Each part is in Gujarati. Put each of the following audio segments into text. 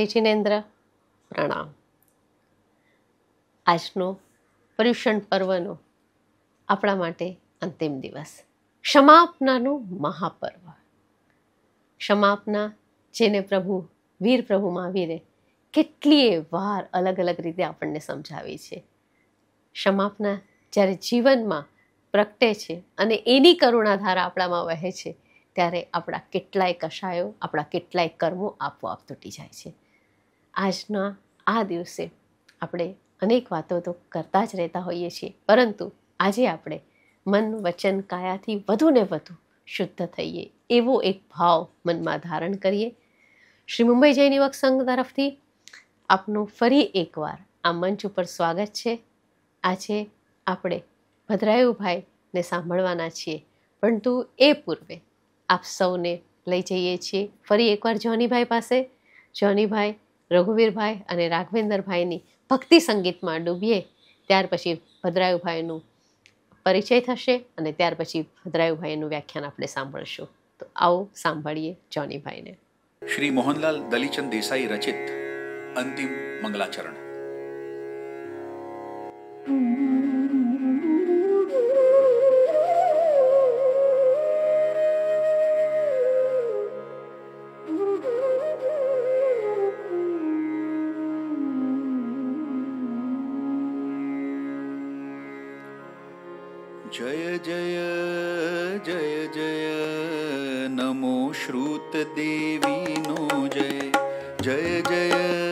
જય જિનેન્દ્ર પ્રણામ આજનો પર્યુષણ પર્વનો આપણા માટે અંતિમ દિવસ ક્ષમાપનાનું મહાપર્વ ક્ષમાપના જેને પ્રભુ વીર પ્રભુ મહાવીરે કેટલીય વાર અલગ અલગ રીતે આપણને સમજાવી છે ક્ષમાપના જ્યારે જીવનમાં પ્રગટે છે અને એની કરુણાધારા આપણામાં વહે છે ત્યારે આપણા કેટલાય કશાયો આપણા કેટલાય કર્મો આપોઆપ તૂટી જાય છે આજના આ દિવસે આપણે અનેક વાતો તો કરતા જ રહેતા હોઈએ છીએ પરંતુ આજે આપણે મન વચન કાયાથી વધુ ને વધુ શુદ્ધ થઈએ એવો એક ભાવ મનમાં ધારણ કરીએ શ્રી મુંબઈ જૈન યુવક સંઘ તરફથી આપનું ફરી એકવાર આ મંચ ઉપર સ્વાગત છે આજે આપણે ભદ્રાયુભાઈને સાંભળવાના છીએ પરંતુ એ પૂર્વે આપ સૌને લઈ જઈએ છીએ ફરી એકવાર જોનીભાઈ પાસે જોનીભાઈ રઘુવીરભાઈ અને રાઘવેન્દ્રભાઈની ભક્તિ સંગીતમાં ડૂબીએ ત્યાર પછી ભદ્રાયુભાઈનું પરિચય થશે અને ત્યાર પછી ભદ્રાયુભાઈનું વ્યાખ્યાન આપણે સાંભળશું તો આવો સાંભળીએ જોનીભાઈને શ્રી મોહનલાલ દલીચંદ દેસાઈ રચિત અંતિમ મંગલાચરણ જગત દેવીનો જય જય જય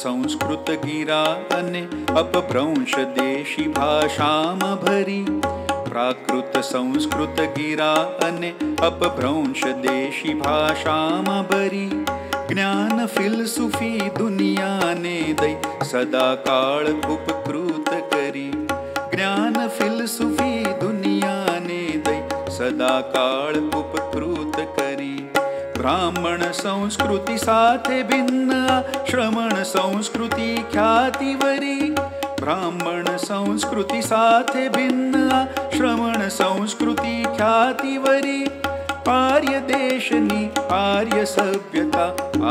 સંસ્કૃત ગીરા અને અપભ્રંશ દેશી ભાષામાં ભરી પ્રાકૃત સંસ્કૃત ગીરા અને અપભ્રંશ દેશી ભાષામાં ભરી જ્ઞાન ફિલસુફી દુનિયાને દઈ સદા કાળ ઉપકૃત કરી જ્ઞાન ફિલસુફી દુનિયાને દઈ સદા કાળ संस्कृति साथे भिन्ना श्रवण संस्कृति ख्यातिवरि ब्राह्मण संस्कृति साथे भिन्ना श्रवण संस्कृति ख्यातिवरि आर्यदेशनि आर्य सभ्यता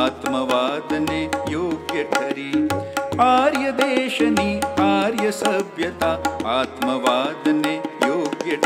आत्मवादने योग्य ठरी आर्यदेशनि आर्य सभ्यता आत्मवादने योग्य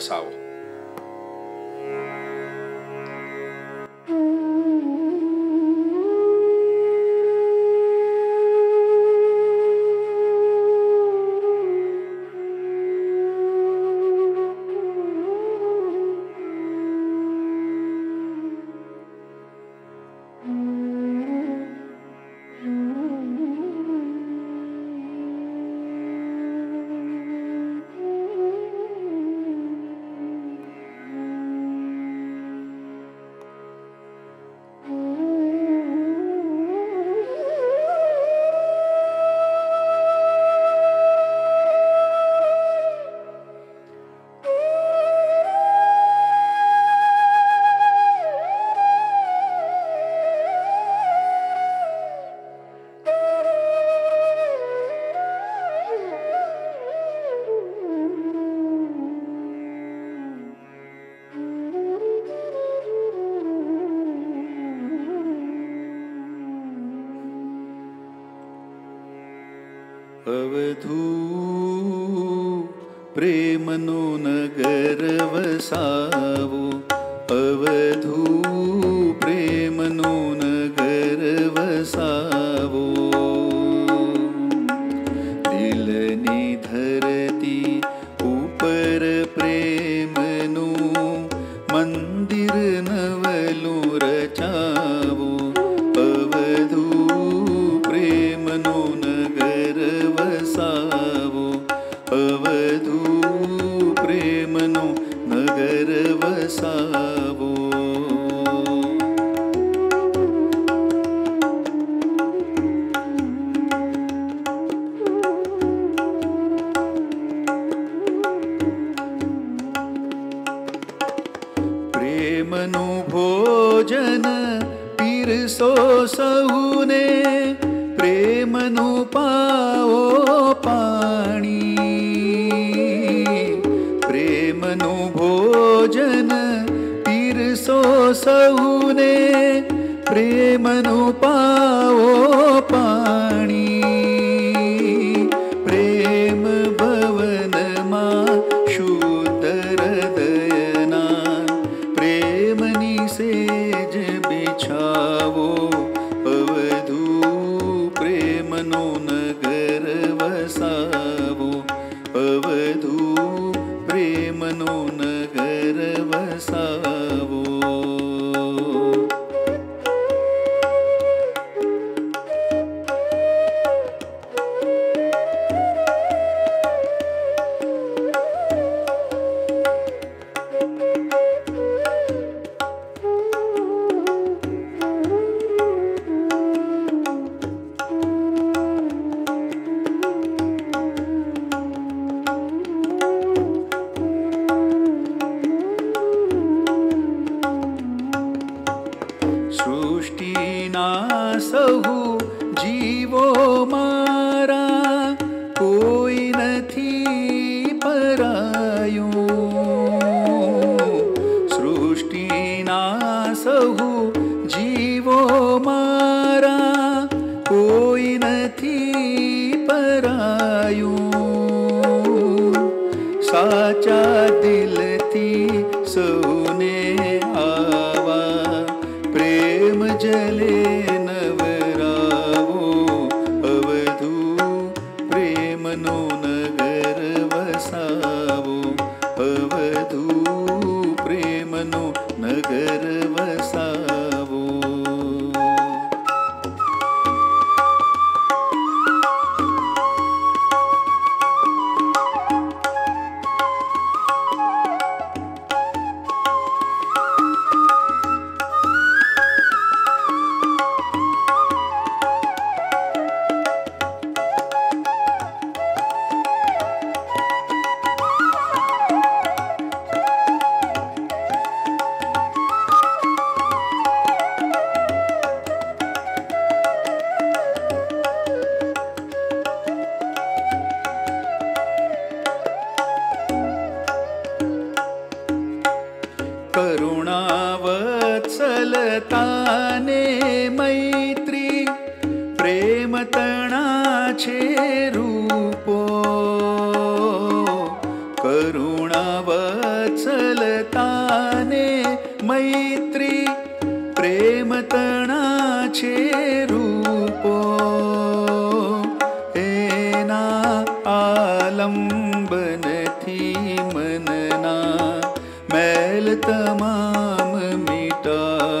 pasado.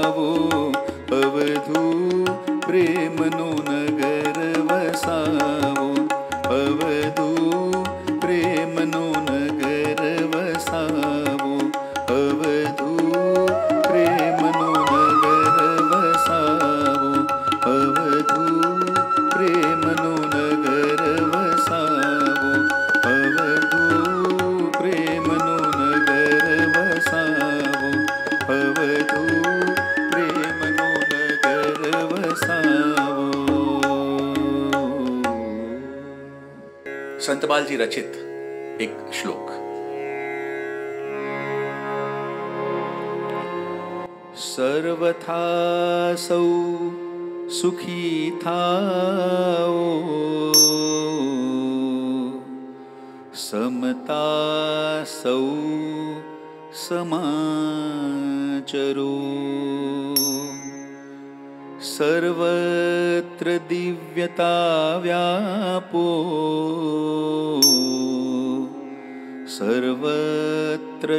આવો અવધૂ પ્રેમનો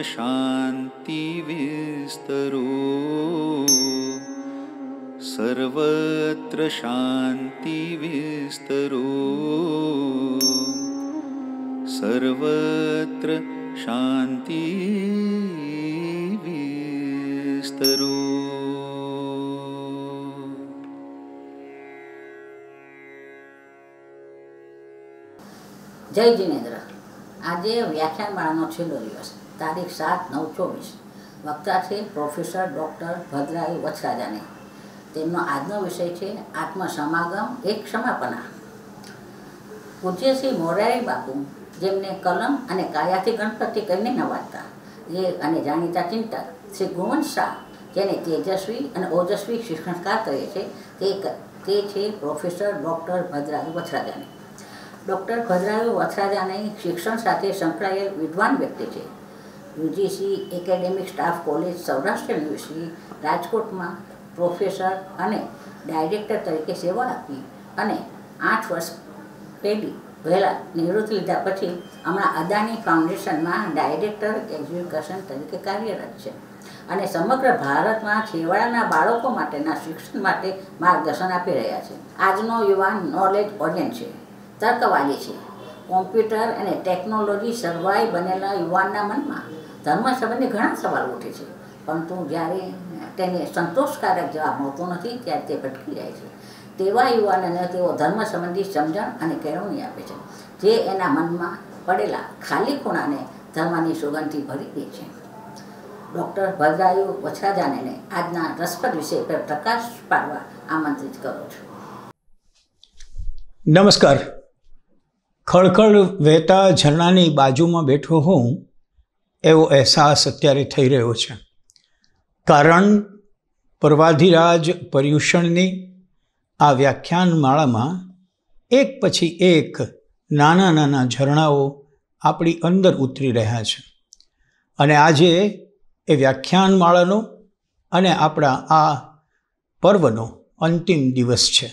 शान्तिविस्तरो सर्वत्र शान्तिविस्तरो सर्वत्र शान्ति विस्तरो जय जिनेंद्र आज ये व्याख्यानमाला नो छेलो होयस તારીખ સાત નવ ચોવીસ વક્તા છે પ્રોફેસર ડૉક્ટર ભદ્રાઈ વચ્છરાજાની તેમનો આજનો વિષય છે આત્મસમાગમ એક સમાપના પૂજ્ય શ્રી મોરારી બાપુ જેમને કલમ અને કાયાથી ગણપતિ કહીને નવાજતા એ અને જાણીતા ચિંતક શ્રી ગુવન શાહ જેને તેજસ્વી અને ઓજસ્વી શિક્ષણકાર કહે છે તે તે છે professor doctor Bhadrayu Vachharajani doctor Bhadrayu Vachharajani શિક્ષણ સાથે સંકળાયેલ વિદ્વાન વ્યક્તિ છે UGC academic staff college Saurashtra university રાજકોટમાં પ્રોફેસર અને ડાયરેક્ટર તરીકે સેવા આપી અને આઠ વર્ષ પહેલી પહેલાં નિવૃત્તિ લીધા પછી હમણાં અદાણી ફાઉન્ડેશનમાં ડાયરેક્ટર એજ્યુકેશન તરીકે કાર્યરત છે અને સમગ્ર ભારતમાં છેવાડાના બાળકો માટેના શિક્ષણ માટે માર્ગદર્શન આપી રહ્યા છે આજનો યુવાન નોલેજ ઓર્ડન છે તર્કવાદી છે કોમ્પ્યુટર અને ટેકનોલોજી સર્વાય બનેલા યુવાનના મનમાં ધર્મ સંબંધે ઘણા સવાલ ઉઠે છે પરંતુ જ્યારે તેને સંતોષકારક જવાબ મળતો નથી ત્યારે તે ભટકી જાય છે તેવા યુવાનોને તેઓ ધર્મ સંબંધી સમજણ અને કેળવણી આપે છે જે એના મનમાં પડેલા ખાલી ખૂણાને ધર્મની સુગંધથી ભરી દે છે ડૉક્ટર ભદ્રાયુ વછરાજાને આજના રસપ્રદ વિષય પર પ્રકાશ પાડવા આમંત્રિત કરું છું નમસ્કાર ખળખળ વહેતા ઝરણાની બાજુમાં બેઠો હું એવો અહેસાસ અત્યારે થઈ રહ્યો છે કારણ પર્વાધિરાજ પર્યુષણની આ વ્યાખ્યાનમાળામાં એક પછી એક નાના નાના ઝરણાઓ આપણી અંદર ઉતરી રહ્યા છે અને આજે એ વ્યાખ્યાનમાળાનો અને આપણા આ પર્વનો અંતિમ દિવસ છે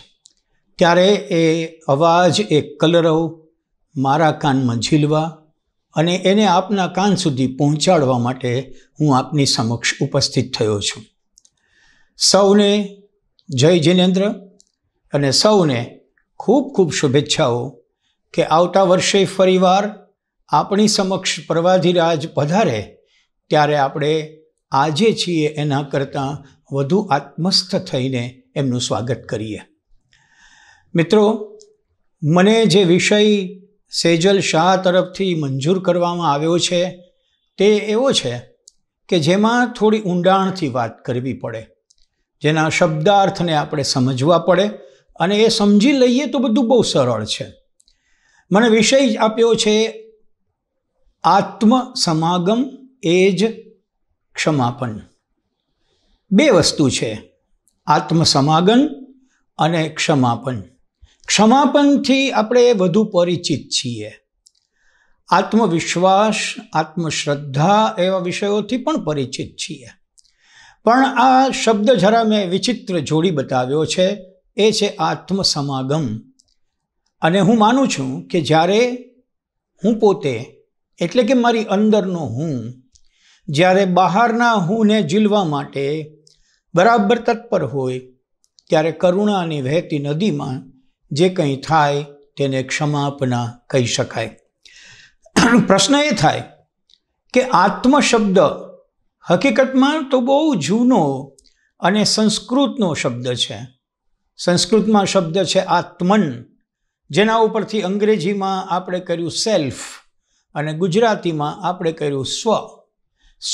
ત્યારે એ અવાજ એ કલરવ મારા કાનમાં ઝીલવા અને એને આપના કાન સુધી પહોંચાડવા માટે હું આપની સમક્ષ ઉપસ્થિત થયો છું સૌને જય જિનેન્દ્ર અને સૌને ખૂબ ખૂબ શુભેચ્છાઓ કે આવતા વર્ષે ફરીવાર આપણી સમક્ષ પ્રવાધિરાજ પધારે ત્યારે આપણે આજે છીએ એના કરતાં વધુ આત્મસ્થ થઈને એમનું સ્વાગત કરીએ મિત્રો મને જે વિષય સેજલ શાહ તરફથી મંજૂર કરવામાં આવ્યો છે તે એવો છે કે જેમાં થોડી ઊંડાણથી વાત કરવી પડે જેના શબ્દાર્થને આપણે સમજવા પડે અને એ સમજી લઈએ તો બધું બહુ સરળ છે મને વિષય આપ્યો છે આત્મ સમાગમ એ જ ક્ષમાપન બે વસ્તુ છે આત્મ સમાગમ અને ક્ષમાપન ક્ષમાપણથી આપણે વધુ પરિચિત છીએ આત્મવિશ્વાસ આત્મશ્રદ્ધા એવા વિષયોથી પણ પરિચિત છીએ પણ આ શબ્દ જરા મેં વિચિત્ર જોડી બતાવ્યો છે એ છે આત્મસમાગમ અને હું માનું છું કે જ્યારે હું પોતે એટલે કે મારી અંદરનો હું જ્યારે બહારના હુંને ઝીલવા માટે બરાબર તત્પર હોય ત્યારે કરુણાની વહેતી નદીમાં જે કંઈ થાય તેને ક્ષમાપના કહી શકાય પ્રશ્ન એ થાય કે આત્મ શબ્દ હકીકતમાં તો બહુ જૂનો અને સંસ્કૃતનો શબ્દ છે સંસ્કૃતમાં શબ્દ છે આત્મન જેના ઉપરથી અંગ્રેજીમાં આપણે કર્યું સેલ્ફ અને ગુજરાતીમાં આપણે કર્યું સ્વ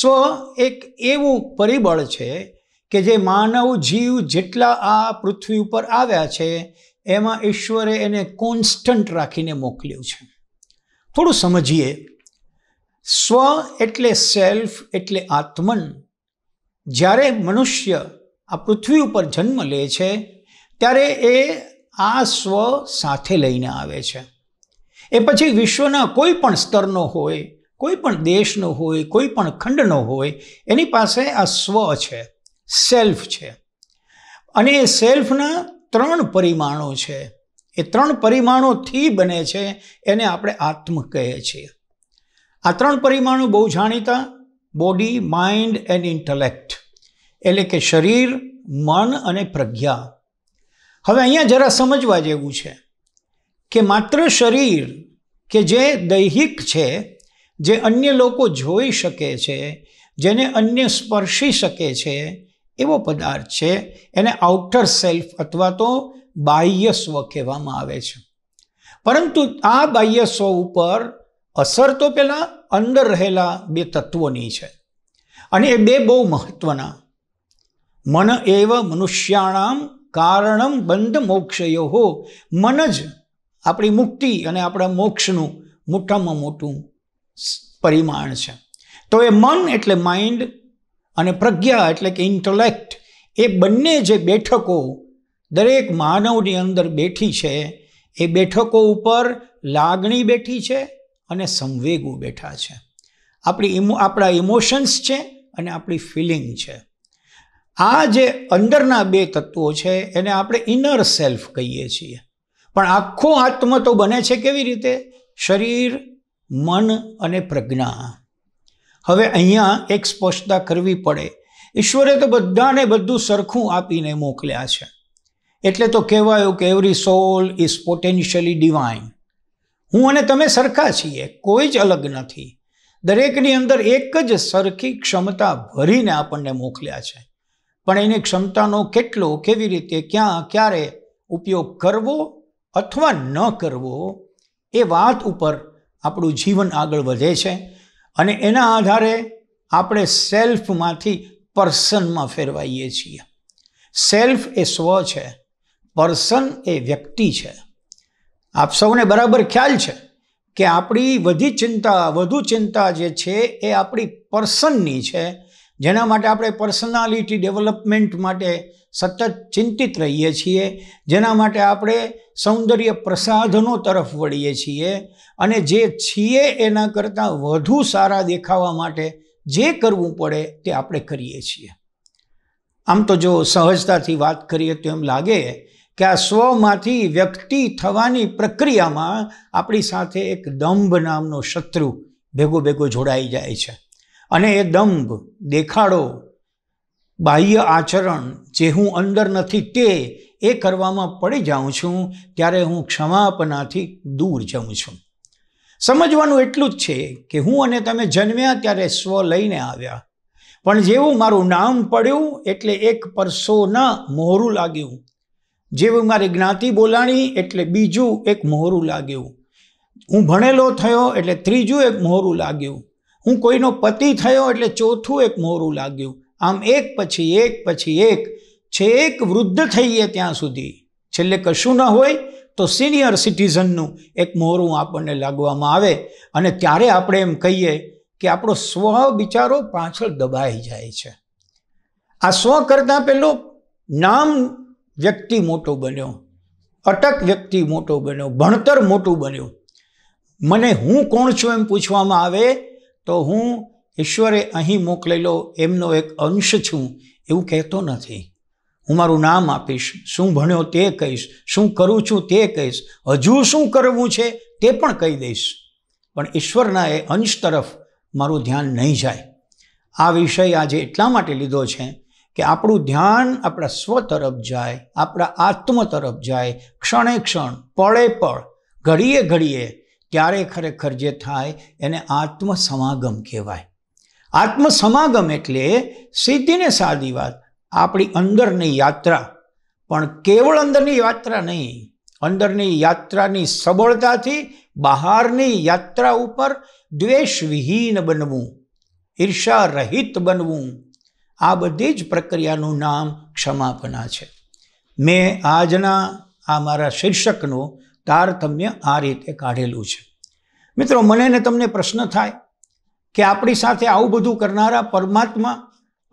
સ્વ એક એવું પરિબળ છે કે જે માનવ જીવ જેટલા આ પૃથ્વી ઉપર આવ્યા છે એમાં ઈશ્વરે એને કોન્સ્ટન્ટ રાખીને મોકલ્યું છે થોડું સમજીએ સ્વ એટલે સેલ્ફ એટલે આત્મન જ્યારે મનુષ્ય આ પૃથ્વી ઉપર જન્મ લે છે ત્યારે એ આ સ્વ સાથે લઈને આવે છે એ પછી વિશ્વના કોઈ પણ સ્તરનો હોય કોઈ પણ દેશનો હોય કોઈ પણ ખંડનો હોય એની પાસે આ સ્વ છે સેલ્ફ છે અને એ સેલ્ફના ત્રણ પરિમાણો છે એ ત્રણ પરિમાણોથી બને છે એને આપણે આત્મ કહે છીએ આ ત્રણ પરિમાણો બહુ જાણીતા બોડી માઇન્ડ એન્ડ ઇન્ટલેક્ટ એટલે કે શરીર મન અને પ્રજ્ઞા હવે અહીંયા જરા સમજવા જેવું છે કે માત્ર શરીર કે જે દૈહિક છે જે અન્ય લોકો જોઈ શકે છે જેને અન્ય સ્પર્શી શકે છે એવો પદાર્થ છે એને આઉટર સેલ્ફ અથવા તો બાહ્ય સ્વ કહેવામાં આવે છે પરંતુ આ બાહ્ય સ્વ ઉપર અસર તો પહેલાં અંદર રહેલા બે તત્વોની છે અને એ બે બહુ મહત્ત્વના મન એવ મનુષ્યાણામ કારણમ બંધ મોક્ષયો હો મન જ આપણી મુક્તિ અને આપણા મોક્ષનું મોટામાં મોટું પરિમાણ છે તો એ મન એટલે માઇન્ડ અને પ્રજ્ઞા એટલે કે ઇન્ટલેક્ટ એ બંને જે બેઠકો દરેક માનવની અંદર બેઠી છે એ બેઠકો ઉપર લાગણી બેઠી છે અને સંવેગો બેઠા છે આપણી ઇમો આપણા ઇમોશન્સ છે અને આપણી ફિલિંગ છે આ જે અંદરના બે તત્વો છે એને આપણે ઇનર સેલ્ફ કહીએ છીએ પણ આખો આત્મ તો બને છે કેવી રીતે શરીર મન અને પ્રજ્ઞા હવે અહીંયા એક સ્પષ્ટતા કરવી પડે ઈશ્વરે તો બધાને બધું સરખું આપીને મોકલ્યા છે એટલે તો કહેવાયું કે every soul is potentially divine હું અને તમે સરખા છીએ કોઈ જ અલગ નથી દરેકની અંદર એક જ સરખી ક્ષમતા ભરીને આપણને મોકલ્યા છે પણ એની ક્ષમતાનો કેટલો કેવી રીતે ક્યાં ક્યારે ઉપયોગ કરવો અથવા ન કરવો એ વાત ઉપર આપણું જીવન આગળ વધે છે અને એના આધારે આપણે સેલ્ફમાંથી પર્સનમાં ફેરવાઈએ છીએ સેલ્ફ એ સ્વ છે પર્સન એ વ્યક્તિ છે આપ સૌને બરાબર ખ્યાલ છે કે આપણી વધી ચિંતા વધુ ચિંતા જે છે એ આપણી પર્સનની છે જેના માટે આપણે પર્સનાલિટી ડેવલપમેન્ટ માટે સતત ચિંતિત રહીએ છીએ જેના માટે આપણે સૌંદર્ય પ્રસાધનો તરફ વળીએ છીએ અને જે છીએ એના કરતાં વધુ સારા દેખાવા માટે જે કરવું પડે તે આપણે કરીએ છીએ આમ તો જો સહજતાથી વાત કરીએ તો એમ લાગે કે આ સ્વમાંથી વ્યક્તિ થવાની પ્રક્રિયામાં આપણી સાથે એક દંભ નામનો શત્રુ ભેગો ભેગો જોડાઈ જાય છે અને એ દંભ દેખાડો બાહ્ય આચરણ જે હું અંદર નથી તે એ કરવામાં પડી જાઉં છું ત્યારે હું ક્ષમાપનાથી દૂર જાઉં છું સમજવાનું એટલું જ છે કે હું અને તમે જન્મ્યા ત્યારે સ્વ લઈને આવ્યા પણ જેવું મારું નામ પડ્યું એટલે એક પરસોના મોહરું લાગ્યું જેવું મારી જ્ઞાતિ બોલાણી એટલે બીજું એક મોહરું લાગ્યું હું ભણેલો થયો એટલે ત્રીજું એક મોહરું લાગ્યું હું કોઈનો પતિ થયો એટલે ચોથું એક મોરું લાગ્યું આમ એક પછી એક પછી એક છેક વૃદ્ધ થઈએ ત્યાં સુધી છેલ્લે કશું ન હોય તો સિનિયર સિટીઝનનું એક મોરું આપણને લાગવામાં આવે અને ત્યારે આપણે એમ કહીએ કે આપણો સ્વ વિચારો પાછળ દબાઈ જાય છે આ સ્વ કરતાં પહેલો નામ વ્યક્તિ મોટો બન્યો અટક વ્યક્તિ મોટો બન્યો ભણતર મોટું બન્યું મને હું કોણ છું એમ પૂછવામાં આવે તો હું ઈશ્વરે અહીં મોકલેલો એમનો એક અંશ છું એવું કહેતો નથી હું મારું નામ આપીશ શું ભણ્યો તે કહીશ શું કરું છું તે કહીશ હજુ શું કરવું છે તે પણ કહી દઈશ પણ ઈશ્વરના એ અંશ તરફ મારું ધ્યાન નહીં જાય આ વિષય આજે એટલા માટે લીધો છે કે આપણું ધ્યાન આપણા સ્વ તરફ જાય આપણા આત્મ તરફ જાય ક્ષણે ક્ષણ પળે પળ ઘડીએ ઘડીએ ક્યારે ખરેખર જે થાય એને આત્મસમાગમ કહેવાય આત્મસમાગમ એટલે સીધીને સાદી વાત આપણી અંદરની યાત્રા પણ કેવળ અંદરની યાત્રા નહીં અંદરની યાત્રાની સબળતાથી બહારની યાત્રા ઉપર દ્વેષવિહીન બનવું ઈર્ષારહિત બનવું આ બધી જ પ્રક્રિયાનું નામ ક્ષમાપના છે મેં આજના આ મારા શીર્ષકનો તારતમ્ય આ રીતે કાઢેલું છે મિત્રો મને ને તમને પ્રશ્ન થાય કે આપણી સાથે આવું બધું કરનારા પરમાત્મા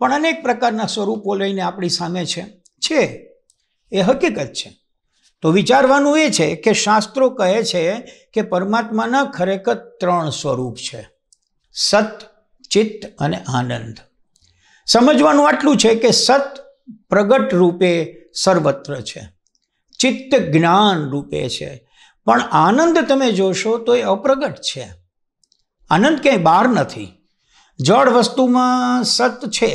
પણ અનેક પ્રકારના સ્વરૂપો લઈને આપણી સામે છે છે એ હકીકત છે તો વિચારવાનું એ છે કે શાસ્ત્રો કહે છે કે પરમાત્માના ખરેખર ત્રણ સ્વરૂપ છે સત ચિત્ત અને આનંદ સમજવાનું આટલું છે કે સત પ્રગટ રૂપે સર્વત્ર છે ચિત્ત જ્ઞાન રૂપે છે પણ આનંદ તમે જોશો તો એ અપ્રગટ છે આનંદ ક્યાંય બહાર નથી જળ વસ્તુમાં સત છે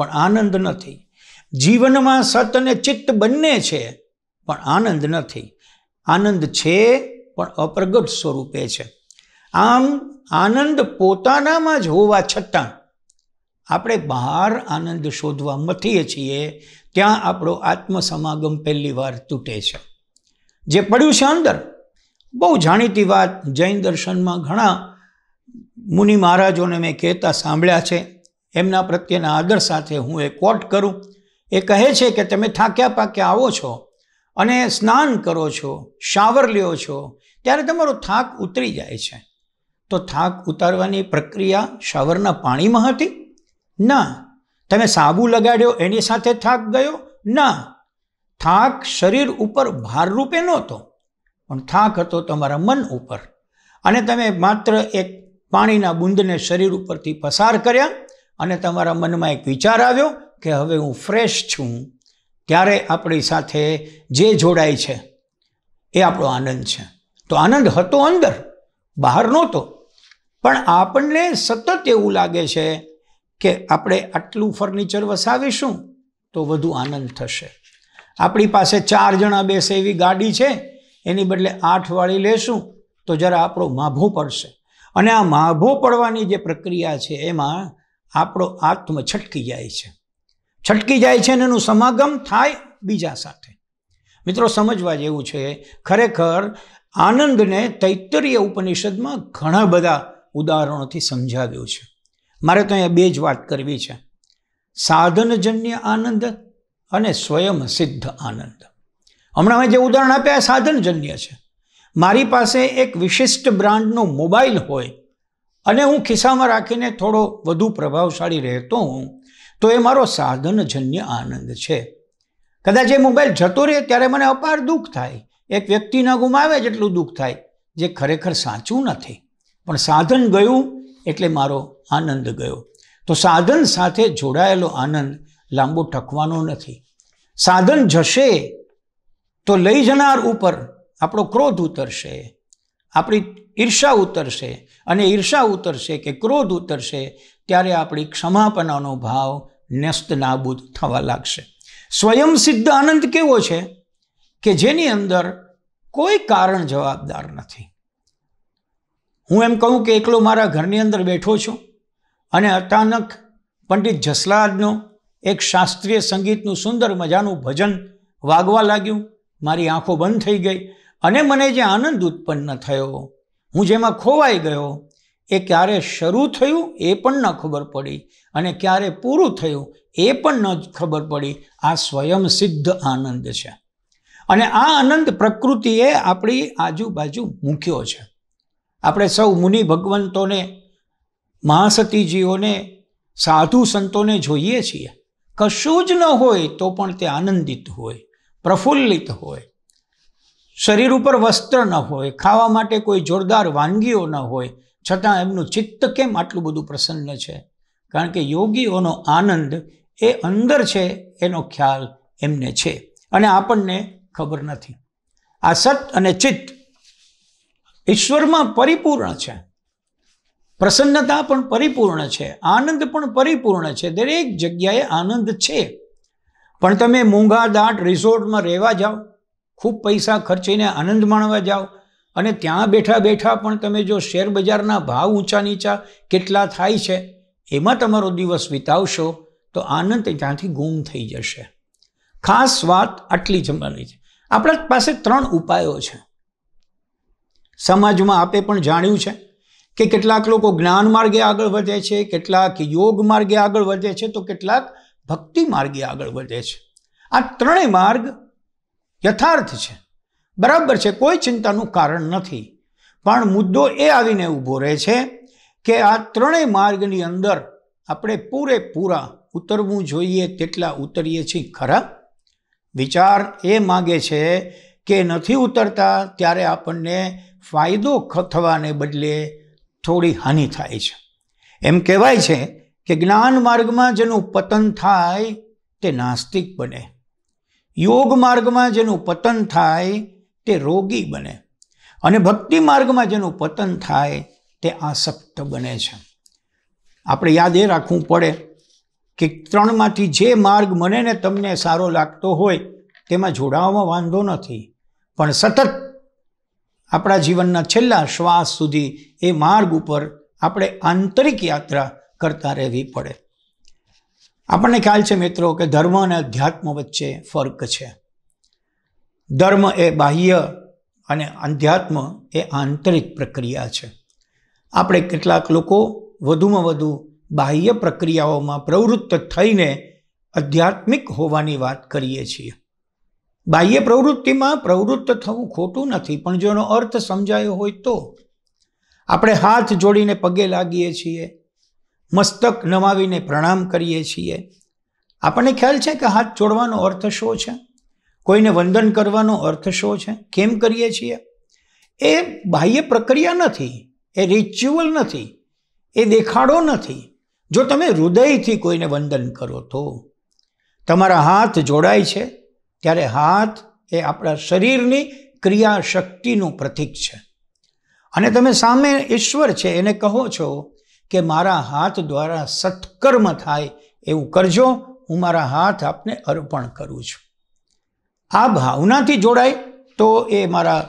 પણ આનંદ નથી જીવનમાં સત અને ચિત્ત બંને છે પણ આનંદ નથી આનંદ છે પણ અપ્રગટ સ્વરૂપે છે આમ આનંદ પોતાનામાં જ હોવા છતાં આપણે બહાર આનંદ શોધવા મથીએ છીએ ત્યાં આપણો આત્મસમાગમ પહેલી વાર તૂટે છે જે પડ્યું છે અંદર બહુ જાણીતી વાત જૈન દર્શનમાં ઘણા મુનિ મહારાજોને મેં કહેતા સાંભળ્યા છે એમના પ્રત્યેના આદર સાથે હું એ કોટ કરું એ કહે છે કે તમે થાક્યા પાક્યા આવો છો અને સ્નાન કરો છો શાવર લ્યો છો ત્યારે તમારો થાક ઉતરી જાય છે તો થાક ઉતારવાની પ્રક્રિયા શાવરના પાણીમાં હતી ના તમે સાબુ લગાડ્યો એની સાથે થાક ગયો ના થાક શરીર ઉપર ભારરૂપે નહોતો પણ થાક હતો તમારા મન ઉપર અને તમે માત્ર એક પાણીના બુંદને શરીર ઉપરથી પસાર કર્યા અને તમારા મનમાં એક વિચાર આવ્યો કે હવે હું ફ્રેશ છું ત્યારે આપણી સાથે જે જોડાય છે એ આપણો આનંદ છે તો આનંદ હતો અંદર બહાર નહોતો પણ આપણને સતત એવું લાગે છે કે આપણે આટલું ફર્નિચર વસાવીશું તો વધુ આનંદ થશે આપણી પાસે ચાર જણા બેસે એવી ગાડી છે એની બદલે આઠવાળી વાળી લેશું તો જરા આપણો માભો પડશે અને આ માભો પડવાની જે પ્રક્રિયા છે એમાં આપણો આત્મ છટકી જાય છે છટકી જાય છે અને એનું સમાગમ થાય બીજા સાથે મિત્રો સમજવા જેવું છે ખરેખર આનંદને તૈત્તરીય ઉપનિષદમાં ઘણા બધા ઉદાહરણોથી સમજાવ્યું છે મારે તો અહીંયા બે જ વાત કરવી છે સાધનજન્ય આનંદ અને સ્વયં સિદ્ધ આનંદ હમણાં મેં જે ઉદાહરણ આપ્યા એ સાધનજન્ય છે મારી પાસે એક વિશિષ્ટ બ્રાન્ડનો મોબાઈલ હોય અને હું ખિસ્સામાં રાખીને થોડો વધુ પ્રભાવશાળી રહેતો હું તો એ મારો સાધનજન્ય આનંદ છે કદાચ એ મોબાઈલ જતો રહે ત્યારે મને અપાર દુઃખ થાય એક વ્યક્તિના ગુમાવે જેટલું દુઃખ થાય જે ખરેખર સાચું નથી પણ સાધન ગયું એટલે મારો આનંદ ગયો તો સાધન સાથે જોડાયેલો આનંદ લાંબો ટકવાનો નથી સાધન જશે તો લઈ જનાર ઉપર આપણો ક્રોધ ઉતરશે આપણી ઈર્ષા ઉતરશે અને ઈર્ષા ઉતરશે કે ક્રોધ ઉતરશે ત્યારે આપણી ક્ષમાપનાનો ભાવ ન્યસ્ત નાબૂદ થવા લાગશે સ્વયં સિદ્ધ આનંદ કેવો છે કે જેની અંદર કોઈ કારણ જવાબદાર નથી હું એમ કહું કે એકલો મારા ઘરની અંદર બેઠો છું અને અચાનક પંડિત જસલાદનું એક શાસ્ત્રીય સંગીતનું સુંદર મજાનું ભજન વાગવા લાગ્યું મારી આંખો બંધ થઈ ગઈ અને મને જે આનંદ ઉત્પન્ન થયો હું જેમાં ખોવાઈ ગયો એ ક્યારે શરૂ થયું એ પણ ન ખબર પડી અને ક્યારે પૂરું થયું એ પણ ન ખબર પડી આ સ્વયં સિદ્ધ આનંદ છે અને આ આનંદ પ્રકૃતિએ આપણી આજુબાજુ મૂક્યો છે આપણે સૌ મુનિ ભગવંતોને મહાસતીજીઓને સાધુ સંતોને જોઈએ છીએ કશું જ ન હોય તો પણ તે આનંદિત હોય પ્રફુલ્લિત હોય શરીર ઉપર વસ્ત્ર ન હોય ખાવા માટે કોઈ જોરદાર વાનગીઓ ન હોય છતાં એમનું ચિત્ત કેમ આટલું બધું પ્રસન્ન છે કારણ કે યોગીઓનો આનંદ એ અંદર છે એનો ખ્યાલ એમને છે અને આપણને ખબર નથી આ સત અને ચિત્ત ઈશ્વરમાં પરિપૂર્ણ છે પ્રસન્નતા પણ પરિપૂર્ણ છે આનંદ પણ પરિપૂર્ણ છે દરેક જગ્યાએ આનંદ છે પણ તમે મૂંગા દાટ રિસોર્ટમાં રહેવા જાઓ ખૂબ પૈસા ખર્ચીને આનંદ માણવા જાઓ અને ત્યાં બેઠા બેઠા પણ તમે જો શેર બજારના ભાવ ઊંચા નીચા કેટલા થાય છે એમાં તમારો દિવસ વિતાવશો તો આનંદ ત્યાંથી ગુમ થઈ જશે ખાસ વાત આટલી જમવાની છે આપણા પાસે ત્રણ ઉપાયો છે સમાજમાં આપે પણ જાણ્યું છે કે કેટલાક લોકો જ્ઞાન માર્ગે આગળ વધે છે કેટલાક યોગ માર્ગે આગળ વધે છે તો કેટલાક ભક્તિ માર્ગે આગળ વધે છે આ ત્રણેય માર્ગ યથાર્થ છે બરાબર છે કોઈ ચિંતાનું કારણ નથી પણ મુદ્દો એ આવીને ઊભો રહે છે કે આ ત્રણેય માર્ગની અંદર આપણે પૂરેપૂરા ઉતરવું જોઈએ તેટલા ઉતરીએ છીએ ખરા વિચાર એ માગે છે કે નથી ઉતરતા ત્યારે આપણને ફાયદો થવાને બદલે થોડી હાનિ થાય છે એમ કહેવાય છે કે જ્ઞાન માર્ગમાં જેનું પતન થાય તે નાસ્તિક બને યોગ માર્ગમાં જેનું પતન થાય તે રોગી બને અને ભક્તિ માર્ગમાં જેનું પતન થાય તે આસક્ત બને છે આપણે યાદ એ રાખવું પડે કે ત્રણમાંથી જે માર્ગ મને ને તમને સારો લાગતો હોય તેમાં જોડાવામાં વાંધો નથી પણ સતત આપણા જીવનના છેલ્લા શ્વાસ સુધી એ માર્ગ ઉપર આપણે આંતરિક યાત્રા કરતા રહેવી પડે આપણને ખ્યાલ છે મિત્રો કે ધર્મ અને અધ્યાત્મ વચ્ચે ફર્ક છે ધર્મ એ બાહ્ય અને અધ્યાત્મ એ આંતરિક પ્રક્રિયા છે આપણે કેટલાક લોકો વધુમાં વધુ બાહ્ય પ્રક્રિયાઓમાં પ્રવૃત્ત થઈને આધ્યાત્મિક હોવાની વાત કરીએ છીએ બાહ્ય પ્રવૃત્તિમાં પ્રવૃત્ત થવું ખોટું નથી પણ જેનો અર્થ સમજાયો હોય તો આપણે હાથ જોડીને પગે લાગીએ છીએ મસ્તક નમાવીને પ્રણામ કરીએ છીએ આપણને ખ્યાલ છે કે હાથ જોડવાનો અર્થ શો છે કોઈને વંદન કરવાનો અર્થ શો છે કેમ કરીએ છીએ એ બાહ્ય પ્રક્રિયા નથી એ રિચ્યુઅલ નથી એ દેખાડો નથી જો તમે હૃદયથી કોઈને વંદન કરો તો તમારા હાથ જોડાય છે ત્યારે હાથ એ આપણા શરીરની ક્રિયાશક્તિનું પ્રતીક છે અને તમે સામે ઈશ્વર છે એને કહો છો કે મારા હાથ દ્વારા સત્કર્મ થાય એવું કરજો હું મારા હાથ આપને અર્પણ કરું છું આ ભાવનાથી જોડાય તો એ મારા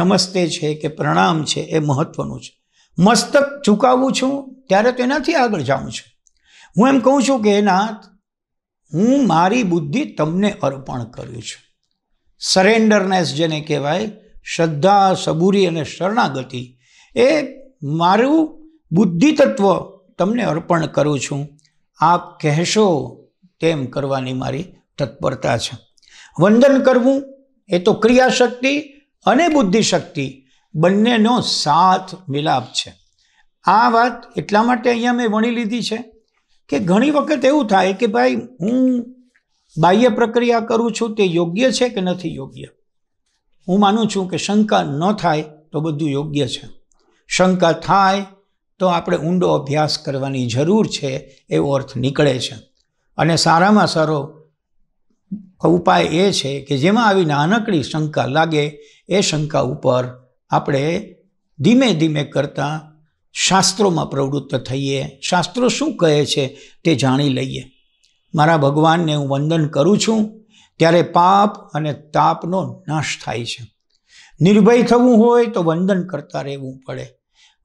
નમસ્તે છે કે પ્રણામ છે એ મહત્વનું છે મસ્તક ચૂકાવું છું ત્યારે તો એનાથી આગળ જાઉં છું હું એમ કહું છું કે નાથ હું મારી બુદ્ધિ તમને અર્પણ કરું છું સરેન્ડરનેસ જેને કહેવાય શ્રદ્ધા સબૂરી અને શરણાગતિ એ મારું બુદ્ધિ તત્વ તમને અર્પણ કરું છું આપ કહેશો તેમ કરવાની મારી તત્પરતા છે વંદન કરવું એ તો ક્રિયાશક્તિ અને બુદ્ધિશક્તિ બંનેનો સાથ મિલાપ છે આ વાત એટલા માટે અહીંયા મેં વણી લીધી છે કે ઘણી વખત એવું થાય કે ભાઈ હું બાહ્ય પ્રક્રિયા કરું છું તે યોગ્ય છે કે નથી યોગ્ય હું માનું છું કે શંકા ન થાય તો બધું યોગ્ય છે શંકા થાય તો આપણે ઊંડો અભ્યાસ કરવાની જરૂર છે એવો અર્થ નીકળે છે અને સારામાં સારો ઉપાય એ છે કે જેમાં આવી નાનકડી શંકા લાગે એ શંકા ઉપર આપણે ધીમે ધીમે કરતાં શાસ્ત્રોમાં પ્રવૃત્ત થઈએ શાસ્ત્રો શું કહે છે તે જાણી લઈએ મારા ભગવાનને હું વંદન કરું છું ત્યારે પાપ અને તાપનો નાશ થાય છે નિર્ભય થવું હોય તો વંદન કરતા રહેવું પડે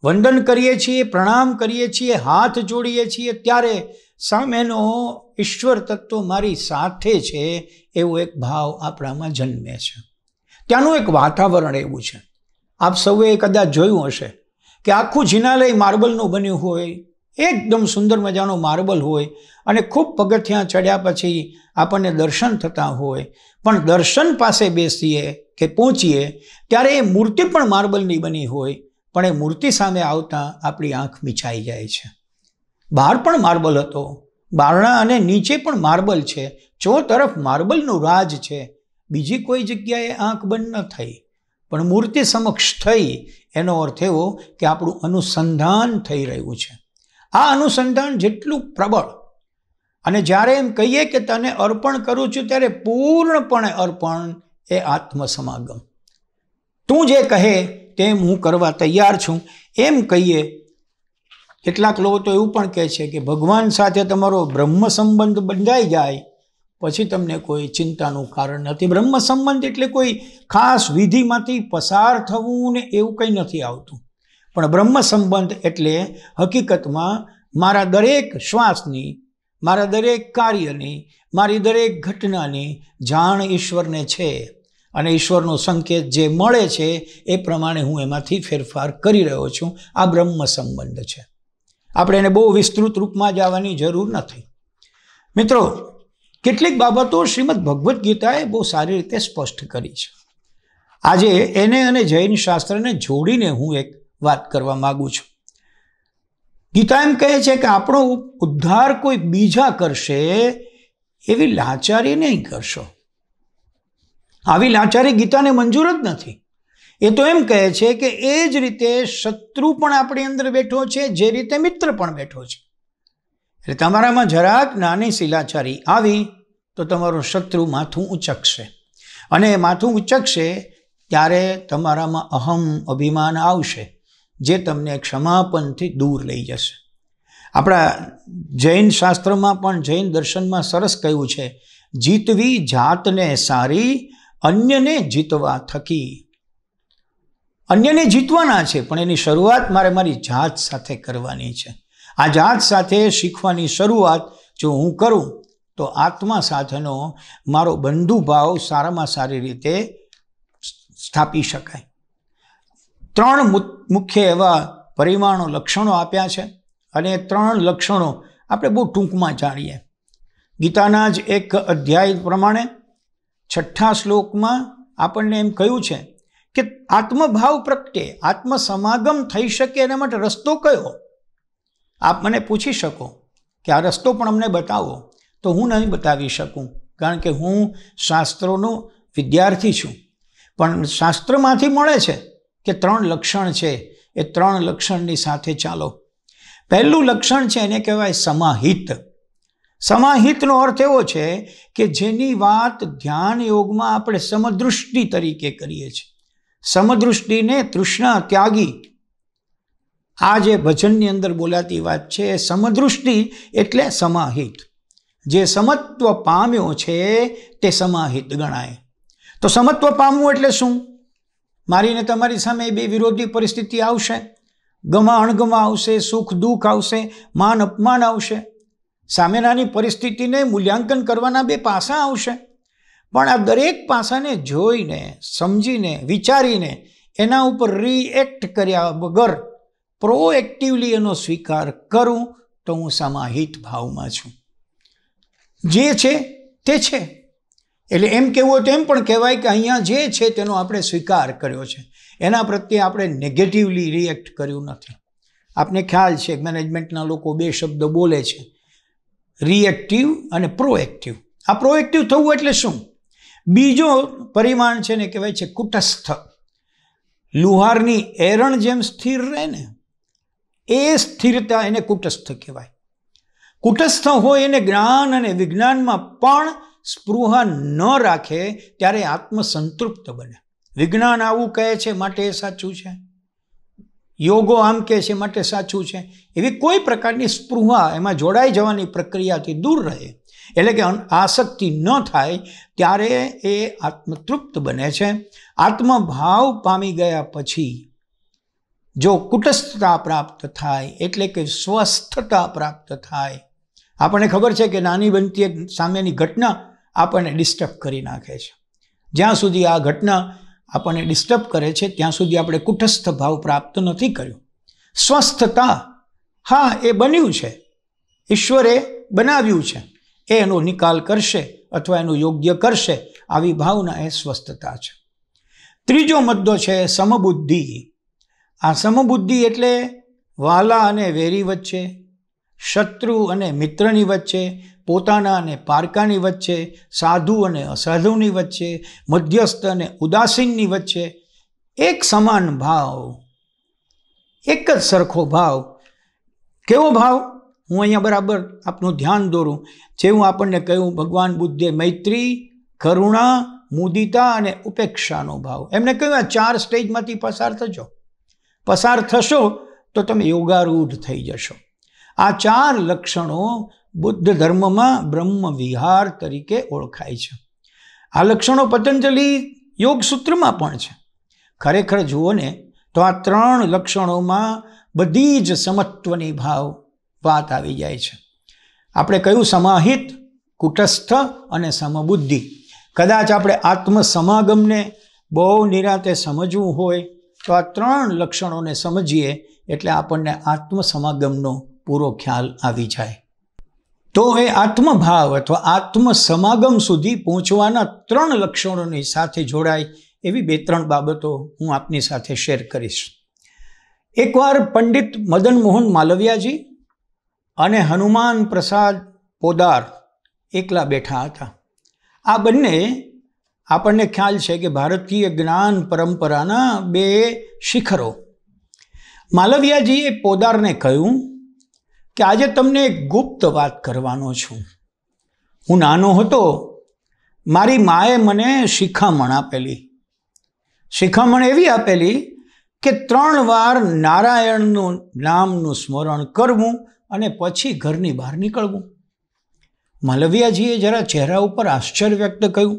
વંદન કરીએ છીએ પ્રણામ કરીએ છીએ હાથ જોડીએ છીએ ત્યારે સામેનો ઈશ્વર તત્વ મારી સાથે છે એવો એક ભાવ આપણામાં જન્મે છે ત્યાંનું એક વાતાવરણ એવું છે આપ સૌએ કદાચ જોયું હશે કે આખું જિનાલય માર્બલનું બન્યું હોય એકદમ સુંદર મજાનો માર્બલ હોય અને ખૂબ પગથિયાં ચડ્યા પછી આપણને દર્શન થતા હોય પણ દર્શન પાસે બેસીએ કે પહોંચીએ ત્યારે એ મૂર્તિ પણ માર્બલની બની હોય પણ એ મૂર્તિ સામે આવતા આપણી આંખ મીચાઈ જાય છે બહાર પણ માર્બલ હતો બારણા અને નીચે પણ માર્બલ છે ચો તરફ માર્બલનું રાજ છે બીજી કોઈ જગ્યાએ આંખ બંધ ન થઈ પણ મૂર્તિ સમક્ષ થઈ એનો અર્થ એવો કે આપણું અનુસંધાન થઈ રહ્યું છે આ અનુસંધાન જેટલું પ્રબળ અને જ્યારે એમ કહીએ કે તને અર્પણ કરું છું ત્યારે પૂર્ણપણે અર્પણ એ આત્મસમાગમ તું જે કહે તેમ હું કરવા તૈયાર છું એમ કહીએ કેટલાક લોકો તો એવું પણ કહે છે કે ભગવાન સાથે તમારો બ્રહ્મ સંબંધ બંધાઈ જાય પછી તમને કોઈ ચિંતાનું કારણ નથી બ્રહ્મ સંબંધ એટલે કોઈ ખાસ વિધિમાંથી પસાર થવું ને એવું કંઈ નથી આવતું પણ બ્રહ્મ સંબંધ એટલે હકીકતમાં મારા દરેક શ્વાસની મારા દરેક કાર્યની મારી દરેક ઘટનાની જાણ ઈશ્વરને છે અને ઈશ્વરનો સંકેત જે મળે છે એ પ્રમાણે હું એમાંથી ફેરફાર કરી રહ્યો છું આ બ્રહ્મ સંબંધ છે આપણે એને બહુ વિસ્તૃત રૂપમાં જવાની જરૂર નથી મિત્રો કેટલીક બાબતો શ્રીમદ ભગવદ્ ગીતાએ બહુ સારી રીતે સ્પષ્ટ કરી છે આજે એને અને જૈન શાસ્ત્રને જોડીને હું એક વાત કરવા માગું છું ગીતા એમ કહે છે કે આપણો ઉદ્ધાર કોઈ બીજા કરશે એવી લાચારી નહીં કરશો આવી લાચારી ગીતાને મંજૂર જ નથી એ તો એમ કહે છે કે એ જ રીતે શત્રુ પણ આપણી અંદર બેઠો છે જે રીતે મિત્ર પણ બેઠો છે એટલે તમારામાં જરાક નાની શિલાચારી આવી તો તમારો શત્રુ માથું ઉચકશે અને માથું ઉચકશે ત્યારે તમારામાં અહમ અભિમાન આવશે જે તમને ક્ષમાપનથી દૂર લઈ જશે આપણા જૈન શાસ્ત્રમાં પણ જૈન દર્શનમાં સરસ કહ્યું છે જીતવી જાતને સારી અન્યને જીતવા થકી અન્યને જીતવાના છે પણ એની શરૂઆત મારે મારી જાત સાથે કરવાની છે આ જાત સાથે શીખવાની શરૂઆત જો હું કરું તો આત્મા સાથેનો મારો બંધુભાવ સારામાં સારી રીતે સ્થાપી શકાય ત્રણ મુખ્ય એવા પરિમાણો લક્ષણો આપ્યા છે અને ત્રણ લક્ષણો આપણે બહુ ટૂંકમાં જાણીએ ગીતાના જ એક અધ્યાય પ્રમાણે છઠ્ઠા શ્લોકમાં આપણને એમ કહ્યું છે કે આત્મભાવ પ્રગટે આત્મસમાગમ થઈ શકે એના માટે રસ્તો કયો આપ મને પૂછી શકો કે આ રસ્તો પણ અમને બતાવો તો હું નહીં બતાવી શકું કારણ કે હું શાસ્ત્રોનો વિદ્યાર્થી છું પણ શાસ્ત્રમાંથી મળે છે કે ત્રણ લક્ષણ છે એ ત્રણ લક્ષણની સાથે ચાલો પહેલું લક્ષણ છે એને કહેવાય સમાહિત સમાહિતનો અર્થ એવો છે કે જેની વાત ધ્યાન યોગમાં આપણે સમદૃષ્ટિ તરીકે કરીએ છીએ સમદૃષ્ટિને તૃષ્ણા ત્યાગી આ જે ભજનની અંદર બોલાતી વાત છે એ સમદૃષ્ટિ એટલે સમાહિત જે સમત્વ પામ્યો છે તે સમાહિત ગણાય તો સમત્વ પામવું એટલે શું મારીને તમારી સામે બે વિરોધી પરિસ્થિતિ આવશે ગમા અણગમા આવશે સુખ દુઃખ આવશે માન અપમાન આવશે સામેનાની પરિસ્થિતિને મૂલ્યાંકન કરવાના બે પાસા આવશે પણ આ દરેક પાસાને જોઈને સમજીને વિચારીને એના ઉપર રિએક્ટ કર્યા વગર પ્રોએક્ટિવલી એનો સ્વીકાર કરું તો હું સમાહિત ભાવમાં છું જે છે તે છે એટલે એમ કહેવું હોય તો એમ પણ કહેવાય કે અહીંયા જે છે તેનો આપણે સ્વીકાર કર્યો છે એના પ્રત્યે આપણે નેગેટિવલી રિએક્ટ કર્યું નથી આપને ખ્યાલ છે મેનેજમેન્ટના લોકો બે શબ્દ બોલે છે રિએક્ટિવ અને પ્રોએક્ટિવ આ પ્રોએક્ટિવ થવું એટલે શું બીજો પરિમાણ છે ને કહેવાય છે કુટસ્થ લુહારની એરણ જેમ સ્થિર રહે ને એ સ્થિરતા એને કુટસ્થ કહેવાય કુટસ્થ હોય એને જ્ઞાન અને વિજ્ઞાનમાં પણ સ્પૃહા ન રાખે ત્યારે આત્મસંતૃપ્ત બને વિજ્ઞાન આવું કહે છે માટે એ સાચું છે યોગો આમ કહે છે માટે સાચું છે એવી કોઈ પ્રકારની સ્પૃહા એમાં જોડાઈ જવાની પ્રક્રિયાથી દૂર રહે એટલે કે આસક્તિ ન થાય ત્યારે એ આત્મતૃપ્ત બને છે આત્મભાવ પામી ગયા પછી જો કુટસ્થતા પ્રાપ્ત થાય એટલે કે સ્વસ્થતા પ્રાપ્ત થાય આપણને ખબર છે કે નાની બનતી સામેની ઘટના આપણને ડિસ્ટર્બ કરી નાખે છે જ્યાં સુધી આ ઘટના આપણને ડિસ્ટર્બ કરે છે ત્યાં સુધી આપણે કુટસ્થ ભાવ પ્રાપ્ત નથી કર્યો સ્વસ્થતા હા એ બન્યું છે ઈશ્વરે બનાવ્યું છે એ એનો નિકાલ કરશે અથવા એનું યોગ્ય કરશે આવી ભાવના એ સ્વસ્થતા છે ત્રીજો મુદ્દો છે સમબુદ્ધિ આ સમબુદ્ધિ એટલે વાલા અને વેરી વચ્ચે શત્રુ અને મિત્રની વચ્ચે પોતાના અને પારકાની વચ્ચે સાધુ અને અસાધુની વચ્ચે મધ્યસ્થ અને ઉદાસીનની વચ્ચે એક સમાન ભાવ એક જ સરખો ભાવ કેવો ભાવ હું અહીંયા બરાબર આપનું ધ્યાન દોરું જેવું આપણને કહ્યું ભગવાન બુદ્ધે મૈત્રી કરુણા મુદિતા અને ઉપેક્ષાનો ભાવ એમને કહ્યું આ ચાર સ્ટેજમાંથી પસાર થજો પસાર થશો તો તમે યોગારૂઢ થઈ જશો આ ચાર લક્ષણો બુદ્ધ ધર્મમાં બ્રહ્મ વિહાર તરીકે ઓળખાય છે આ લક્ષણો પતંજલિ યોગ સૂત્રમાં પણ છે ખરેખર જુઓ ને તો આ ત્રણ લક્ષણોમાં બધી જ સમત્વની ભાવ વાત આવી જાય છે આપણે કયું સમાહિત કુટસ્થ અને સમબુદ્ધિ કદાચ આપણે આત્મસમાગમને બહુ નિરાતે સમજવું હોય તો આ ત્રણ લક્ષણોને સમજીએ એટલે આપણને આત્મસમાગમનો પૂરો ખ્યાલ આવી જાય તો એ આત્મભાવ અથવા આત્મસમાગમ સુધી પહોંચવાના ત્રણ લક્ષણોની સાથે જોડાય એવી બે ત્રણ બાબતો હું આપની સાથે શેર કરીશ એકવાર પંડિત મદન મોહન માલવિયાજી અને હનુમાન પ્રસાદ પોદાર એકલા બેઠા હતા આ બંને આપણને ખ્યાલ છે કે ભારતીય જ્ઞાન પરંપરાના બે શિખરો માલવિયાજીએ પોદારને કહ્યું કે આજે તમને એક ગુપ્ત વાત કરવાનો છું હું નાનો હતો મારી માએ મને શિખામણ આપેલી શિખામણ એવી આપેલી કે ત્રણ વાર નારાયણનું નામનું સ્મરણ કરવું અને પછી ઘરની બહાર નીકળવું માલવિયાજીએ જરા ચહેરા ઉપર આશ્ચર્ય વ્યક્ત કર્યું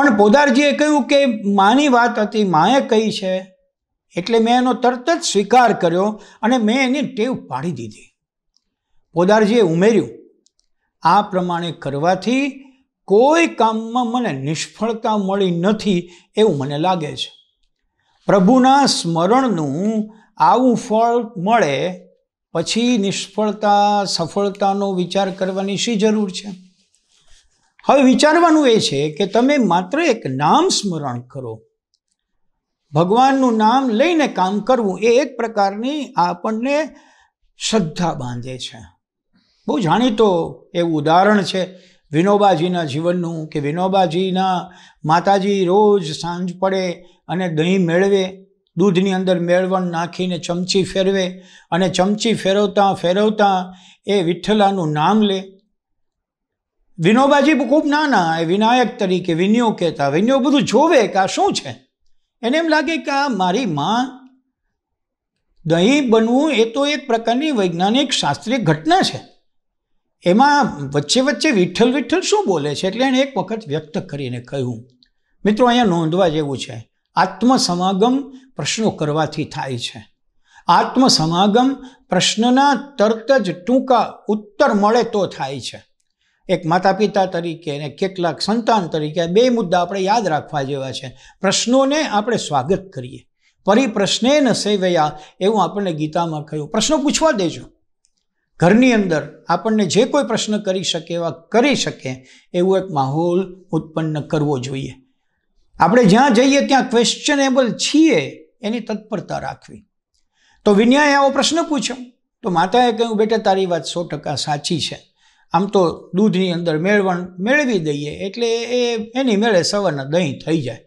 પણ પોદારજીએ કહ્યું કે માની વાત હતી માએ કહી છે એટલે મેં એનો તરત જ સ્વીકાર કર્યો અને મેં એની ટેવ પાડી દીધી પોદારજીએ ઉમેર્યું આ પ્રમાણે કરવાથી કોઈ કામમાં મને નિષ્ફળતા મળી નથી એવું મને લાગે છે પ્રભુના સ્મરણનું આવું ફળ મળે પછી નિષ્ફળતા સફળતાનો વિચાર કરવાની શી જરૂર છે હવે વિચારવાનું એ છે કે તમે માત્ર એક નામ સ્મરણ કરો ભગવાનનું નામ લઈને કામ કરવું એ એક પ્રકારની આપણને શ્રદ્ધા બાંધે છે બહુ જાણીતો એવું ઉદાહરણ છે વિનોબાજીના જીવનનું કે વિનોબાજીના માતાજી રોજ સાંજ પડે અને દહીં મેળવે દૂધની અંદર મેળવણ નાખીને ચમચી ફેરવે અને ચમચી ફેરવતા ફેરવતા એ વિઠ્ઠલાનું નામ લે વિનોબાજી ખૂબ નાના એ વિનાયક તરીકે વિનિયો કહેતા વિનિયો બધું જોવે કે આ શું છે એને એમ લાગે કે આ મારી માં દહીં બનવું એ તો એક પ્રકારની વૈજ્ઞાનિક શાસ્ત્રીય ઘટના છે એમાં વચ્ચે વચ્ચે વિઠ્ઠલ વિઠ્ઠલ શું બોલે છે એટલે એણે એક વખત વ્યક્ત કરીને કહ્યું મિત્રો અહીંયા નોંધવા જેવું છે આત્મસમાગમ પ્રશ્નો કરવાથી થાય છે આત્મસમાગમ પ્રશ્નના તરત જ ટૂંકા ઉત્તર મળે તો થાય છે એક માતા પિતા તરીકે અને કેટલાક સંતાન તરીકે બે મુદ્દા આપણે યાદ રાખવા જેવા છે પ્રશ્નોને આપણે સ્વાગત કરીએ પરિપ્રશ્ને ન સેવયા એવું આપણને ગીતામાં કહ્યું પ્રશ્નો પૂછવા દેજો ઘરની અંદર આપણને જે કોઈ પ્રશ્ન કરી શકે એવા કરી શકે એવું એક માહોલ ઉત્પન્ન કરવો જોઈએ આપણે જ્યાં જઈએ ત્યાં ક્વેશ્ચનેબલ છીએ એની તત્પરતા રાખવી તો વિન્યાએ આવો પ્રશ્ન પૂછ્યો તો માતાએ કહ્યું બેટા તારી વાત સો ટકા સાચી છે આમ તો દૂધની અંદર મેળવણ મેળવી દઈએ એટલે એ એની મેળે સવારના દહીં થઈ જાય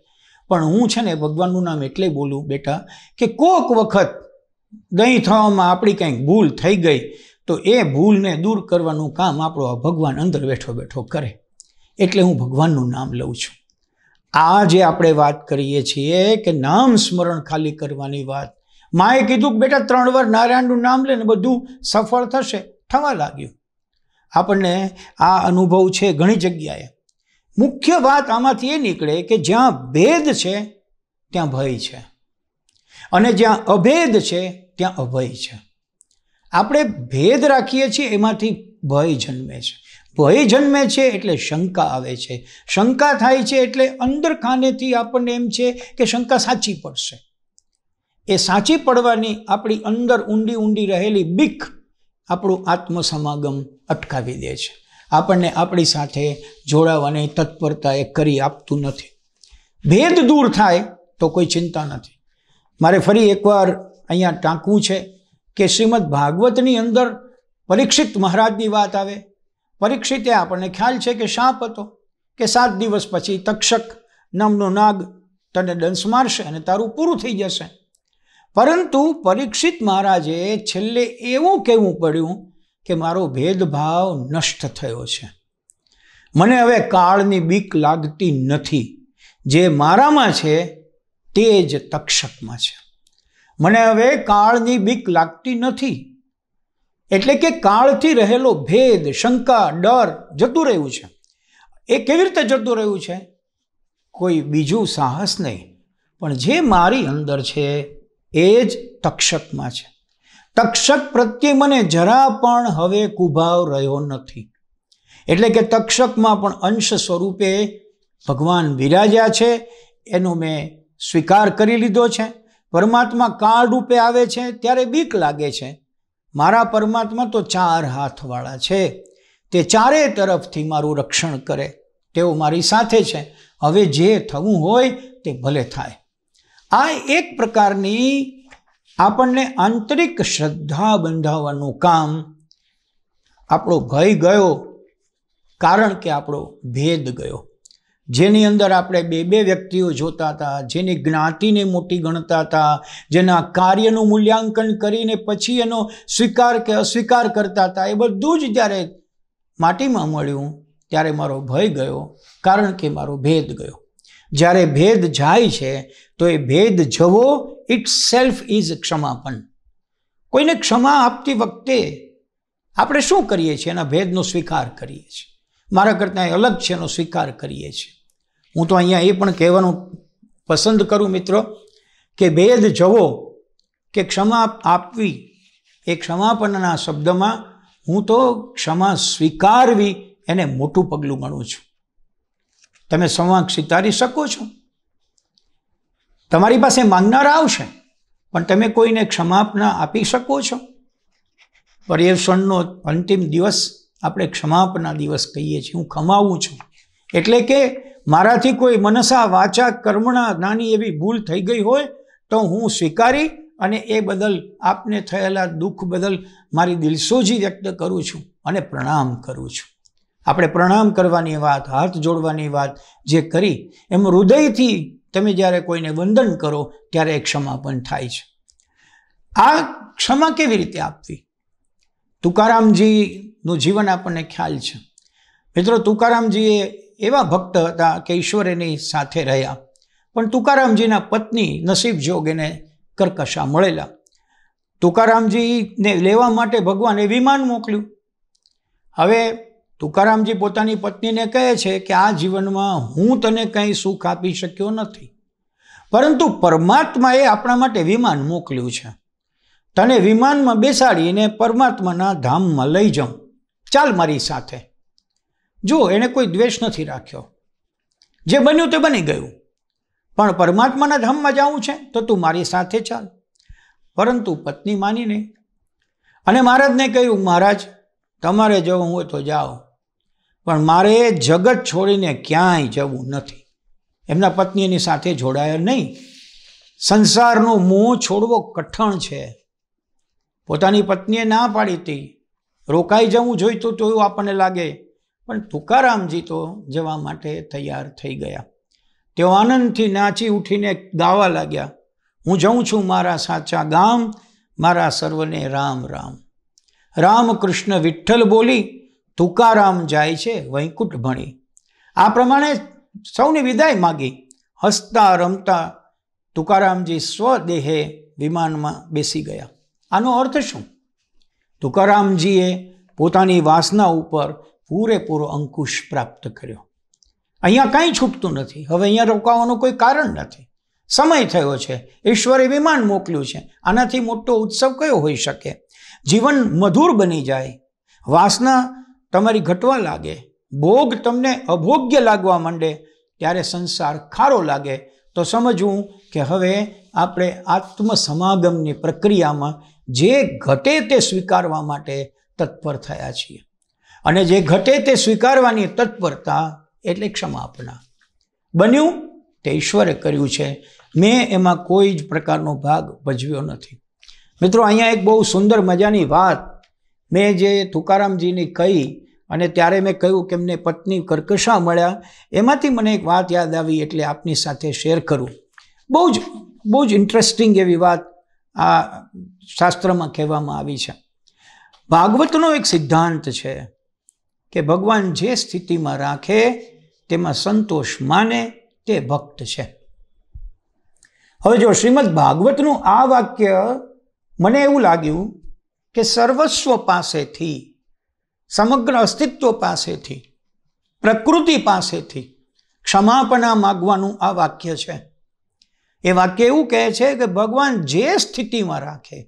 પણ હું છે ને ભગવાનનું નામ એટલે બોલું બેટા કે કોક વખત દહીં થવામાં આપણી કંઈક ભૂલ થઈ ગઈ તો એ ભૂલને દૂર કરવાનું કામ આપણો આ ભગવાન અંદર બેઠો બેઠો કરે એટલે હું ભગવાનનું નામ લઉં છું આ જે આપણે વાત કરીએ છીએ કે નામ સ્મરણ ખાલી કરવાની વાત માએ કીધું બેટા ત્રણ વાર નારાયણનું નામ લે ને બધું સફળ થશે થવા લાગ્યું આપણને આ અનુભવ છે ઘણી જગ્યાએ મુખ્ય વાત આમાંથી એ નીકળે કે જ્યાં ભેદ છે ત્યાં ભય છે અને જ્યાં અભેદ છે ત્યાં અભય છે આપણે ભેદ રાખીએ છીએ એમાંથી ભય જન્મે છે ભય જન્મે છે એટલે શંકા આવે છે શંકા થાય છે એટલે અંદર ખાનેથી આપણને એમ છે કે શંકા સાચી પડશે એ સાચી પડવાની આપણી અંદર ઊંડી ઊંડી રહેલી બીક આપણું આત્મસમાગમ અટકાવી દે છે આપણને આપણી સાથે જોડાવાની તત્પરતા એ કરી આપતું નથી ભેદ દૂર થાય તો કોઈ ચિંતા નથી મારે ફરી એકવાર અહીંયા ટાંકવું છે કે શ્રીમદ ભાગવતની અંદર પરીક્ષિત મહારાજની વાત આવે પરીક્ષિત એ આપણને ખ્યાલ છે કે સાપ હતો કે સાત દિવસ પછી તક્ષક નામનો નાગ તને દંશ મારશે અને તારું પૂરું થઈ જશે પરંતુ પરીક્ષિત મહારાજે છેલ્લે એવું કહેવું પડ્યું કે મારો ભેદભાવ નષ્ટ થયો છે મને હવે કાળની બીક લાગતી નથી જે મારામાં છે તે જ તક્ષકમાં છે મને હવે કાળની બીક લાગતી નથી એટલે કે કાળથી રહેલો ભેદ શંકા ડર જતું રહ્યું છે એ કેવી રીતે જતું રહ્યું છે કોઈ બીજું સાહસ નહીં પણ જે મારી અંદર છે એ જ તક્ષકમાં છે તક્ષક પ્રત્યે મને જરા પણ હવે કુભાવ રહ્યો નથી એટલે કે તક્ષકમાં પણ અંશ સ્વરૂપે ભગવાન વિરાજ્યા છે એનો મેં સ્વીકાર કરી લીધો છે પરમાત્મા કાળ રૂપે આવે છે ત્યારે બીક લાગે છે મારા પરમાત્મા તો ચાર હાથવાળા છે તે ચારે તરફથી મારું રક્ષણ કરે તેઓ મારી સાથે છે હવે જે થવું હોય તે ભલે થાય આ એક પ્રકારની આપણને આંતરિક શ્રદ્ધા બંધાવવાનું કામ આપણો ભય ગયો કારણ કે આપણો ભેદ ગયો જેની અંદર આપણે બે બે વ્યક્તિઓ જોતા હતા જેની જ્ઞાતિને મોટી ગણતા હતા જેના કાર્યનું મૂલ્યાંકન કરીને પછી એનો સ્વીકાર કે અસ્વીકાર કરતા હતા એ બધું જ જ્યારે માટીમાં મળ્યું ત્યારે મારો ભય ગયો કારણ કે મારો ભેદ ગયો જ્યારે ભેદ જાય છે તો એ ભેદ જવો ઇટ સેલ્ફ ઇઝ ક્ષમાપન કોઈને ક્ષમા આપતી વખતે આપણે શું કરીએ છીએ એના ભેદનો સ્વીકાર કરીએ છીએ મારા કરતાં એ અલગ છે એનો સ્વીકાર કરીએ છીએ હું તો અહીંયા એ પણ કહેવાનું પસંદ કરું મિત્રો કે ભેદ જવો કે ક્ષમા આપવી એ ક્ષમાપનના શબ્દમાં હું તો ક્ષમા સ્વીકારવી એને મોટું પગલું ગણું છું તમે સંવાદ સ્વીકારી શકો છો તમારી પાસે માંગનારા આવશે પણ તમે કોઈને ક્ષમાપના આપી શકો છો પર્યવસણનો અંતિમ દિવસ આપણે ક્ષમાપના દિવસ કહીએ છીએ હું ખમાવું છું એટલે કે મારાથી કોઈ મનસા વાચા કર્મણા નાની એવી ભૂલ થઈ ગઈ હોય તો હું સ્વીકારી અને એ બદલ આપને થયેલા દુઃખ બદલ મારી દિલસોજી વ્યક્ત કરું છું અને પ્રણામ કરું છું આપણે પ્રણામ કરવાની વાત હાથ જોડવાની વાત જે કરી એમ હૃદયથી તમે જ્યારે કોઈને વંદન કરો ત્યારે એ ક્ષમાપન થાય છે આ ક્ષમા કેવી રીતે આપવી તુકારામજીનું જીવન આપણને ખ્યાલ છે મિત્રો તુકારામજી એ એવા ભક્ત હતા કે ઈશ્વર એની સાથે રહ્યા પણ તુકારામજીના પત્ની નસીબ જોગ એને કરકશા મળેલા તુકારામજીને લેવા માટે ભગવાને વિમાન મોકલ્યું હવે તુકારામજી પોતાની પત્નીને કહે છે કે આ જીવનમાં હું તને કંઈ સુખ આપી શક્યો નથી પરંતુ પરમાત્માએ આપણા માટે વિમાન મોકલ્યું છે તને વિમાનમાં બેસાડીને પરમાત્માના ધામમાં લઈ જાઉં ચાલ મારી સાથે જો એણે કોઈ દ્વેષ નથી રાખ્યો જે બન્યું તે બની ગયું પણ પરમાત્માના ધામમાં જવું છે તો તું મારી સાથે ચાલ પરંતુ પત્ની માની નહીં અને મહારાજને કહ્યું મહારાજ તમારે જવું હોય તો જાઓ પણ મારે જગત છોડીને ક્યાંય જવું નથી એમના પત્નીની સાથે જોડાયા નહીં સંસારનું મોં છોડવો કઠણ છે પોતાની પત્નીએ ના પાડી હતી રોકાઈ જવું જોઈતું તો એવું આપણને લાગે પણ તુકારામજી તો જવા માટે તૈયાર થઈ ગયા તેઓ આનંદથી નાચી ઉઠીને ગાવા લાગ્યા હું જઉં છું મારા સાચા ગામ મારા સર્વને રામ રામ રામ કૃષ્ણ વિઠ્ઠલ બોલી તુકારામ જાય છે વૈકુંઠ ભણી આ પ્રમાણે સૌની વિદાય માગી હસતા રમતા તુકારામજી સ્વદેહે વિમાનમાં બેસી ગયા આનો અર્થ શું તુકારામજીએ પોતાની વાસના ઉપર પૂરેપૂરો અંકુશ પ્રાપ્ત કર્યો અહીંયા કાંઈ છૂટતું નથી હવે અહીંયા રોકાવાનું કોઈ કારણ નથી સમય થયો છે ઈશ્વરે વિમાન મોકલ્યું છે આનાથી મોટો ઉત્સવ કયો હોઈ શકે જીવન મધુર બની જાય વાસના તમારી ઘટવા લાગે ભોગ તમને અભોગ્ય લાગવા માંડે ત્યારે સંસાર ખારો લાગે તો સમજવું કે હવે આપણે આત્મસમાગમની પ્રક્રિયામાં જે ઘટે તે સ્વીકારવા માટે તત્પર થયા છીએ અને જે ઘટે તે સ્વીકારવાની તત્પરતા એટલે ક્ષમાપના બન્યું તે ઈશ્વરે કર્યું છે મેં એમાં કોઈ જ પ્રકારનો ભાગ ભજવ્યો નથી મિત્રો અહીંયા એક બહુ સુંદર મજાની વાત મેં જે તુકારામજીની કહી અને ત્યારે મેં કહ્યું કે એમને પત્ની કર્કશા મળ્યા એમાંથી મને એક વાત યાદ આવી એટલે આપની સાથે શેર કરું બહુ જ બહુ જ ઇન્ટરેસ્ટિંગ એવી વાત આ શાસ્ત્રમાં કહેવામાં આવી છે ભાગવતનો એક સિદ્ધાંત છે કે ભગવાન જે સ્થિતિમાં રાખે તેમાં સંતોષ માને તે ભક્ત છે હવે જો શ્રીમદ ભાગવતનું આ વાક્ય મને એવું લાગ્યું કે સર્વસ્વ પાસેથી સમગ્ર અસ્તિત્વ પાસેથી પ્રકૃતિ પાસેથી ક્ષમાપના માગવાનું આ વાક્ય છે એ વાક્ય એવું કહે છે કે ભગવાન જે સ્થિતિમાં રાખે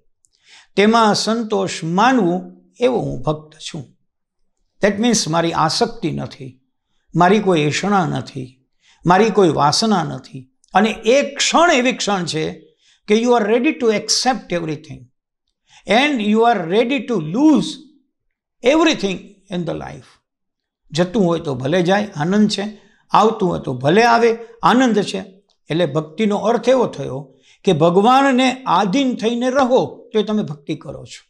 તેમાં સંતોષ માનવું એવો હું ભક્ત છું દેટ મીન્સ મારી આસક્તિ નથી મારી કોઈ એષણા નથી મારી કોઈ વાસના નથી અને એ ક્ષણ એવી ક્ષણ છે કે you are ready to accept everything and you are ready to lose everything in the life જતું હોય તો ભલે જાય આનંદ છે આવતું હોય તો ભલે આવે આનંદ છે એટલે ભક્તિનો અર્થ એવો થયો કે ભગવાનને આધીન થઈને રહો તો તમે ભક્તિ કરો છો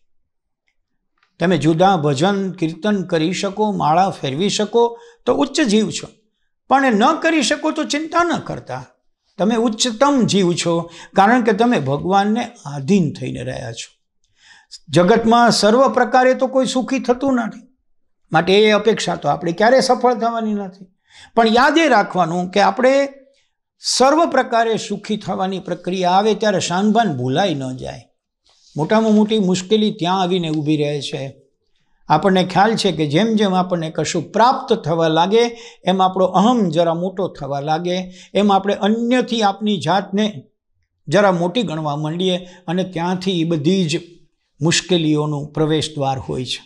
તમે જુદા ભજન કીર્તન કરી શકો માળા ફેરવી શકો તો ઉચ્ચ જીવ છો પણ એ ન કરી શકો તો ચિંતા ન કરતા તમે ઉચ્ચતમ જીવ છો કારણ કે તમે ભગવાનને આધીન થઈને રહ્યા છો જગતમાં સર્વ પ્રકારે તો કોઈ સુખી થતું નથી માટે એ અપેક્ષા તો આપણે ક્યારે સફળ થવાની નથી પણ યાદ એ રાખવાનું કે આપણે સર્વ પ્રકારે સુખી થવાની પ્રક્રિયા આવે ત્યારે શાનભાન ભૂલાઈ ન જાય મોટામાં મોટી મુશ્કેલી ત્યાં આવીને ઊભી રહે છે આપણને ખ્યાલ છે કે જેમ જેમ આપણને કશું પ્રાપ્ત થવા લાગે એમ આપણો અહમ જરા મોટો થવા લાગે એમ આપણે અન્યથી આપની જાતને જરા મોટી ગણવા માંડીએ અને ત્યાંથી બધી જ મુશ્કેલીઓનું પ્રવેશ દ્વાર હોય છે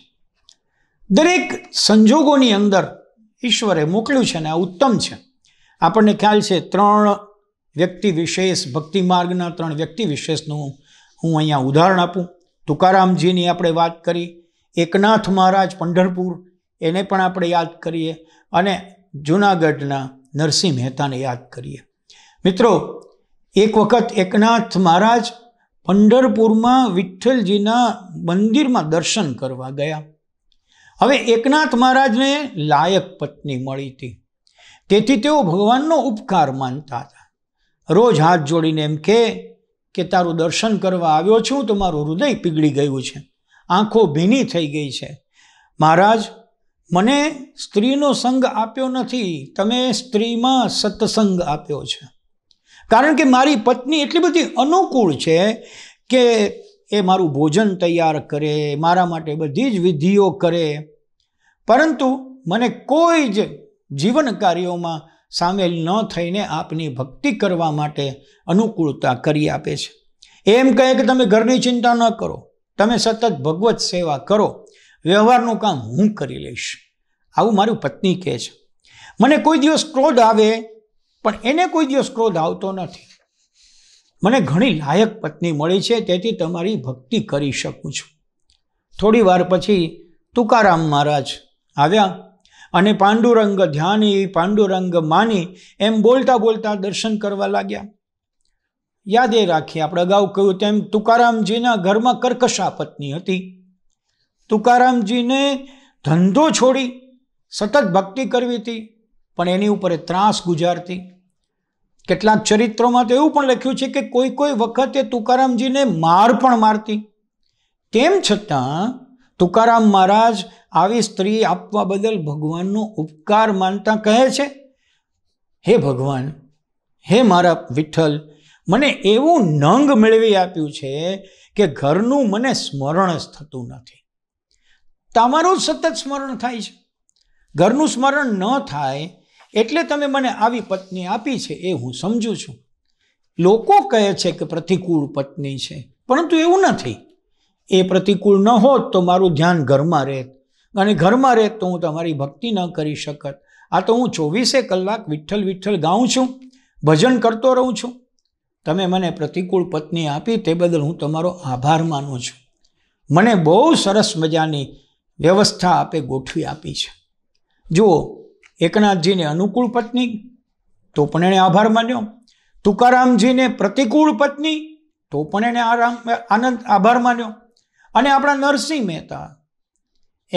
દરેક સંજોગોની અંદર ઈશ્વરે મોકલ્યું છે ને આ ઉત્તમ છે આપણને ખ્યાલ છે ત્રણ વ્યક્તિ વિશેષ ભક્તિ માર્ગના ત્રણ વ્યક્તિ વિશેષનું હું અહીંયા ઉદાહરણ આપું તુકારામજીની આપણે વાત કરી એકનાથ મહારાજ પંઢરપુર એને પણ આપણે યાદ કરીએ અને જૂનાગઢના નરસિંહ મહેતાને યાદ કરીએ મિત્રો એક વખત એકનાથ મહારાજ પંઢરપુરમાં વિઠ્ઠલજીના મંદિરમાં દર્શન કરવા ગયા હવે એકનાથ મહારાજને લાયક પત્ની મળી હતી તેથી તેઓ ભગવાનનો ઉપકાર માનતા હતા રોજ હાથ જોડીને એમ કે કે તારું દર્શન કરવા આવ્યો છું તો મારું હૃદય પીગળી ગયું છે આંખો ભીની થઈ ગઈ છે મહારાજ મને સ્ત્રીનો સંગ આપ્યો નથી તમે સ્ત્રીમાં સત્સંગ આપ્યો છે કારણ કે મારી પત્ની એટલી બધી અનુકૂળ છે કે એ મારું ભોજન તૈયાર કરે મારા માટે બધી જ વિધિઓ કરે પરંતુ મને કોઈ જ જીવન કાર્યોમાં સામેલ ન થઈને આપની ભક્તિ કરવા માટે અનુકૂળતા કરી આપે છે એમ કહે કે તમે ઘરની ચિંતા ન કરો તમે સતત ભગવત સેવા કરો વ્યવહારનું કામ હું કરી લઈશ આવું મારું પત્ની કહે છે મને કોઈ દિવસ ક્રોધ આવે પણ એને કોઈ દિવસ ક્રોધ આવતો નથી મને ઘણી લાયક પત્ની મળી છે તેથી તમારી ભક્તિ કરી શકું છું થોડી વાર પછી તુકારામ મહારાજ આવ્યા અને પાંડુરંગ ધ્યાની પાંડુરંગ માની એમ બોલતા બોલતા દર્શન કરવા લાગ્યા યાદે રાખીએ આપણે અગાઉ કહ્યું તેમ તુકારામજીના ઘરમાં કર્કશા પત્ની હતી તુકારામજીને ધંધો છોડી સતત ભક્તિ કરવી હતી પણ એની ઉપર ત્રાસ ગુજારતી કેટલાક ચરિત્રોમાં તો એવું પણ લખ્યું છે કે કોઈ કોઈ વખતે તુકારામજીને માર પણ મારતી તેમ છતાં તુકારામ મહારાજ આવી સ્ત્રી આપવા બદલ ભગવાનનો ઉપકાર માનતા કહે છે હે ભગવાન હે મારા વિઠ્ઠલ મને એવું નંગ મેળવી આપ્યું છે કે ઘરનું મને સ્મરણ જ થતું નથી તમારું સતત સ્મરણ થાય છે ઘરનું સ્મરણ ન થાય એટલે તમે મને આવી પત્ની આપી છે એ હું સમજું છું લોકો કહે છે કે પ્રતિકૂળ પત્ની છે પરંતુ એવું નથી એ પ્રતિકૂળ ન હોત તો મારું ધ્યાન ઘરમાં રહેત અને ઘરમાં રહેત તો હું તમારી ભક્તિ ન કરી શકત આ તો હું ચોવીસે કલાક વિઠ્ઠલ વિઠ્ઠલ ગાઉં છું ભજન કરતો રહું છું તમે મને પ્રતિકૂળ પત્ની આપી તે બદલ હું તમારો આભાર માનું છું મને બહુ સરસ મજાની વ્યવસ્થા આપે ગોઠવી આપી છે જુઓ એકનાથજીને અનુકૂળ પત્ની તો પણ એણે આભાર માન્યો તુકારામજીને પ્રતિકૂળ પત્ની તો પણ એણે આરામ આનંદ આભાર માન્યો અને આપણા નરસિંહ મહેતા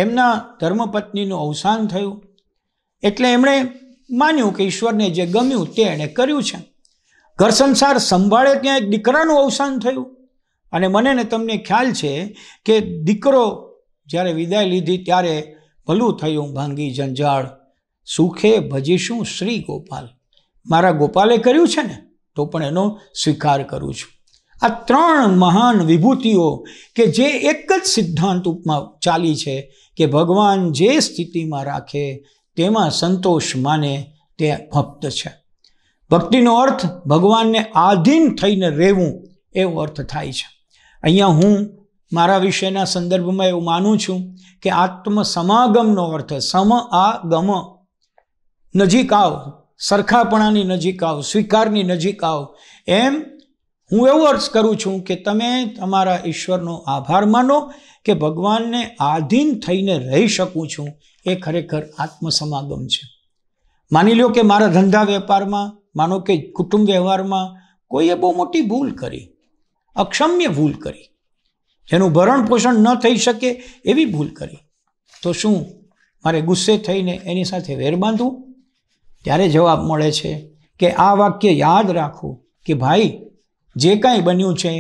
એમના ધર્મપત્નીનું અવસાન થયું એટલે એમણે માન્યું કે ઈશ્વરને જે ગમ્યું તે એણે કર્યું છે ઘર સંસાર સંભાળે ત્યાં એક દીકરાનું અવસાન થયું અને મને ને તમને ખ્યાલ છે કે દીકરો જ્યારે વિદાય લીધી ત્યારે ભલું થયું ભાંગી જંજાળ સુખે ભજીશું શ્રી ગોપાલ મારા ગોપાલે કર્યું છે ને તો પણ એનો સ્વીકાર કરું છું આ ત્રણ મહાન વિભૂતિઓ કે જે એક જ સિદ્ધાંત ઉપમાં ચાલી છે કે ભગવાન જે સ્થિતિમાં રાખે તેમાં સંતોષ માને તે ભક્ત છે ભક્તિનો અર્થ ભગવાનને આધીન થઈને રહેવું એવો અર્થ થાય છે અહીંયા હું મારા વિષયના સંદર્ભમાં એવું માનું છું કે આત્મ સમાગમનો અર્થ સમ આ ગમ નજીક આવ સરખાપણાની નજીક આવ સ્વીકારની નજીક આવ એમ હું એવો અર્થ કરું છું કે તમે તમારા ઈશ્વરનો આભાર માનો કે ભગવાનને આધીન થઈને રહી શકું છું એ ખરેખર આત્મસમાગમ છે માની લો કે મારા ધંધા વેપારમાં માનો કે કુટુંબ વ્યવહારમાં કોઈએ બહુ મોટી ભૂલ કરી અક્ષમ્ય ભૂલ કરી જેનું ભરણ પોષણ ન થઈ શકે એવી ભૂલ કરી તો શું મારે ગુસ્સે થઈને એની સાથે વેર બાંધવું ત્યારે જવાબ મળે છે કે આ વાક્ય યાદ રાખો કે ભાઈ જે કાંઈ બન્યું છે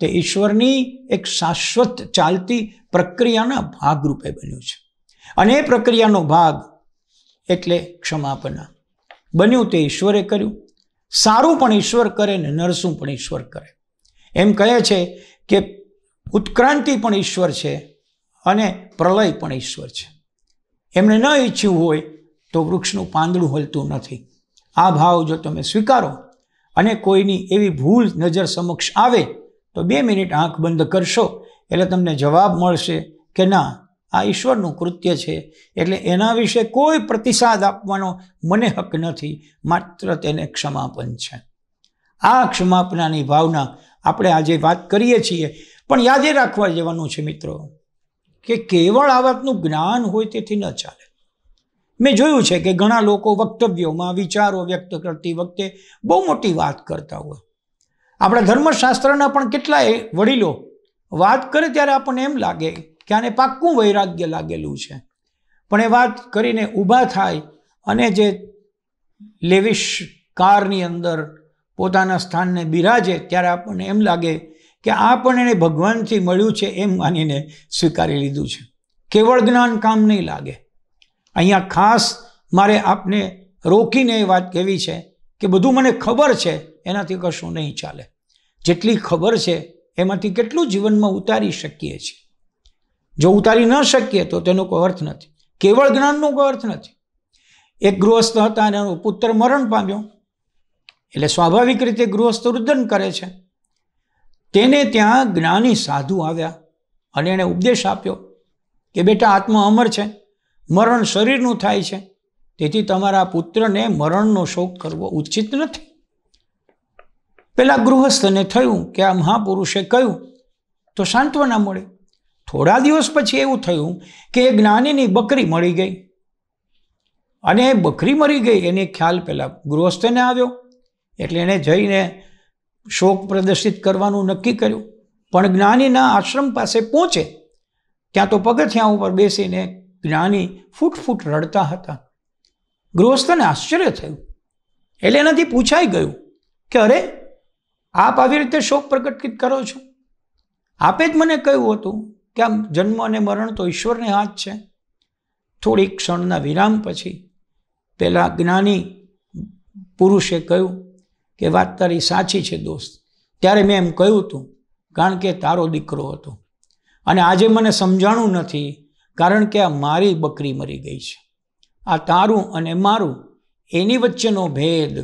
તે ઈશ્વરની એક શાશ્વત ચાલતી પ્રક્રિયાના ભાગરૂપે બન્યું છે અને એ પ્રક્રિયાનો ભાગ એટલે ક્ષમાપના બન્યું તે ઈશ્વરે કર્યું સારું પણ ઈશ્વર કરે ને નરસું પણ ઈશ્વર કરે એમ કહે છે કે ઉત્ક્રાંતિ પણ ઈશ્વર છે અને પ્રલય પણ ઈશ્વર છે એમણે ન ઈચ્છ્યું હોય તો વૃક્ષનું પાંદડું હલતું નથી આ ભાવ જો તમે સ્વીકારો અને કોઈની એવી ભૂલ નજર સમક્ષ આવે તો બે મિનિટ આંખ બંધ કરશો એટલે તમને જવાબ મળશે કે ના આ ઈશ્વરનું કૃત્ય છે એટલે એના વિશે કોઈ પ્રતિસાદ આપવાનો મને હક નથી માત્ર તેને ક્ષમાપન છે આ ક્ષમાપનાની ભાવના આપણે આજે વાત કરીએ છીએ પણ યાદે રાખવા જેવાનું છે મિત્રો કે કેવળ આ વાતનું જ્ઞાન હોય તેથી ન ચાલે મેં જોયું છે કે ઘણા લોકો વક્તવ્યોમાં વિચારો વ્યક્ત કરતી વખતે બહુ મોટી વાત કરતા હોય આપણા ધર્મશાસ્ત્રના પણ કેટલાય વડીલો વાત કરે ત્યારે આપણને એમ લાગે કે આને પાક્કું વૈરાગ્ય લાગેલું છે પણ એ વાત કરીને ઊભા થાય અને જે લેવિશ કારની અંદર પોતાના સ્થાનને બિરાજે ત્યારે આપણને એમ લાગે કે આ પણ એણે ભગવાનથી મળ્યું છે એમ માનીને સ્વીકારી લીધું છે કેવળ જ્ઞાન કામ નહીં લાગે અહીંયા ખાસ મારે આપને રોકીને એ વાત કહેવી છે કે બધું મને ખબર છે એનાથી કશું નહીં ચાલે જેટલી ખબર છે એમાંથી કેટલું જીવનમાં ઉતારી શકીએ છીએ જો ઉતારી ન શકીએ તો તેનો કોઈ અર્થ નથી કેવળ જ્ઞાનનો કોઈ અર્થ નથી એક ગૃહસ્થ હતા અને એનો પુત્ર મરણ પામ્યો એટલે સ્વાભાવિક રીતે ગૃહસ્થ રુદન કરે છે તેને ત્યાં જ્ઞાની સાધુ આવ્યા અને એણે ઉપદેશ આપ્યો કે બેટા આત્મા અમર છે મરણ શરીરનું થાય છે તેથી તમારા પુત્રને મરણનો શોક કરવો ઉચિત નથી પેલા ગૃહસ્થને થયું કે આ મહાપુરુષે કહ્યું તો સાંત્વના મળે થોડા દિવસ પછી એવું થયું કે એ જ્ઞાનીની બકરી મળી ગઈ અને એ બકરી મરી ગઈ એને ખ્યાલ પહેલાં ગૃહસ્થને આવ્યો એટલે એણે જઈને શોક પ્રદર્શિત કરવાનું નક્કી કર્યું પણ જ્ઞાનીના આશ્રમ પાસે પહોંચે ત્યાં તો પગથિયા ઉપર બેસીને જ્ઞાની ફૂટ ફૂટ રડતા હતા ગૃહસ્થને આશ્ચર્ય થયું એટલે એનાથી પૂછાઈ ગયું કે અરે આપ આવી રીતે શોક પ્રકટિત કરો છો આપે જ મને કહ્યું હતું કે આમ જન્મ અને મરણ તો ઈશ્વરને હાથ છે થોડીક ક્ષણના વિરામ પછી પહેલાં જ્ઞાની પુરુષે કહ્યું કે વાત તારી સાચી છે દોસ્ત ત્યારે મેં એમ કહ્યું હતું કારણ કે તારો દીકરો હતો અને આજે મને સમજાણું નથી કારણ કે આ મારી બકરી મરી ગઈ છે આ તારું અને મારું એની વચ્ચેનો ભેદ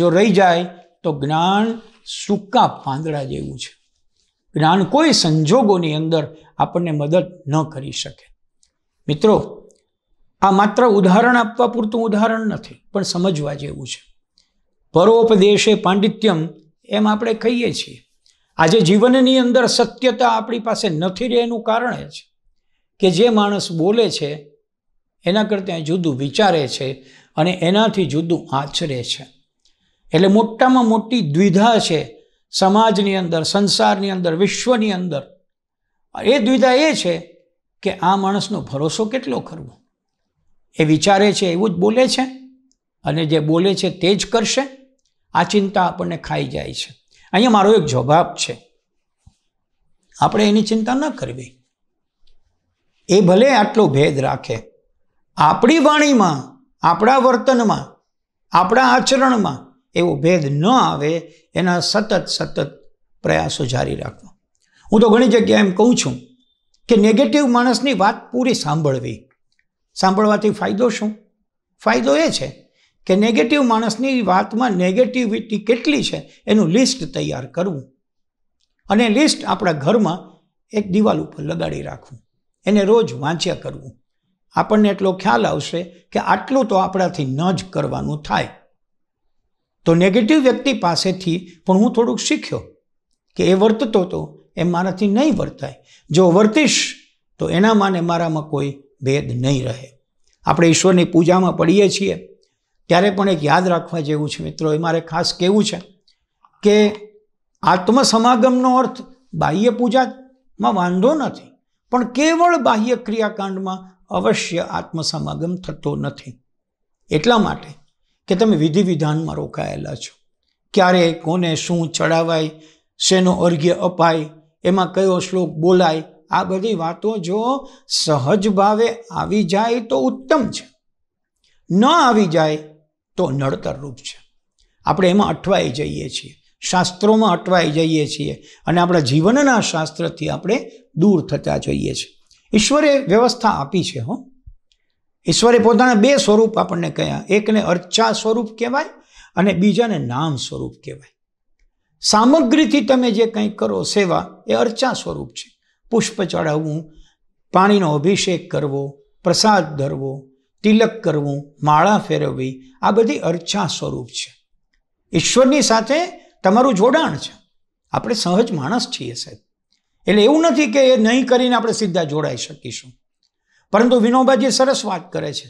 જો રહી જાય તો જ્ઞાન સૂકા પાંદડા જેવું છે જ્ઞાન કોઈ સંજોગોની અંદર આપણને મદદ ન કરી શકે મિત્રો આ માત્ર ઉદાહરણ આપવા પૂરતું ઉદાહરણ નથી પણ સમજવા જેવું છે પરોપદેશે પાંડિત્યમ એમ આપણે કહીએ છીએ આજે જીવનની અંદર સત્યતા આપણી પાસે નથી રહે એનું કારણ એ છે કે જે માણસ બોલે છે એના કરતાં જુદું વિચારે છે અને એનાથી જુદું આચરે છે એટલે મોટામાં મોટી દ્વિધા છે સમાજની અંદર સંસારની અંદર વિશ્વની અંદર એ દ્વિધા એ છે કે આ માણસનો ભરોસો કેટલો કરવો એ વિચારે છે એવું જ બોલે છે અને જે બોલે છે તે જ કરશે આ ચિંતા આપણને ખાઈ જાય છે અહીંયા મારો એક જવાબ છે આપણે એની ચિંતા ન કરવી એ ભલે આટલો ભેદ રાખે આપણી વાણીમાં આપણા વર્તનમાં આપણા આચરણમાં એવો ભેદ ન આવે એના સતત સતત પ્રયાસો જારી રાખવા હું તો ઘણી જગ્યાએ એમ કહું છું કે નેગેટિવ માણસની વાત પૂરી સાંભળવી સાંભળવાથી ફાયદો શું ફાયદો એ છે કે નેગેટિવ માણસની વાતમાં નેગેટિવિટી કેટલી છે એનું લિસ્ટ તૈયાર કરવું અને લિસ્ટ આપણા ઘરમાં એક દિવાલ ઉપર લગાડી રાખવું એને રોજ વાંચ્યા કરવું આપણને એટલો ખ્યાલ આવશે કે આટલું તો આપણાથી ન જ કરવાનું થાય તો નેગેટિવ વ્યક્તિ પાસેથી પણ હું થોડુંક શીખ્યો કે એ વર્તતો તો એ મારાથી નહીં વર્તાય જો વર્તીશ તો એનામાં ને મારામાં કોઈ ભેદ નહીં રહે આપણે ઈશ્વરની પૂજામાં પડીએ છીએ ત્યારે પણ એક યાદ રાખવા જેવું છે મિત્રો એ મારે ખાસ કહેવું છે કે આત્મસમાગમનો અર્થ બાહ્ય પૂજામાં વાંધો નથી પણ કેવળ બાહ્ય ક્રિયાકાંડમાં અવશ્ય આત્મસમાગમ થતો નથી એટલા માટે કે તમે વિધિ વિધાનમાં રોકાયેલા છો ક્યારે કોને શું ચડાવાય શેનો અર્ઘ્ય અપાય એમાં કયો શ્લોક બોલાય આ બધી વાતો જો સહજ ભાવે આવી જાય તો ઉત્તમ છે ન આવી જાય તો નડતરરૂપ છે આપણે એમાં અઠવાઈ જઈએ છીએ શાસ્ત્રોમાં અટવાઈ જઈએ છીએ અને આપણા જીવનના શાસ્ત્રથી આપણે દૂર થતા જઈએ છીએ ઈશ્વરે વ્યવસ્થા આપી છે હો ઈશ્વરે પોતાના બે સ્વરૂપ આપણને કહ્યા એકને અર્ચા સ્વરૂપ કહેવાય અને બીજાને નામ સ્વરૂપ કહેવાય સામગ્રીથી તમે જે કંઈક કરો સેવા એ અર્ચા સ્વરૂપ છે પુષ્પ ચઢાવવું પાણીનો અભિષેક કરવો પ્રસાદ ધરવો તિલક કરવું માળા ફેરવવી આ બધી અર્ચા સ્વરૂપ છે ઈશ્વરની સાથે તમારું જોડાણ છે આપણે સહજ માણસ છીએ સાહેબ એટલે એવું નથી કે એ નહીં કરીને આપણે સીધા જોડાઈ શકીશું પરંતુ વિનોબાજી સરસ વાત કરે છે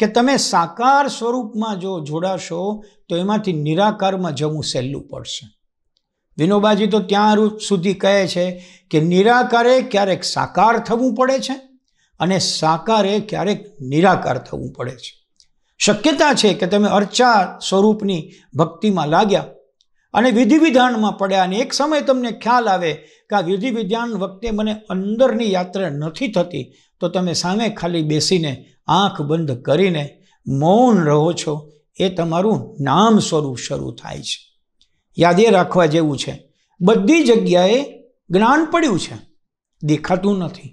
કે તમે સાકાર સ્વરૂપમાં જો જોડાશો તો એમાંથી નિરાકારમાં જવું સહેલું પડશે વિનોબાજી તો ત્યાં સુધી કહે છે કે નિરાકારે ક્યારેક સાકાર થવું પડે છે અને સાકારે ક્યારેક નિરાકાર થવું પડે છે શક્યતા છે કે તમે અર્ચા સ્વરૂપની ભક્તિમાં લાગ્યા અને વિધિ વિધાનમાં પડ્યા અને એક સમય તમને ખ્યાલ આવે કે આ વિધિ વિધાન વખતે મને અંદરની યાત્રા નથી થતી તો તમે સામે ખાલી બેસીને આંખ બંધ કરીને મૌન રહો છો એ તમારું નામ સ્વરૂપ શરૂ થાય છે યાદ એ રાખવા જેવું છે બધી જગ્યાએ જ્ઞાન પડ્યું છે દેખાતું નથી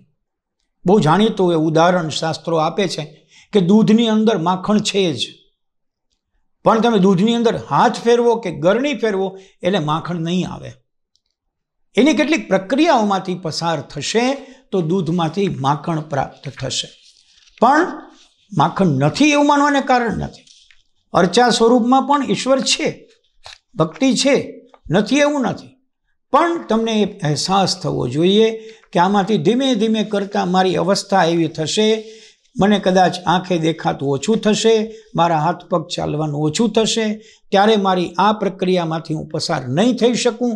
બહુ જાણીતું એ ઉદાહરણ શાસ્ત્રો આપે છે કે દૂધની અંદર માખણ છે જ પણ તમે દૂધની અંદર હાથ ફેરવો કે ગરણી ફેરવો એટલે માખણ નહીં આવે એની કેટલીક પ્રક્રિયાઓમાંથી પસાર થશે તો દૂધમાંથી માખણ પ્રાપ્ત થશે પણ માખણ નથી એવું માનવાને કારણ નથી અર્ચા સ્વરૂપમાં પણ ઈશ્વર છે ભક્તિ છે નથી એવું નથી પણ તમને એ અહેસાસ થવો જોઈએ કે આમાંથી ધીમે ધીમે કરતાં મારી અવસ્થા એવી થશે મને કદાચ આંખે દેખાતું ઓછું થશે મારા હાથ પગ ચાલવાનું ઓછું થશે ત્યારે મારી આ પ્રક્રિયામાંથી હું પસાર નહીં થઈ શકું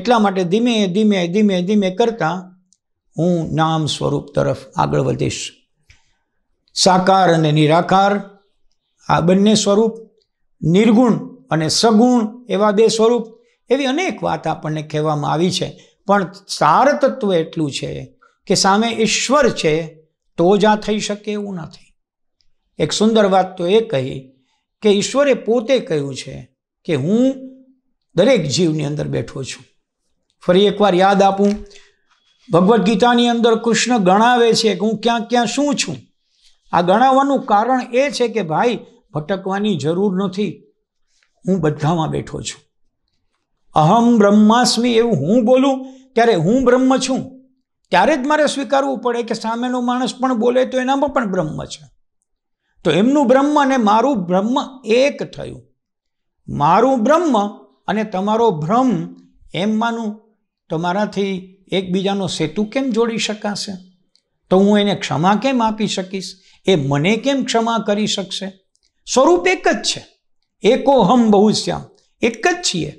એટલા માટે ધીમે ધીમે ધીમે ધીમે કરતાં હું નામ સ્વરૂપ તરફ આગળ વધીશ સાકાર અને નિરાકાર આ બંને સ્વરૂપ નિર્ગુણ અને સગુણ એવા બે સ્વરૂપ એવી અનેક વાત આપણને કહેવામાં આવી છે પણ સાર તત્વ એટલું છે કે સામે ઈશ્વર છે તો જ આ થઈ શકે એવું નથી એક સુંદર વાત તો એ કહી કે ઈશ્વરે પોતે કહ્યું છે કે હું દરેક જીવની અંદર બેઠો છું ફરી એકવાર યાદ આપું ભગવદ્ ગીતાની અંદર કૃષ્ણ ગણાવે છે કે હું ક્યાં ક્યાં શું છું આ ગણાવવાનું કારણ એ છે કે ભાઈ ભટકવાની જરૂર નથી હું બધામાં બેઠો છું અહમ બ્રહ્માસ્મી એવું હું બોલું ત્યારે હું બ્રહ્મ છું ત્યારે જ મારે સ્વીકારવું પડે કે સામેનો માણસ પણ બોલે તો એનામાં પણ બ્રહ્મ છે તો એમનું બ્રહ્મ અને મારું બ્રહ્મ એક થયું મારું બ્રહ્મ અને તમારો ભ્રમ એમ માનું તમારાથી એકબીજાનો સેતુ કેમ જોડી શકાશે તો હું એને ક્ષમા કેમ આપી શકીશ એ મને કેમ ક્ષમા કરી શકશે સ્વરૂપ એક જ છે એકો હમ બહુ શ્યામ એક જ છીએ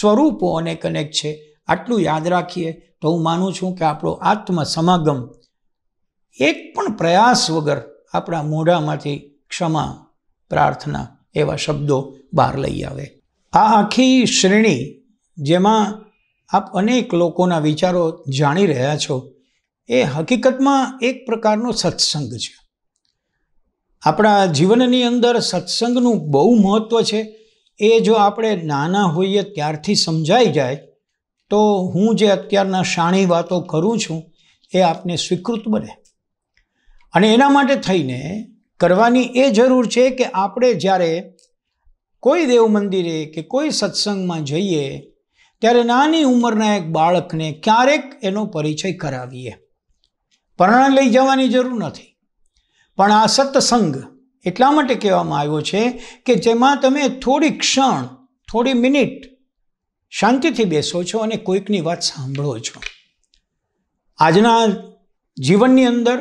સ્વરૂપો અનેક અનેક છે આટલું યાદ રાખીએ તો હું માનું છું કે આપણો આત્મ સમાગમ એક પણ પ્રયાસ વગર આપણા મોઢામાંથી ક્ષમા પ્રાર્થના એવા શબ્દો બહાર લઈ આવે આ આખી શ્રેણી જેમાં આપ અનેક લોકોના વિચારો જાણી રહ્યા છો એ હકીકતમાં એક પ્રકારનો સત્સંગ છે આપણા જીવનની અંદર સત્સંગનું બહુ મહત્ત્વ છે એ જો આપણે નાના હોઈએ ત્યારથી સમજાઈ જાય તો હું જે અત્યારના શાણી વાતો કરું છું એ આપને સ્વીકૃત બને અને એના માટે થઈને કરવાની એ જરૂર છે કે આપણે જ્યારે કોઈ દેવ મંદિરે કે કોઈ સત્સંગમાં જઈએ ત્યારે નાની ઉંમરના એક બાળકને ક્યારેક એનો પરિચય કરાવીએ પરણા લઈ જવાની જરૂર નથી પણ આ સત્સંગ એટલા માટે કહેવામાં આવ્યો છે કે જેમાં તમે થોડી ક્ષણ થોડી મિનિટ શાંતિથી બેસો છો અને કોઈકની વાત સાંભળો છો આજના જીવનની અંદર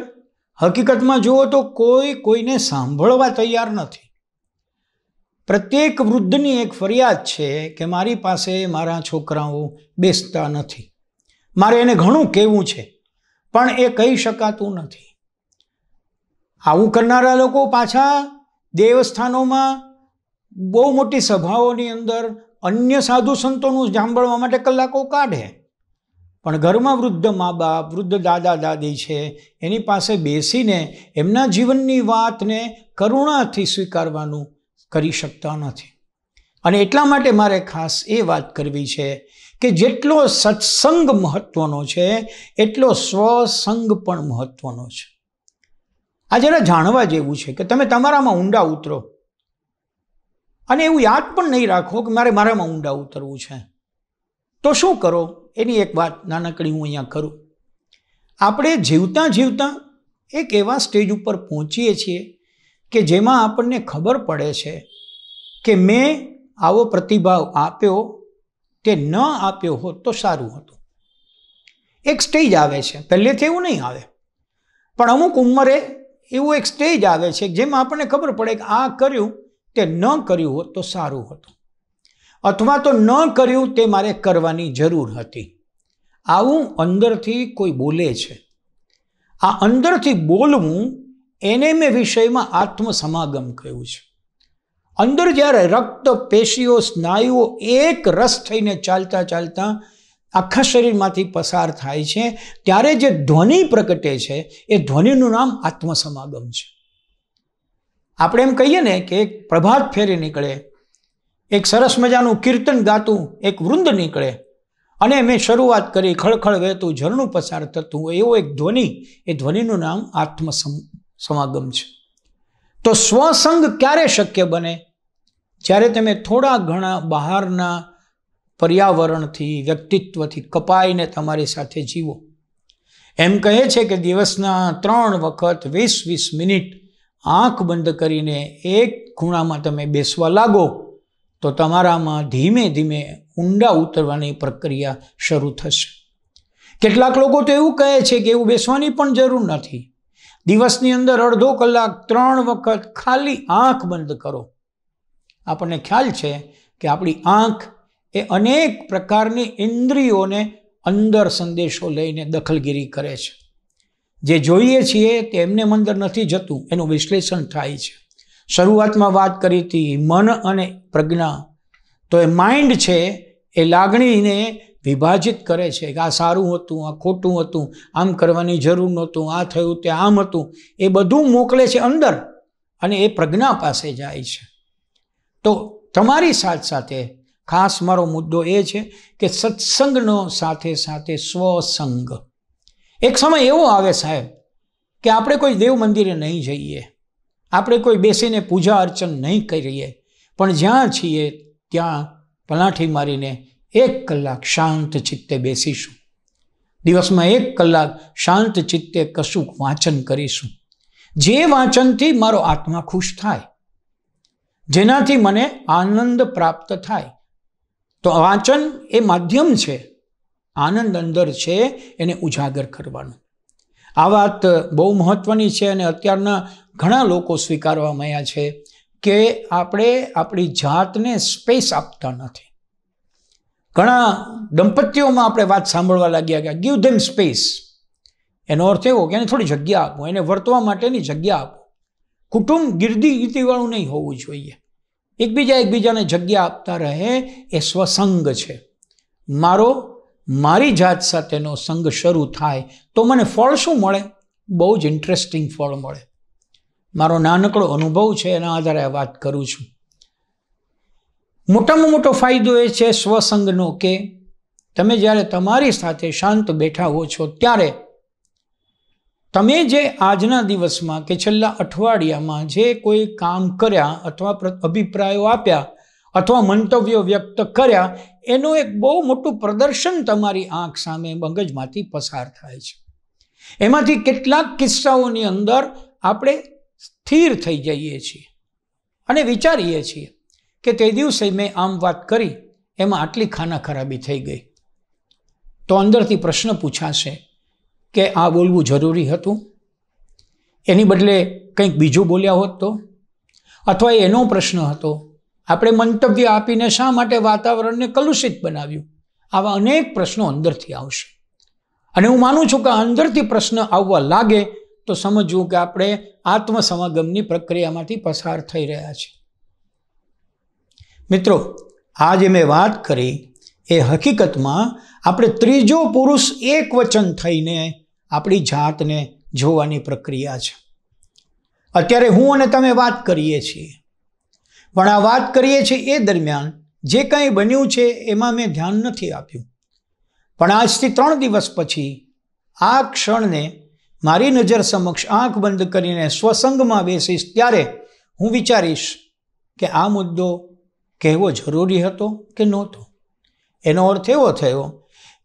હકીકતમાં જુઓ તો કોઈ કોઈને સાંભળવા તૈયાર નથી પ્રત્યેક વૃદ્ધની એક ફરિયાદ છે કે મારી પાસે મારા છોકરાઓ બેસતા નથી મારે એને ઘણું કહેવું છે પણ એ કહી શકાતું નથી આવું કરનારા લોકો પાછા દેવસ્થાનોમાં બહુ મોટી સભાઓની અંદર અન્ય સાધુ સંતોનું સાંભળવા માટે કલાકો કાઢે પણ ઘરમાં વૃદ્ધ મા બાપ વૃદ્ધ દાદા દાદી છે એની પાસે બેસીને એમના જીવનની વાતને કરુણાથી સ્વીકારવાનું કરી શકતા નથી અને એટલા માટે મારે ખાસ એ વાત કરવી છે કે જેટલો સત્સંગ મહત્વનો છે એટલો સ્વસંગ પણ મહત્વનો છે આ જરા જાણવા જેવું છે કે તમે તમારામાં ઊંડા ઉતરો અને એવું યાદ પણ નહીં રાખો કે મારે મારામાં ઊંડા ઉતરવું છે તો શું કરો એની એક વાત નાનકડી હું અહીંયા કરું આપણે જીવતા જીવતા એક એવા સ્ટેજ ઉપર પહોંચીએ છીએ કે જેમાં આપણને ખબર પડે છે કે મેં આવો પ્રતિભાવ આપ્યો તે ન આપ્યો હોત તો સારું હતું એક સ્ટેજ આવે છે પહેલેથી એવું નહીં આવે પણ અમુક ઉંમરે એવું એક સ્ટેજ આવે છે જેમાં આપણને ખબર પડે કે આ કર્યું તે ન કર્યું હોત તો સારું હતું અથવા તો ન કર્યું તે મારે કરવાની જરૂર હતી આવું અંદરથી કોઈ બોલે છે આ અંદરથી બોલવું એને મેં વિષયમાં આત્મસમાગમ કહ્યું છે અંદર જ્યારે રક્ત પેશીઓ સ્નાયુઓ એક રસ થઈને ચાલતા ચાલતા આખા શરીરમાંથી પસાર થાય છે ત્યારે જે ધ્વનિ પ્રગટે છે એ ધ્વનિનું નામ આત્મસમાગમ છે આપણે એમ કહીએ ને કે એક પ્રભાત ફેરી નીકળે એક સરસ મજાનું કીર્તન ગાતું એક વૃંદ નીકળે અને મેં શરૂઆત કરી ખળખળ વહેતું ઝરણું પસાર થતું એવો એક ધ્વનિ એ ધ્વનિનું નામ આત્મ સમાગમ છે તો સ્વસંગ ક્યારે શક્ય બને જ્યારે તમે થોડા ઘણા બહારના પર્યાવરણથી વ્યક્તિત્વથી કપાઈને તમારી સાથે જીવો એમ કહે છે કે દિવસના ત્રણ વખત વીસ વીસ મિનિટ આંખ બંધ કરીને એક ખૂણામાં તમે બેસવા લાગો તો તમારામાં ધીમે ધીમે ઊંડા ઉતરવાની પ્રક્રિયા શરૂ થશે કેટલાક લોકો તો એવું કહે છે કે એવું બેસવાની પણ જરૂર નથી દિવસની અંદર અડધો કલાક ત્રણ વખત ખાલી આંખ બંધ કરો આપણને ખ્યાલ છે કે આપણી આંખ એ અનેક પ્રકારની ઇન્દ્રિયોને અંદર સંદેશો લઈને દખલગીરી કરે છે જે જોઈએ છીએ તે એમને અંદર નથી જતું એનું વિશ્લેષણ થાય છે શરૂઆતમાં વાત કરી હતી મન અને પ્રજ્ઞા તો એ માઇન્ડ છે એ લાગણીને વિભાજિત કરે છે કે આ સારું હતું આ ખોટું હતું આમ કરવાની જરૂર નહોતું આ થયું તે આમ હતું એ બધું મોકલે છે અંદર અને એ પ્રજ્ઞા પાસે જાય છે તો તમારી સાથે સાથે ખાસ મારો મુદ્દો એ છે કે સત્સંગનો સાથે સાથે સ્વસંગ એક સમય એવો આવે સાહેબ કે આપણે કોઈ દેવ મંદિરે નહીં જઈએ આપણે કોઈ બેસીને પૂજા અર્ચન નહીં કરીએ પણ જ્યાં છીએ ત્યાં પલાઠી મારીને એક કલાક શાંત ચિત્તે બેસીશું દિવસમાં એક કલાક શાંત ચિત્તે કશુંક વાંચન કરીશું જે વાંચનથી મારો આત્મા ખુશ થાય જેનાથી મને આનંદ પ્રાપ્ત થાય તો વાંચન એ માધ્યમ છે આનંદ અંદર છે એને ઉજાગર કરવાનો આ વાત બહુ મહત્ત્વની છે અને અત્યારના ઘણા લોકો સ્વીકારવા માંયા છે કે આપણે આપણી જાતને સ્પેસ આપતા નથી ઘણા દંપતીઓમાં આપણે વાત સાંભળવા લાગ્યા કે ગીવ ધેમ સ્પેસ એનો અર્થ એવો કે એને થોડી જગ્યા આપો એને વર્તવા માટેની જગ્યા આપો કુટુંબ ગીર્દી ગીતીવાળું નહીં હોવું જોઈએ એકબીજા એકબીજાને જગ્યા આપતા રહે એ સ્વસંગ છે મારો મારી જાત સાથેનો સંઘ શરૂ થાય તો મને ફળ શું મળે બહુ જ ઇન્ટરેસ્ટિંગ ફળ મળે મારો નાનકડો અનુભવ છે એના આધારે વાત કરું છું મોટામાં મોટો ફાયદો એ છે સ્વસંગનો કે તમે જ્યારે તમારી સાથે શાંત બેઠા હો છો ત્યારે તમે જે આજના દિવસમાં કે છેલ્લા અઠવાડિયામાં જે કોઈ કામ કર્યા અથવા અભિપ્રાયો આપ્યા અથવા મંતવ્યો વ્યક્ત કર્યા એનું એક બહુ મોટું પ્રદર્શન તમારી આંખ સામે મગજમાંથી પસાર થાય છે એમાંથી કેટલાક કિસ્સાઓની અંદર આપણે સ્થિર થઈ જઈએ છીએ અને વિચારીએ છીએ કે તે દિવસે મેં આમ વાત કરી એમાં આટલી ખાના ખરાબી થઈ ગઈ તો અંદરથી પ્રશ્ન પૂછાશે કે આ બોલવું જરૂરી હતું એની બદલે કંઈક બીજું બોલ્યા હોત તો અથવા એનો પ્રશ્ન હતો આપણે મંતવ્ય આપીને શા માટે વાતાવરણને કલુષિત બનાવ્યું આવા અનેક પ્રશ્નો અંદરથી આવશે અને હું માનું છું કે અંદરથી પ્રશ્ન આવવા લાગે તો સમજવું કે આપણે આત્મસમાગમની પ્રક્રિયામાંથી પસાર થઈ રહ્યા છીએ મિત્રો આ જે મેં વાત કરી એ હકીકતમાં આપણે ત્રીજો પુરુષ એક વચન થઈને આપણી જાતને જોવાની પ્રક્રિયા છે અત્યારે હું અને તમે વાત કરીએ છીએ પણ આ વાત કરીએ છીએ એ દરમિયાન જે કંઈ બન્યું છે એમાં મેં ધ્યાન નથી આપ્યું પણ આજથી ત્રણ દિવસ પછી આ ક્ષણને મારી નજર સમક્ષ આંખ બંધ કરીને સ્વસંગમાં બેસીશ ત્યારે હું વિચારીશ કે આ મુદ્દો કહેવો જરૂરી હતો કે નહોતો એનો અર્થ એવો થયો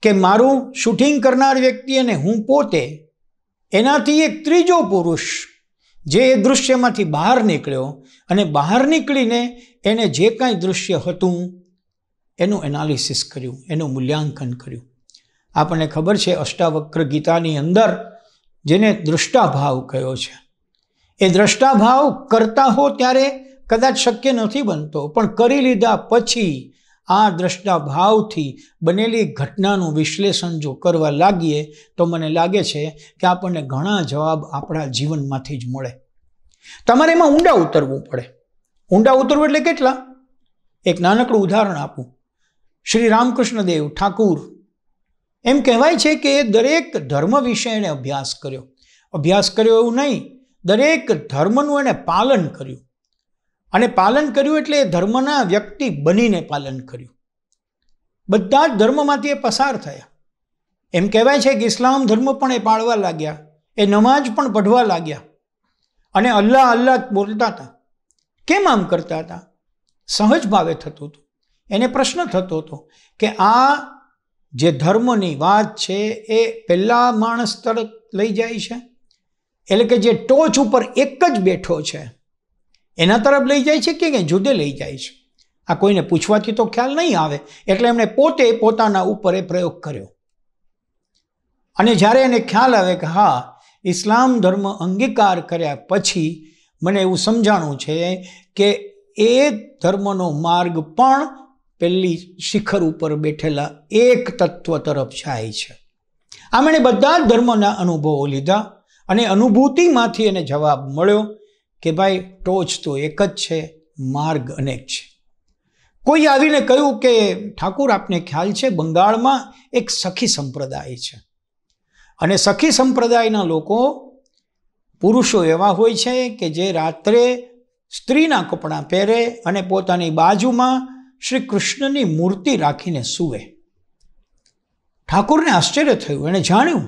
કે મારું શૂટિંગ કરનાર વ્યક્તિ અને હું પોતે એનાથી એક ત્રીજો પુરુષ જે એ દૃશ્યમાંથી બહાર નીકળ્યો અને બહાર નીકળીને એને જે કાંઈ દૃશ્ય હતું એનું એનાલિસિસ કર્યું એનું મૂલ્યાંકન કર્યું આપણને ખબર છે અષ્ટાવક્ર ગીતાની અંદર જેને દૃષ્ટાભાવ કયો છે એ દ્રષ્ટાભાવ કરતા હો ત્યારે કદાચ શક્ય નથી બનતો પણ કરી લીધા પછી આ દ્રષ્ટા ભાવથી બનેલી ઘટનાનું વિશ્લેષણ જો કરવા લાગીએ તો મને લાગે છે કે આપણને ઘણા જવાબ આપણા જીવનમાંથી જ મળે તમારે એમાં ઊંડા ઉતરવું પડે ઊંડા ઉતરવું એટલે કેટલા એક નાનકડું ઉદાહરણ આપું શ્રી રામકૃષ્ણદેવ ઠાકુર એમ કહેવાય છે કે દરેક ધર્મ વિશે એણે અભ્યાસ કર્યો અભ્યાસ કર્યો એવું નહીં દરેક ધર્મનું એણે પાલન કર્યું અને પાલન કર્યું એટલે એ ધર્મના વ્યક્તિ બનીને પાલન કર્યું બધા જ ધર્મમાંથી એ પસાર થયા એમ કહેવાય છે કે ઇસ્લામ ધર્મ પણ એ પાળવા લાગ્યા એ નમાજ પણ પઢવા લાગ્યા અને અલ્લાહ અલ્લાહ બોલતા હતા કેમ આમ કરતા હતા સહજ ભાવે થતું હતું એને પ્રશ્ન થતો હતો કે આ જે ધર્મની વાત છે એ પહેલાં માણસ તરફ લઈ જાય છે એટલે કે જે ટોચ ઉપર એક જ બેઠો છે એના તરફ લઈ જાય છે કે જુદે લઈ જાય છે આ કોઈને પૂછવાથી તો ખ્યાલ નહીં આવે એટલે એમણે પોતે પોતાના ઉપર એ પ્રયોગ કર્યો અને જ્યારે એને ખ્યાલ આવે કે હા ઇસ્લામ ધર્મ અંગીકાર કર્યા પછી મને એવું સમજાણું છે કે એ ધર્મનો માર્ગ પણ પહેલી શિખર ઉપર બેઠેલા એક તત્વ તરફ જાય છે આમ એણે બધા જ ધર્મના અનુભવો લીધા અને અનુભૂતિમાંથી એને જવાબ મળ્યો કે ભાઈ ટોચ તો એક જ છે માર્ગ અનેક છે કોઈ આવીને કહ્યું કે ઠાકુર આપને ખ્યાલ છે બંગાળમાં એક સખી સંપ્રદાય છે અને સખી સંપ્રદાયના લોકો પુરુષો એવા હોય છે કે જે રાત્રે સ્ત્રીના કપડાં પહેરે અને પોતાની બાજુમાં શ્રી કૃષ્ણની મૂર્તિ રાખીને સૂવે ઠાકુરને આશ્ચર્ય થયું એણે જાણ્યું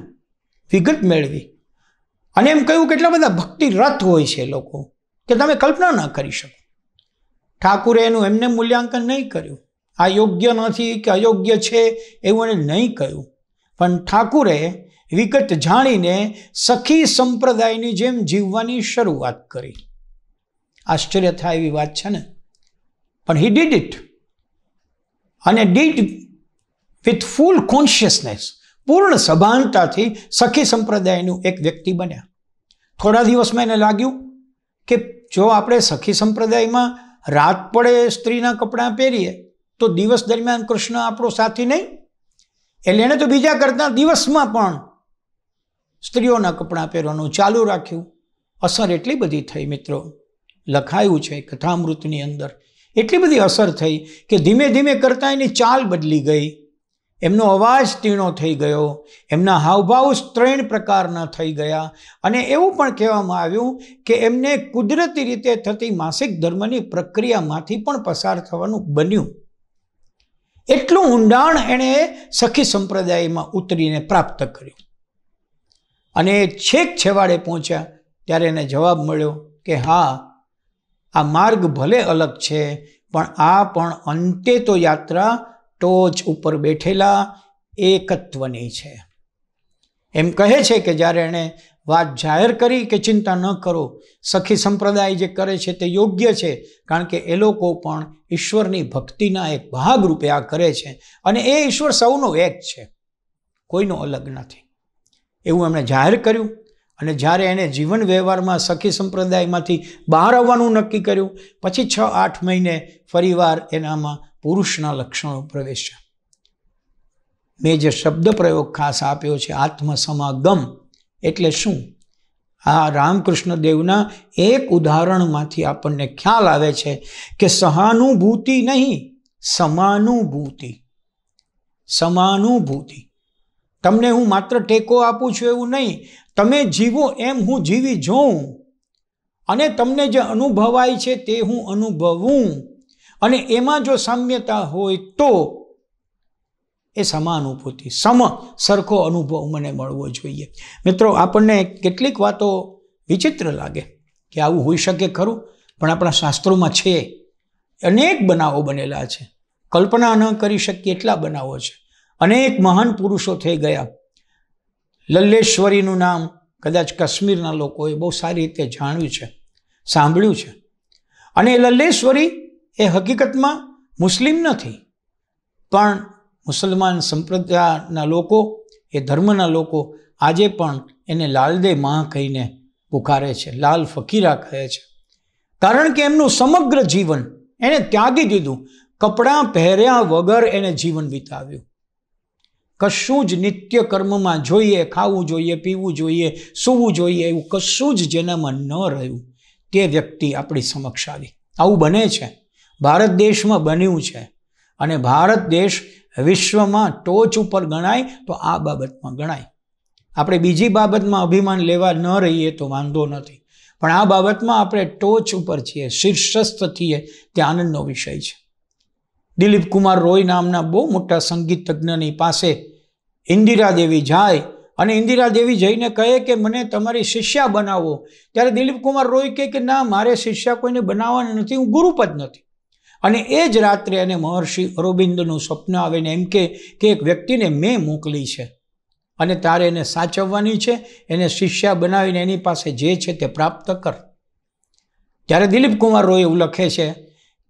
વિગત મેળવી અને એમ કહ્યું કેટલા બધા ભક્તિ રથ હોય છે લોકો કે તમે કલ્પના ન કરી શકો ઠાકુરે એનું એમને મૂલ્યાંકન નહીં કર્યું આ યોગ્ય નથી કે અયોગ્ય છે એવું એણે નહીં કહ્યું પણ ઠાકુરે વિકટ જાણીને સખી સંપ્રદાયની જેમ જીવવાની શરૂઆત કરી આશ્ચર્ય થાય એવી વાત છે ને પણ હી ડીડ ઇટ અને ડીડ વિથ ફૂલ કોન્શિયસનેસ પૂર્ણ સભાનતાથી સખી સંપ્રદાયનું એક વ્યક્તિ બન્યા થોડા દિવસમાં એને લાગ્યું કે જો આપણે સખી સંપ્રદાયમાં રાત પડે સ્ત્રીના કપડાં પહેરીએ તો દિવસ દરમિયાન કૃષ્ણ આપણો સાથી નહીં એટલે એણે તો બીજા કરતાં દિવસમાં પણ સ્ત્રીઓના કપડાં પહેરવાનું ચાલુ રાખ્યું અસર એટલી બધી થઈ મિત્રો લખાયું છે કથામૃતની અંદર એટલી બધી અસર થઈ કે ધીમે ધીમે કરતાં એની ચાલ બદલી ગઈ એમનો અવાજ તીણો થઈ ગયો એમના હાવભાવ ત્રણ પ્રકારના થઈ ગયા અને એવું પણ કહેવામાં આવ્યું કે એમને કુદરતી રીતે થતી માસિક ધર્મની પ્રક્રિયામાંથી પણ પસાર થવાનું બન્યું એટલું ઊંડાણ એણે સખી સંપ્રદાયમાં ઉતરીને પ્રાપ્ત કર્યું અને છેક છેવાડે પહોંચ્યા ત્યારે એને જવાબ મળ્યો કે હા આ માર્ગ ભલે અલગ છે પણ આ પણ અંતે તો યાત્રા ટોચ ઉપર બેઠેલા એકત્વની છે એમ કહે છે કે જ્યારે એણે વાત જાહેર કરી કે ચિંતા ન કરો સખી સંપ્રદાય જે કરે છે તે યોગ્ય છે કારણ કે એ લોકો પણ ઈશ્વરની ભક્તિના એક ભાગ રૂપે આ કરે છે અને એ ઈશ્વર સૌનો એક છે કોઈનો અલગ નથી એવું એમણે જાહેર કર્યું અને જ્યારે એણે જીવન વ્યવહારમાં સખી સંપ્રદાયમાંથી બહાર આવવાનું નક્કી કર્યું પછી છ આઠ મહિને ફરીવાર એનામાં પુરુષના લક્ષણો પ્રવેશ છે મેં જે શબ્દ પ્રયોગ ખાસ આપ્યો છે આત્મસમાગમ એટલે શું આ રામકૃષ્ણ દેવના એક ઉદાહરણમાંથી આપણને ખ્યાલ આવે છે કે સહાનુભૂતિ નહીં સમાનુભૂતિ સમાનુભૂતિ તમને હું માત્ર ટેકો આપું છું એવું નહીં તમે જીવો એમ હું જીવી જોઉં અને તમને જે અનુભવાય છે તે હું અનુભવું અને એમાં જો સામ્યતા હોય તો એ સમાનુભૂતિ સમ સરખો અનુભવ મને મળવો જોઈએ મિત્રો આપણને કેટલીક વાતો વિચિત્ર લાગે કે આવું હોઈ શકે ખરું પણ આપણા શાસ્ત્રોમાં છે અનેક બનાવો બનેલા છે કલ્પના ન કરી શકીએ એટલા બનાવો છે અનેક મહાન પુરુષો થઈ ગયા લલ્લેશ્વરીનું નામ કદાચ કાશ્મીરના લોકોએ બહુ સારી રીતે જાણ્યું છે સાંભળ્યું છે અને લલ્લેશ્વરી એ હકીકતમાં મુસ્લિમ નથી પણ મુસલમાન સંપ્રદાયના લોકો એ ધર્મના લોકો આજે પણ એને લાલદે માં કહીને પુકારે છે લાલ ફકીરા કહે છે કારણ કે એમનું સમગ્ર જીવન એને ત્યાગી દીધું કપડાં પહેર્યા વગર એને જીવન વિતાવ્યું કશું જ નિત્ય કર્મમાં જોઈએ ખાવું જોઈએ પીવું જોઈએ સૂવું જોઈએ એવું કશું જ જેનામાં ન રહ્યું તે વ્યક્તિ આપણી સમક્ષ આવી આવું બને છે ભારત દેશમાં બન્યું છે અને ભારત દેશ વિશ્વમાં ટોચ ઉપર ગણાય તો આ બાબતમાં ગણાય આપણે બીજી બાબતમાં અભિમાન લેવા ન રહીએ તો વાંધો નથી પણ આ બાબતમાં આપણે ટોચ ઉપર છીએ શીર્ષસ્થ છીએ તે આનંદનો વિષય છે દિલીપ કુમાર રોય નામના બહુ મોટા સંગીત તજ્ઞની પાસે ઇન્દિરા દેવી જાય અને ઇન્દિરા દેવી જઈને કહે કે મને તમારી શિષ્યા બનાવો ત્યારે દિલીપ કુમાર રોય કહે કે ના મારે શિષ્યા કોઈને બનાવવાની નથી હું ગુરુપદ નથી અને એ જ રાત્રે એને મહર્ષિ અરવિંદનું સ્વપ્ન આવીને એમ કે એક વ્યક્તિને મેં મોકલી છે અને તારે એને સાચવવાની છે એને શિષ્યા બનાવીને એની પાસે જે છે તે પ્રાપ્ત કર ત્યારે દિલીપ કુમાર રોય એવું લખે છે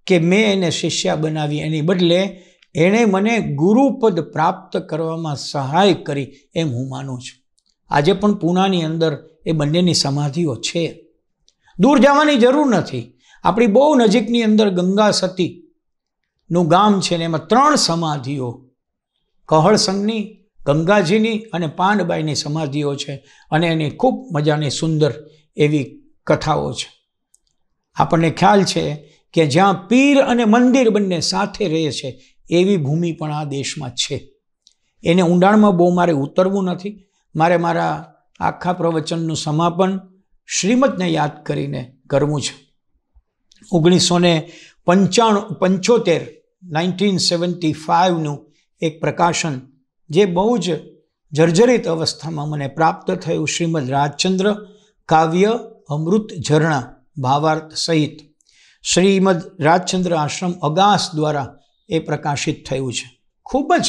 કે મેં એને શિષ્યા બનાવી એની બદલે એણે મને ગુરુપદ પ્રાપ્ત કરવામાં સહાય કરી એમ હું માનું છું આજે પણ પૂનાની અંદર એ બંનેની સમાધિઓ છે દૂર જવાની જરૂર નથી આપણી બહુ નજીકની અંદર ગંગા સતીનું ગામ છે ને એમાં ત્રણ સમાધિઓ કહળ સંઘની ગંગાજીની અને પાંડબાઈની સમાધિઓ છે અને એની ખૂબ મજાની સુંદર એવી કથાઓ છે આપણને ખ્યાલ છે કે જ્યાં પીર અને મંદિર બંને સાથે રહે છે એવી ભૂમિ પણ આ દેશમાં છે એને ઊંડાણમાં બહુ મારે ઉતરવું નથી મારે મારા આખા પ્રવચનનું સમાપન શ્રીમદને યાદ કરીને કરવું છે ઓગણીસો ને પંચાણું પંચોતેર નાઇન્ટીન સેવન્ટી ફાઇવનું એક પ્રકાશન જે બહુ જ જર્જરિત અવસ્થામાં મને પ્રાપ્ત થયું શ્રીમદ રાજચંદ્ર કાવ્ય અમૃત ઝરણા ભાવાર્થ સહિત શ્રીમદ રાજચંદ્ર આશ્રમ અગાસ દ્વારા એ પ્રકાશિત થયું છે ખૂબ જ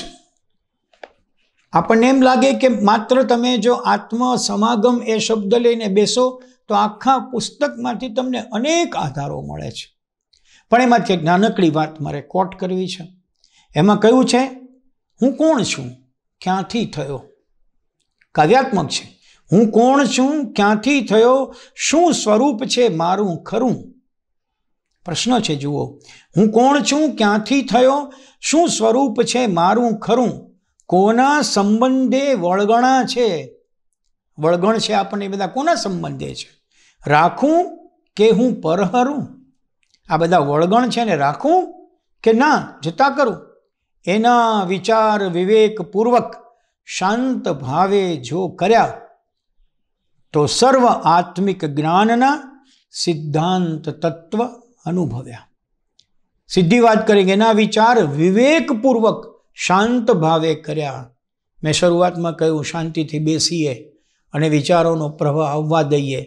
આપણને એમ લાગે કે માત્ર તમે જો આત્મ સમાગમ એ શબ્દ લઈને બેસો તો આખા પુસ્તકમાંથી તમને અનેક આધારો મળે છે પણ એમાંથી એક નાનકડી વાત મારે કોટ કરવી છે એમાં કયું છે હું કોણ છું ક્યાંથી થયો કાવ્યાત્મક છે હું કોણ છું ક્યાંથી થયો શું સ્વરૂપ છે મારું ખરું પ્રશ્ન છે જુઓ હું કોણ છું ક્યાંથી થયો શું સ્વરૂપ છે મારું ખરું કોના સંબંધે વળગણા છે વળગણ છે આપણને બધા કોના સંબંધે છે રાખું કે હું પરહરું આ બધા વળગણ છે ને રાખું કે ના જતા કરું એના વિચાર વિવેકપૂર્વક શાંત ભાવે જો કર્યા તો સર્વ આત્મિક જ્ઞાનના સિદ્ધાંત તત્વ અનુભવ્યા સીધી વાત કરી એના વિચાર વિવેકપૂર્વક શાંત ભાવે કર્યા મેં શરૂઆતમાં કહ્યું શાંતિથી બેસીએ અને વિચારોનો પ્રવાહ આવવા દઈએ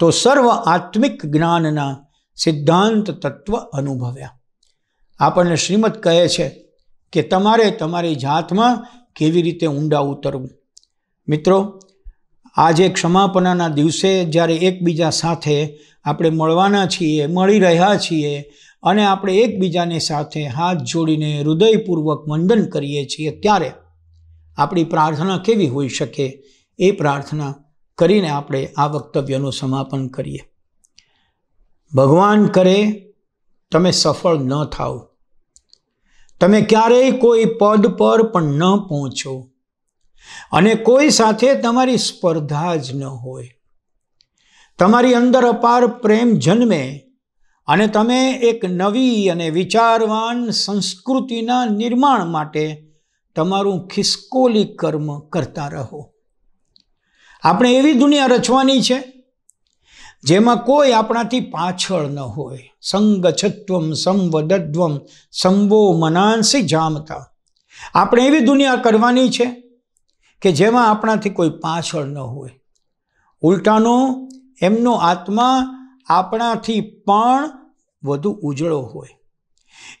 તો સર્વ આત્મિક જ્ઞાનના સિદ્ધાંત તત્વ અનુભવ્યા આપણને શ્રીમદ કહે છે કે તમારે તમારી જાતમાં કેવી રીતે ઊંડા ઉતરવું મિત્રો આજે ક્ષમાપનાના દિવસે જ્યારે એકબીજા સાથે આપણે મળવાના છીએ મળી રહ્યા છીએ અને આપણે એકબીજાને સાથે હાથ જોડીને હૃદયપૂર્વક વંદન કરીએ છીએ ત્યારે આપણી પ્રાર્થના કેવી હોઈ શકે એ પ્રાર્થના કરીને આપણે આ વક્તવ્યનું સમાપન કરીએ ભગવાન કરે તમે સફળ ન થાઓ તમે ક્યારેય કોઈ પદ પર પણ ન પહોંચો અને કોઈ સાથે તમારી સ્પર્ધા જ ન હોય તમારી અંદર અપાર પ્રેમ જન્મે અને તમે એક નવી અને વિચારવાન સંસ્કૃતિના નિર્માણ માટે તમારું ખિસકોલી કર્મ કરતા રહો આપણે એવી દુનિયા રચવાની છે જેમાં કોઈ આપણાથી પાછળ ન હોય સંગછત્વમ સંવદદ્વમ સંવો મનાંસી જામતા આપણે એવી દુનિયા કરવાની છે કે જેમાં આપણાથી કોઈ પાછળ ન હોય ઉલટાનો એમનો આત્મા આપણાથી પણ વધુ ઉજળો હોય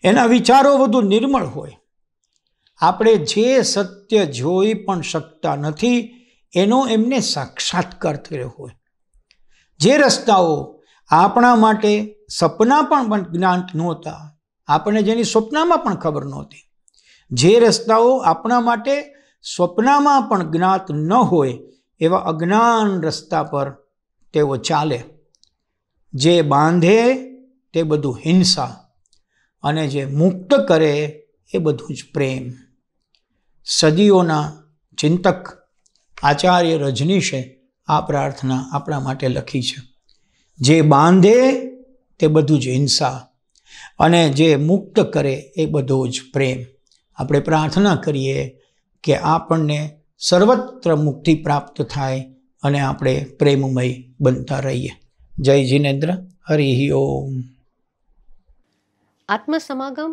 એના વિચારો વધુ નિર્મળ હોય આપણે જે સત્ય જોઈ પણ શકતા નથી એનો એમને સાક્ષાત્કાર થયો હોય જે રસ્તાઓ આપણા માટે સપના પણ જ્ઞાન નહોતા આપણને જેની સ્વપ્નમાં પણ ખબર નહોતી જે રસ્તાઓ આપણા માટે સ્વપ્નમાં પણ જ્ઞાત ન હોય એવા અજ્ઞાન રસ્તા પર તેઓ ચાલે જે બાંધે તે બધું હિંસા અને જે મુક્ત કરે એ બધું જ પ્રેમ સદીઓના ચિંતક આચાર્ય રજનીશે આ પ્રાર્થના આપણા માટે લખી છે જે બાંધે તે બધું જ હિંસા અને જે મુક્ત કરે એ બધો જ પ્રેમ આપણે પ્રાર્થના કરીએ કે આપણને સર્વત્ર મુક્તિ પ્રાપ્ત થાય અને આપણે પ્રેમમય બનતા રહીએ જય જીનેન્દ્ર હરિ ઓમ આત્મસમાગમ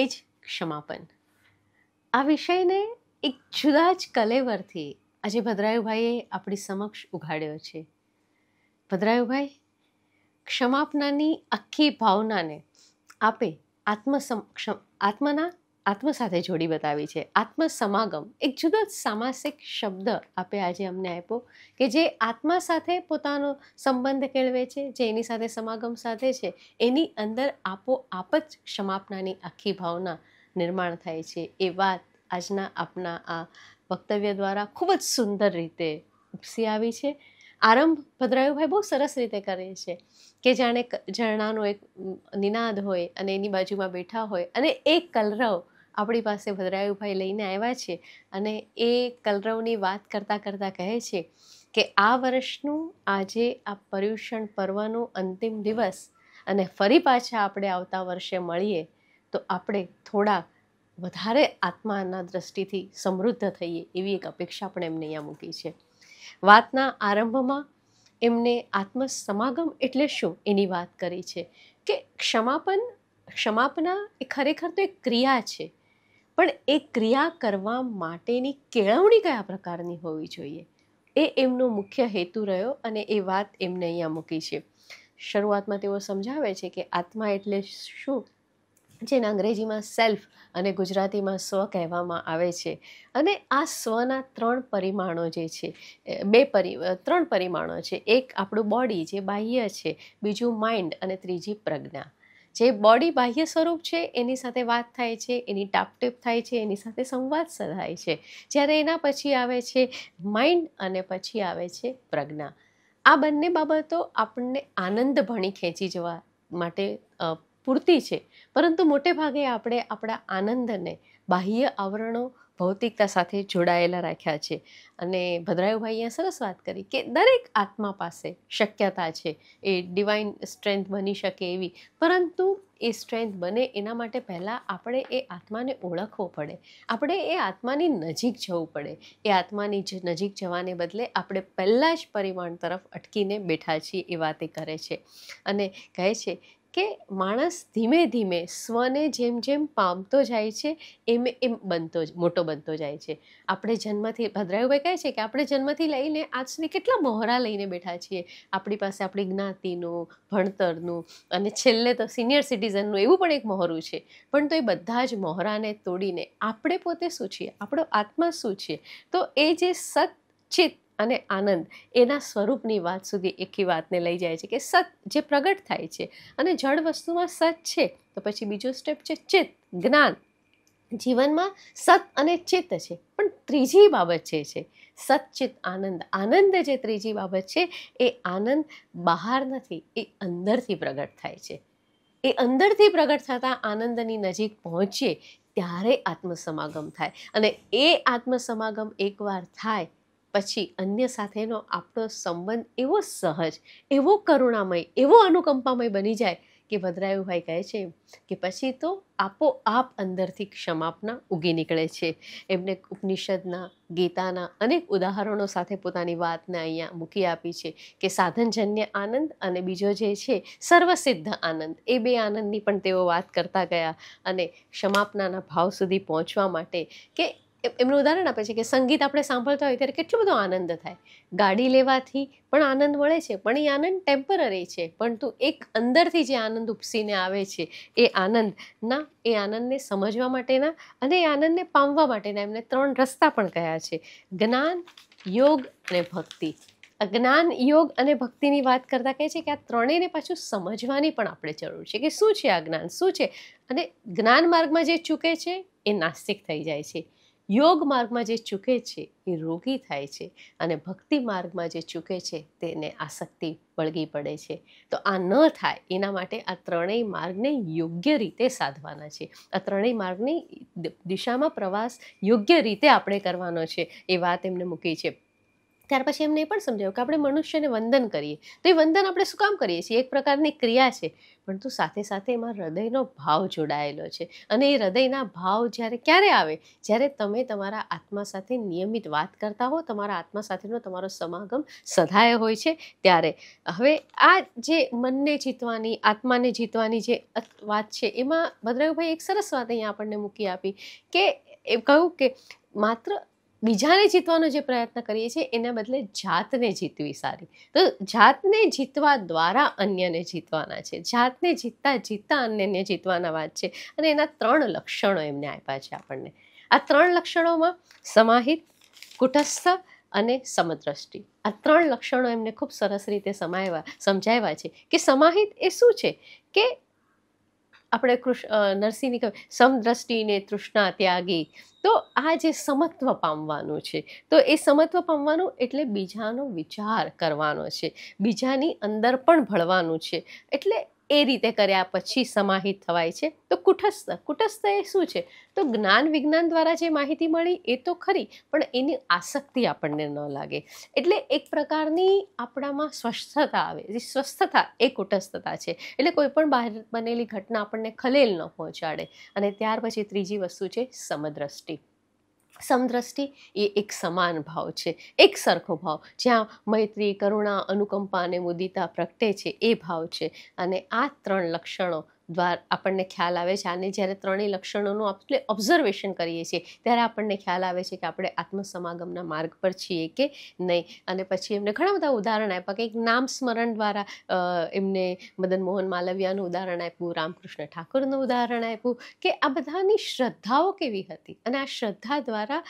એ જ ક્ષમાપન આ વિષયને એક જુદા જ કલેવરથી આજે ભદ્રાયુભાઈએ આપણી સમક્ષ ઉઘાડ્યો છે ભદ્રાયુભાઈ ક્ષમાપનાની આખી ભાવનાને આપે આત્મ આત્માના આત્મ સાથે જોડી બતાવી છે આત્મ સમાગમ એક જુદો જ સામાસિક શબ્દ આપે આજે અમને આપ્યો કે જે આત્મા સાથે પોતાનો સંબંધ કેળવે છે જે એની સાથે સમાગમ સાથે છે એની અંદર આપોઆપ જ ક્ષમાપનાની આખી ભાવના નિર્માણ થાય છે એ વાત આજના આપના આ વક્તવ્ય દ્વારા ખૂબ જ સુંદર રીતે ઉપસી આવી છે આરંભ ભદ્રાયુભાઈ બહુ સરસ રીતે કરે છે કે જાણે ઝરણાનો એક નિનાદ હોય અને એની બાજુમાં બેઠા હોય અને એ કલરવ આપણી પાસે ભદ્રાયુભાઈ લઈને આવ્યા છે અને એ કલરવની વાત કરતાં કરતાં કહે છે કે આ વર્ષનું આજે આ પર્યુષણ પર્વનો અંતિમ દિવસ અને ફરી પાછા આપણે આવતા વર્ષે મળીએ તો આપણે થોડાક વધારે આત્માના દ્રષ્ટિથી સમૃદ્ધ થઈએ એવી એક અપેક્ષા પણ એમને અહીંયા મૂકી છે વાતના આરંભમાં એમને આત્મ સમાગમ એટલે શું એની વાત કરી છે કે ક્ષમાપન ક્ષમાપના એ ખરેખર તો એક ક્રિયા છે પણ એ ક્રિયા કરવા માટેની કેળવણી કયા પ્રકારની હોવી જોઈએ એ એમનો મુખ્ય હેતુ રહ્યો અને એ વાત એમને અહીંયા મૂકી છે શરૂઆતમાં તેઓ સમજાવે છે કે આત્મા એટલે શું જેને અંગ્રેજીમાં સેલ્ફ અને ગુજરાતીમાં સ્વ કહેવામાં આવે છે અને આ સ્વના ત્રણ પરિમાણો જે છે બે પરિ ત્રણ પરિમાણો છે એક આપણું બોડી જે બાહ્ય છે બીજું માઇન્ડ અને ત્રીજી પ્રજ્ઞા જે બોડી બાહ્ય સ્વરૂપ છે એની સાથે વાત થાય છે એની ટાપટીપ થાય છે એની સાથે સંવાદ સધાય છે જ્યારે એના પછી આવે છે માઇન્ડ અને પછી આવે છે પ્રજ્ઞા આ બંને બાબતો આપણને આનંદ ભણી ખેંચી જવા માટે પૂરતી છે પરંતુ મોટે ભાગે આપણે આપણા આનંદને બાહ્ય આવરણો ભૌતિકતા સાથે જોડાયેલા રાખ્યા છે અને ભદ્રાયુભાઈએ સરસ વાત કરી કે દરેક આત્મા પાસે શક્યતા છે એ ડિવાઇન સ્ટ્રેન્થ બની શકે એવી પરંતુ એ સ્ટ્રેન્થ બને એના માટે પહેલાં આપણે એ આત્માને ઓળખવો પડે આપણે એ આત્માની નજીક જવું પડે એ આત્માની જ નજીક જવાને બદલે આપણે પહેલાં જ પરિમાણ તરફ અટકીને બેઠા છીએ એ વાત એ કરે છે અને કહે છે કે માણસ ધીમે ધીમે સ્વને જેમ જેમ પામતો જાય છે એમ એમ બનતો મોટો બનતો જાય છે આપણે જન્મથી ભદ્રાયુભાઈ કહે છે કે આપણે જન્મથી લઈને આજ સુધી કેટલા મોહરા લઈને બેઠા છીએ આપણી પાસે આપણી જ્ઞાતિનું ભણતરનું અને છેલ્લે તો સિનિયર સિટીઝનનું એવું પણ એક મોહરું છે પણ તો એ બધા જ મોહરાને તોડીને આપણે પોતે શું છીએ આપણો આત્મા શું છે તો એ જે સત અને આનંદ એના સ્વરૂપની વાત સુધી એકી વાતને લઈ જાય છે કે સત જે પ્રગટ થાય છે અને જળ વસ્તુમાં સત છે તો પછી બીજો સ્ટેપ છે ચિત્ત જ્ઞાન જીવનમાં સત અને ચિત્ત છે પણ ત્રીજી બાબત જે છે સચ્ચિત આનંદ આનંદ જે ત્રીજી બાબત છે એ આનંદ બહાર નથી એ અંદરથી પ્રગટ થાય છે એ અંદરથી પ્રગટ થતાં આનંદની નજીક પહોંચીએ ત્યારે આત્મસમાગમ થાય અને એ આત્મસમાગમ એકવાર થાય પછી અન્ય સાથેનો આપણો સંબંધ એવો સહજ એવો કરુણામય એવો અનુકંપામય બની જાય કે ભાઈ કહે છે કે પછી તો આપોઆપ અંદરથી ક્ષમાપના ઉગી નીકળે છે એમને ઉપનિષદના ગીતાના અનેક ઉદાહરણો સાથે પોતાની વાતને અહીંયા મૂકી આપી છે કે સાધનજન્ય આનંદ અને બીજો જે છે સર્વસિદ્ધ આનંદ એ બે આનંદની પણ તેઓ વાત કરતા ગયા અને ક્ષમાપનાના ભાવ સુધી પહોંચવા માટે કે એમનું ઉદાહરણ આપે છે કે સંગીત આપણે સાંભળતા હોય ત્યારે કેટલો બધો આનંદ થાય ગાડી લેવાથી પણ આનંદ મળે છે પણ એ આનંદ ટેમ્પરરી છે પરંતુ એક અંદરથી જે આનંદ ઉપસીને આવે છે એ આનંદ ના એ આનંદને સમજવા માટેના અને એ આનંદને પામવા માટેના એમને ત્રણ રસ્તા પણ કહ્યા છે જ્ઞાન યોગ અને ભક્તિ જ્ઞાન યોગ અને ભક્તિની વાત કરતાં કહે છે કે આ ત્રણેયને પાછું સમજવાની પણ આપણે જરૂર છે કે શું છે આ જ્ઞાન શું છે અને જ્ઞાન માર્ગમાં જે ચૂકે છે એ નાસ્તિક થઈ જાય છે યોગ માર્ગમાં જે ચૂકે છે એ રોગી થાય છે અને ભક્તિ માર્ગમાં જે ચૂકે છે તેને આસક્તિ વળગી પડે છે તો આ ન થાય એના માટે આ ત્રણેય માર્ગને યોગ્ય રીતે સાધવાના છે આ ત્રણેય માર્ગની દિશામાં પ્રવાસ યોગ્ય રીતે આપણે કરવાનો છે એ વાત એમને મૂકી છે ત્યાર પછી એમને એ પણ સમજાવ્યું કે આપણે મનુષ્યને વંદન કરીએ તો એ વંદન આપણે શું કામ કરીએ છીએ એક પ્રકારની ક્રિયા છે પરંતુ સાથે સાથે એમાં હૃદયનો ભાવ જોડાયેલો છે અને એ હૃદયના ભાવ જ્યારે ક્યારે આવે જ્યારે તમે તમારા આત્મા સાથે નિયમિત વાત કરતા હો તમારા આત્મા સાથેનો તમારો સમાગમ સધાય હોય છે ત્યારે હવે આ જે મનને જીતવાની આત્માને જીતવાની જે વાત છે એમાં ભદ્રાયુભાઈ એક સરસ વાત અહીંયા આપણને મૂકી આપી કે એ કહ્યું કે માત્ર બીજાને જીતવાનો જે પ્રયત્ન કરીએ છીએ એના બદલે જાતને જીતવી સારી તો જાતને જીતવા દ્વારા અન્યને જીતવાના છે જાતને જીતતા જીતતા અન્યને જીતવાના વાત છે અને એના ત્રણ લક્ષણો એમને આપ્યા છે આપણને આ ત્રણ લક્ષણોમાં સમાહિત કુટસ્થ અને સમદ્રષ્ટિ આ ત્રણ લક્ષણો એમને ખૂબ સરસ રીતે સમાયવા સમજાવ્યા છે કે સમાહિત એ શું છે કે આપણે કૃષ્ણ નરસિંહની કવિ સમદ્રષ્ટિને તૃષ્ણા ત્યાગી તો આ જે સમત્વ પામવાનું છે તો એ સમત્વ પામવાનું એટલે બીજાનો વિચાર કરવાનો છે બીજાની અંદર પણ ભળવાનું છે એટલે એ રીતે કર્યા પછી સમાહિત થવાય છે તો કુટસ્થ કુટસ્થ એ શું છે તો જ્ઞાન વિજ્ઞાન દ્વારા જે માહિતી મળી એ તો ખરી પણ એની આસક્તિ આપણને ન લાગે એટલે એક પ્રકારની આપણામાં સ્વસ્થતા આવે જે સ્વસ્થતા એ કુટસ્થતા છે એટલે કોઈ પણ બહાર બનેલી ઘટના આપણને ખલેલ ન પહોંચાડે અને ત્યાર પછી ત્રીજી વસ્તુ છે સમદ્રષ્ટિ સમદ્રષ્ટિ એ એક સમાન ભાવ છે એક સરખો ભાવ જ્યાં મૈત્રી કરુણા અનુકંપા અને મુદિતા પ્રગટે છે એ ભાવ છે અને આ ત્રણ લક્ષણો દ્વારા આપણને ખ્યાલ આવે છે અને જ્યારે ત્રણેય લક્ષણોનું આપણે ઓબ્ઝર્વેશન કરીએ છીએ ત્યારે આપણને ખ્યાલ આવે છે કે આપણે આત્મસમાગમના માર્ગ પર છીએ કે નહીં અને પછી એમને ઘણા બધા ઉદાહરણ આપ્યા કે એક નામ સ્મરણ દ્વારા એમને મદન મોહન માલવિયાનું ઉદાહરણ આપ્યું રામકૃષ્ણ ઠાકોરનું ઉદાહરણ આપ્યું કે આ બધાની શ્રદ્ધાઓ કેવી હતી અને આ શ્રદ્ધા દ્વારા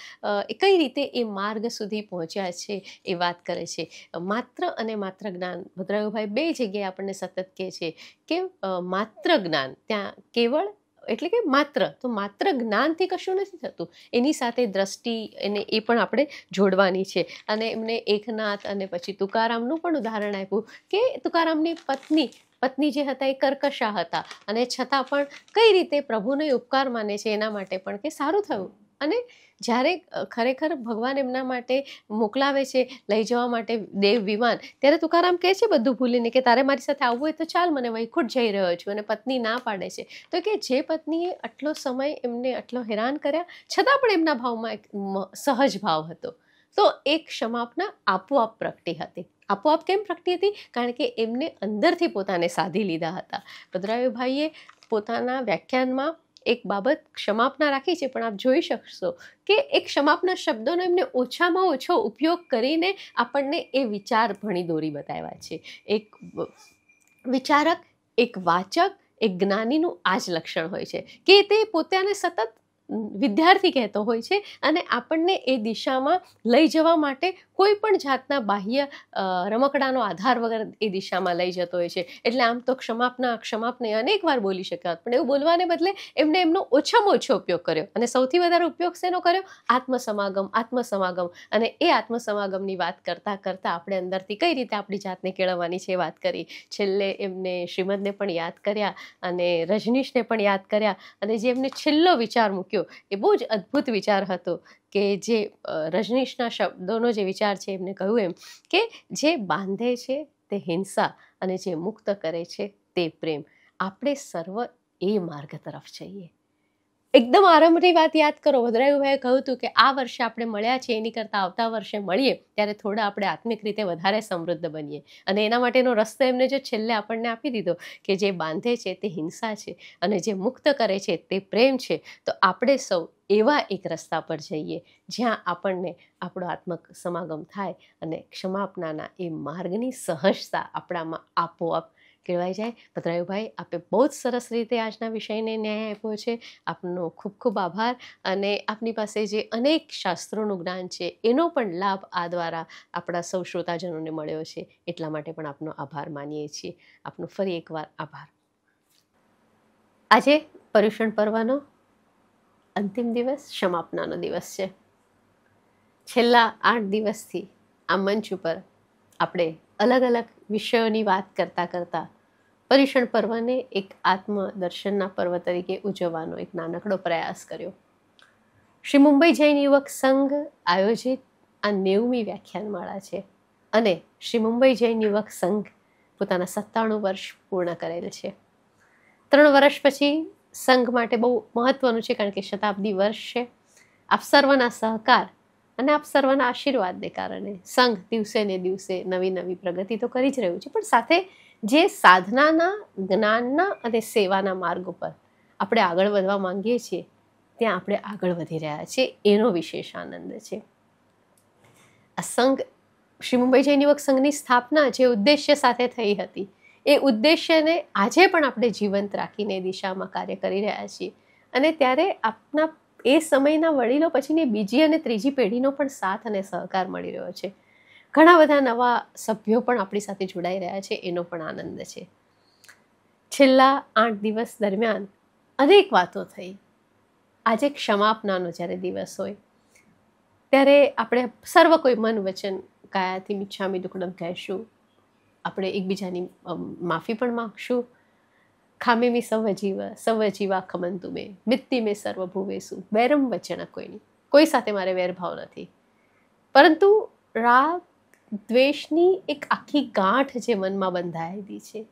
એ કઈ રીતે એ માર્ગ સુધી પહોંચ્યા છે એ વાત કરે છે માત્ર અને માત્ર જ્ઞાન ભદ્રાયુભાઈ બે જગ્યાએ આપણને સતત કહે છે કે માત્ર જ્ઞાન ત્યાં કેવળ એટલે કે માત્ર તો માત્ર જ્ઞાનથી કશું નથી થતું એની સાથે દ્રષ્ટિ એને એ પણ આપણે જોડવાની છે અને એમને એકનાથ અને પછી તુકારામનું પણ ઉદાહરણ આપ્યું કે તુકારામની પત્ની પત્ની જે હતા એ કર્કશા હતા અને છતાં પણ કઈ રીતે પ્રભુને ઉપકાર માને છે એના માટે પણ કે સારું થયું અને જ્યારે ખરેખર ભગવાન એમના માટે મોકલાવે છે લઈ જવા માટે દેવ વિમાન ત્યારે તુકારામ કહે છે બધું ભૂલીને કે તારે મારી સાથે આવવું હોય તો ચાલ મને વૈકુંઠ જઈ રહ્યો છું અને પત્ની ના પાડે છે તો કે જે પત્નીએ આટલો સમય એમને આટલો હેરાન કર્યા છતાં પણ એમના ભાવમાં એક સહજ ભાવ હતો તો એ ક્ષમાપના આપોઆપ પ્રગટી હતી આપોઆપ કેમ પ્રગટી હતી કારણ કે એમને અંદરથી પોતાને સાધી લીધા હતા ભાઈએ પોતાના વ્યાખ્યાનમાં એક બાબત ક્ષમાપના રાખી છે પણ આપ જોઈ શકશો કે એ ક્ષમાપના શબ્દોનો એમને ઓછામાં ઓછો ઉપયોગ કરીને આપણને એ વિચાર ભણી દોરી બતાવ્યા છે એક વિચારક એક વાચક એક જ્ઞાનીનું આ જ લક્ષણ હોય છે કે તે પોતાને સતત વિદ્યાર્થી કહેતો હોય છે અને આપણને એ દિશામાં લઈ જવા માટે કોઈ પણ જાતના બાહ્ય રમકડાનો આધાર વગર એ દિશામાં લઈ જતો હોય છે એટલે આમ તો ક્ષમાપના ક્ષમાપને અનેકવાર બોલી શક્યા પણ એવું બોલવાને બદલે એમણે એમનો ઓછામાં ઓછો ઉપયોગ કર્યો અને સૌથી વધારે ઉપયોગ શેનો કર્યો આત્મસમાગમ આત્મસમાગમ અને એ આત્મસમાગમની વાત કરતાં કરતાં આપણે અંદરથી કઈ રીતે આપણી જાતને કેળવવાની છે વાત કરી છેલ્લે એમને શ્રીમદને પણ યાદ કર્યા અને રજનીશને પણ યાદ કર્યા અને જે એમને છેલ્લો વિચાર મૂક્યો એ બહુ જ અદ્ભુત વિચાર હતો કે જે રજનીશના શબ્દોનો જે વિચાર છે એમને કહ્યું એમ કે જે બાંધે છે તે હિંસા અને જે મુક્ત કરે છે તે પ્રેમ આપણે સર્વ એ માર્ગ તરફ જઈએ એકદમ આરંભની વાત યાદ કરો ભદ્રાયુભાઈએ કહ્યું હતું કે આ વર્ષે આપણે મળ્યા છે એની કરતાં આવતા વર્ષે મળીએ ત્યારે થોડા આપણે આત્મિક રીતે વધારે સમૃદ્ધ બનીએ અને એના માટેનો રસ્તો એમને જો છેલ્લે આપણને આપી દીધો કે જે બાંધે છે તે હિંસા છે અને જે મુક્ત કરે છે તે પ્રેમ છે તો આપણે સૌ એવા એક રસ્તા પર જઈએ જ્યાં આપણને આપણો આત્મક સમાગમ થાય અને ક્ષમાપનાના એ માર્ગની સહજતા આપણામાં આપોઆપ કેળવાઈ જાય ભદ્રાયુભાઈ આપે બહુ જ સરસ રીતે આજના વિષયને ન્યાય આપ્યો છે આપનો ખૂબ ખૂબ આભાર અને આપની પાસે જે અનેક શાસ્ત્રોનું જ્ઞાન છે એનો પણ લાભ આ દ્વારા આપણા સૌ શ્રોતાજનોને મળ્યો છે એટલા માટે પણ આપનો આભાર માનીએ છીએ આપનો ફરી એકવાર આભાર આજે પર્યુષણ પર્વનો અંતિમ દિવસ ક્ષમાપનાનો દિવસ છે છેલ્લા આઠ દિવસથી આ મંચ ઉપર આપણે અલગ અલગ વિષયોની વાત કરતાં કરતાં પર્યુષણ પર્વને એક આત્મદર્શનના પર્વ તરીકે ઉજવવાનો એક નાનકડો પ્રયાસ કર્યો શ્રી મુંબઈ જૈન યુવક સંઘ આયોજિત આ નેવમી વ્યાખ્યાનમાળા છે અને શ્રી મુંબઈ જૈન યુવક સંઘ પોતાના સત્તાણું વર્ષ પૂર્ણ કરેલ છે ત્રણ વર્ષ પછી સંઘ માટે બહુ મહત્વનું છે કારણ કે શતાબ્દી વર્ષ છે આપ સર્વના સહકાર અને આપ સર્વના આશીર્વાદને કારણે સંઘ દિવસે ને દિવસે નવી નવી પ્રગતિ તો કરી જ રહ્યું છે પણ સાથે જે સાધનાના જ્ઞાનના અને સેવાના માર્ગ ઉપર આપણે આગળ વધવા માંગીએ છીએ ત્યાં આપણે આગળ વધી રહ્યા છીએ એનો વિશેષ આનંદ છે આ સંઘ શ્રી મુંબઈ જૈન યુવક સંઘની સ્થાપના જે ઉદ્દેશ્ય સાથે થઈ હતી એ ઉદ્દેશ્યને આજે પણ આપણે જીવંત રાખીને દિશામાં કાર્ય કરી રહ્યા છીએ અને ત્યારે આપના એ સમયના વડીલો પછીની બીજી અને ત્રીજી પેઢીનો પણ સાથ અને સહકાર મળી રહ્યો છે ઘણા બધા નવા સભ્યો પણ આપણી સાથે જોડાઈ રહ્યા છે એનો પણ આનંદ છે છેલ્લા આઠ દિવસ દરમિયાન અનેક વાતો થઈ આજે ક્ષમાપનાનો જ્યારે દિવસ હોય ત્યારે આપણે સર્વ કોઈ મન વચન કાયાથી મિચ્છામી દુકડમ કહેશું આપણે એકબીજાની માફી પણ માગશું મી સવજીવ સવજીવા ખમંતુ મેં મિત્તી મેં સર્વભુવેસુ વૈરમ વચન કોઈની કોઈ સાથે મારે વેરભાવ નથી પરંતુ રાગ દ્વેષની એક આખી ગાંઠ જે મનમાં બંધાયેલી છે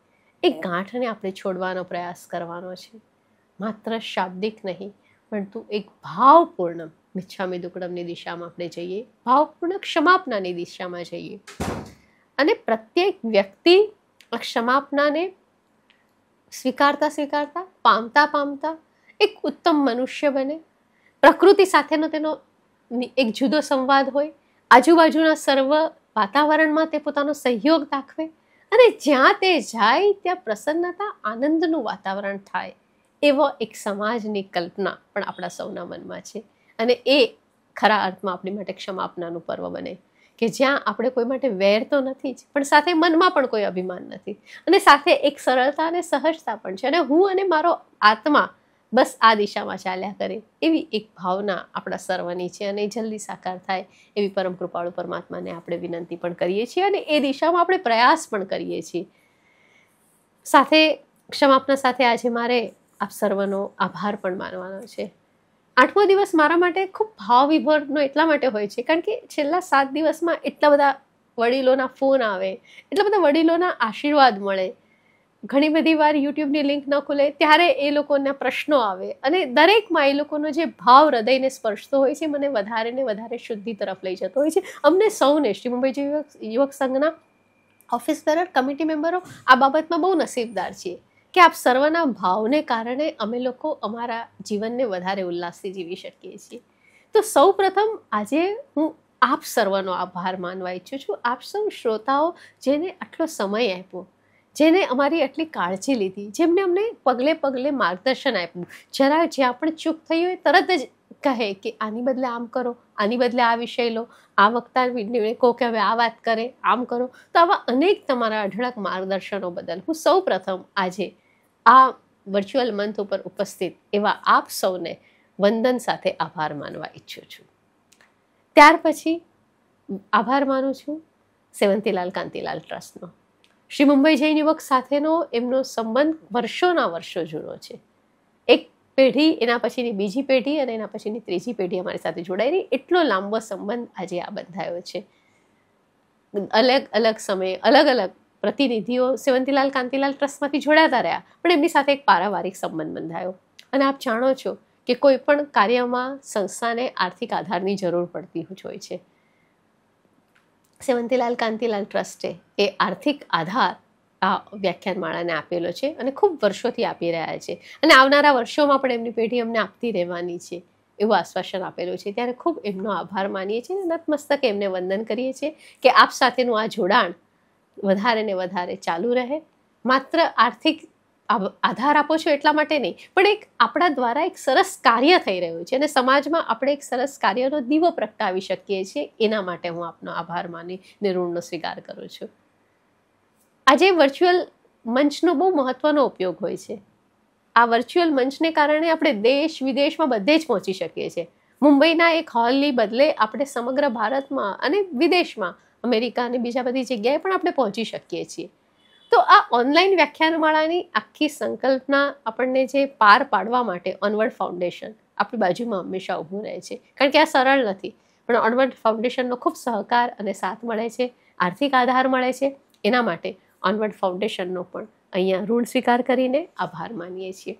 એ ગાંઠને આપણે છોડવાનો પ્રયાસ કરવાનો છે માત્ર શાબ્દિક નહીં પરંતુ એક ભાવપૂર્ણ મિચ્છામી દુકડમની દિશામાં આપણે જઈએ ભાવપૂર્ણ ક્ષમાપનાની દિશામાં જઈએ અને પ્રત્યેક વ્યક્તિ આ ક્ષમાપનાને સ્વીકારતા સ્વીકારતા પામતા પામતા એક ઉત્તમ મનુષ્ય બને પ્રકૃતિ સાથેનો તેનો એક જુદો સંવાદ હોય આજુબાજુના સર્વ વાતાવરણમાં તે પોતાનો સહયોગ દાખવે અને જ્યાં તે જાય ત્યાં પ્રસન્નતા આનંદનું વાતાવરણ થાય એવો એક સમાજની કલ્પના પણ આપણા સૌના મનમાં છે અને એ ખરા અર્થમાં આપણી માટે ક્ષમાપનાનું પર્વ બને કે જ્યાં આપણે કોઈ માટે વેર તો નથી જ પણ સાથે મનમાં પણ કોઈ અભિમાન નથી અને સાથે એક સરળતા અને સહજતા પણ છે અને હું અને મારો આત્મા બસ આ દિશામાં ચાલ્યા કરે એવી એક ભાવના આપણા સર્વની છે અને જલ્દી સાકાર થાય એવી પરમ કૃપાળુ પરમાત્માને આપણે વિનંતી પણ કરીએ છીએ અને એ દિશામાં આપણે પ્રયાસ પણ કરીએ છીએ સાથે ક્ષમાપના સાથે આજે મારે આપ સર્વનો આભાર પણ માનવાનો છે આઠમો દિવસ મારા માટે ખૂબ ભાવ વિભોરનો એટલા માટે હોય છે કારણ કે છેલ્લા સાત દિવસમાં એટલા બધા વડીલોના ફોન આવે એટલા બધા વડીલોના આશીર્વાદ મળે ઘણી બધી વાર યુટ્યુબની લિંક ન ખુલે ત્યારે એ લોકોના પ્રશ્નો આવે અને દરેકમાં એ લોકોનો જે ભાવ હૃદયને સ્પર્શતો હોય છે મને વધારે ને વધારે શુદ્ધિ તરફ લઈ જતો હોય છે અમને સૌને શ્રી મુંબઈ યુવક યુવક સંઘના ઓફિસ બેરર કમિટી મેમ્બરો આ બાબતમાં બહુ નસીબદાર છીએ કે આપ સર્વના ભાવને કારણે અમે લોકો અમારા જીવનને વધારે ઉલ્લાસથી જીવી શકીએ છીએ તો સૌ પ્રથમ આજે હું આપ સર્વનો આભાર માનવા ઈચ્છું છું આપ સૌ શ્રોતાઓ જેને આટલો સમય આપ્યો જેને અમારી આટલી કાળજી લીધી જેમને અમને પગલે પગલે માર્ગદર્શન આપ્યું જરા જ્યાં પણ ચૂક થઈ હોય તરત જ કહે કે આની બદલે આમ કરો આની બદલે આ વિષય લો આ વક્તા કહો કે હવે આ વાત કરે આમ કરો તો આવા અનેક તમારા અઢળક માર્ગદર્શનો બદલ હું સૌ પ્રથમ આજે આ વર્ચ્યુઅલ મંથ ઉપર ઉપસ્થિત એવા આપ સૌને વંદન સાથે આભાર માનવા ઈચ્છું છું ત્યાર પછી આભાર માનું છું સેવંતીલાલ કાંતિલાલ ટ્રસ્ટનો શ્રી મુંબઈ જૈન યુવક સાથેનો એમનો સંબંધ વર્ષોના વર્ષો જૂનો છે એક પેઢી એના પછીની બીજી પેઢી અને એના પછીની ત્રીજી પેઢી અમારી સાથે જોડાઈ રહી એટલો લાંબો સંબંધ આજે આ બંધાયો છે અલગ અલગ સમયે અલગ અલગ પ્રતિનિધિઓ સેવંતીલાલ કાંતિલાલ ટ્રસ્ટમાંથી જોડાતા રહ્યા પણ એમની સાથે એક પારિવારિક સંબંધ બંધાયો અને આપ જાણો છો કે કોઈ પણ કાર્યમાં સંસ્થાને આર્થિક આધારની જરૂર પડતી હોય છે સેવંતીલાલ કાંતિલાલ ટ્રસ્ટે એ આર્થિક આધાર આ વ્યાખ્યાનમાળાને આપેલો છે અને ખૂબ વર્ષોથી આપી રહ્યા છે અને આવનારા વર્ષોમાં પણ એમની પેઢી અમને આપતી રહેવાની છે એવું આશ્વાસન આપેલું છે ત્યારે ખૂબ એમનો આભાર માનીએ છીએ અને નતમસ્તકે એમને વંદન કરીએ છીએ કે આપ સાથેનું આ જોડાણ વધારે ને વધારે ચાલુ રહે માત્ર આર્થિક આધાર આપો છો એટલા માટે નહીં પણ એક આપણા દ્વારા એક સરસ કાર્ય થઈ રહ્યું છે અને સમાજમાં આપણે એક સરસ કાર્યનો દીવો પ્રગટાવી શકીએ છીએ એના માટે હું આપનો આભાર માની ને સ્વીકાર કરું છું આજે વર્ચ્યુઅલ મંચનો બહુ મહત્વનો ઉપયોગ હોય છે આ વર્ચ્યુઅલ મંચને કારણે આપણે દેશ વિદેશમાં બધે જ પહોંચી શકીએ છીએ મુંબઈના એક હોલની બદલે આપણે સમગ્ર ભારતમાં અને વિદેશમાં અમેરિકા અને બીજા બધી જગ્યાએ પણ આપણે પહોંચી શકીએ છીએ તો આ ઓનલાઈન વ્યાખ્યાનમાળાની આખી સંકલ્પના આપણને જે પાર પાડવા માટે ઓનવર્ડ ફાઉન્ડેશન આપણી બાજુમાં હંમેશા ઊભું રહે છે કારણ કે આ સરળ નથી પણ ઓનવર્ડ ફાઉન્ડેશનનો ખૂબ સહકાર અને સાથ મળે છે આર્થિક આધાર મળે છે એના માટે ઓનવર્ડ ફાઉન્ડેશનનો પણ અહીંયા ઋણ સ્વીકાર કરીને આભાર માનીએ છીએ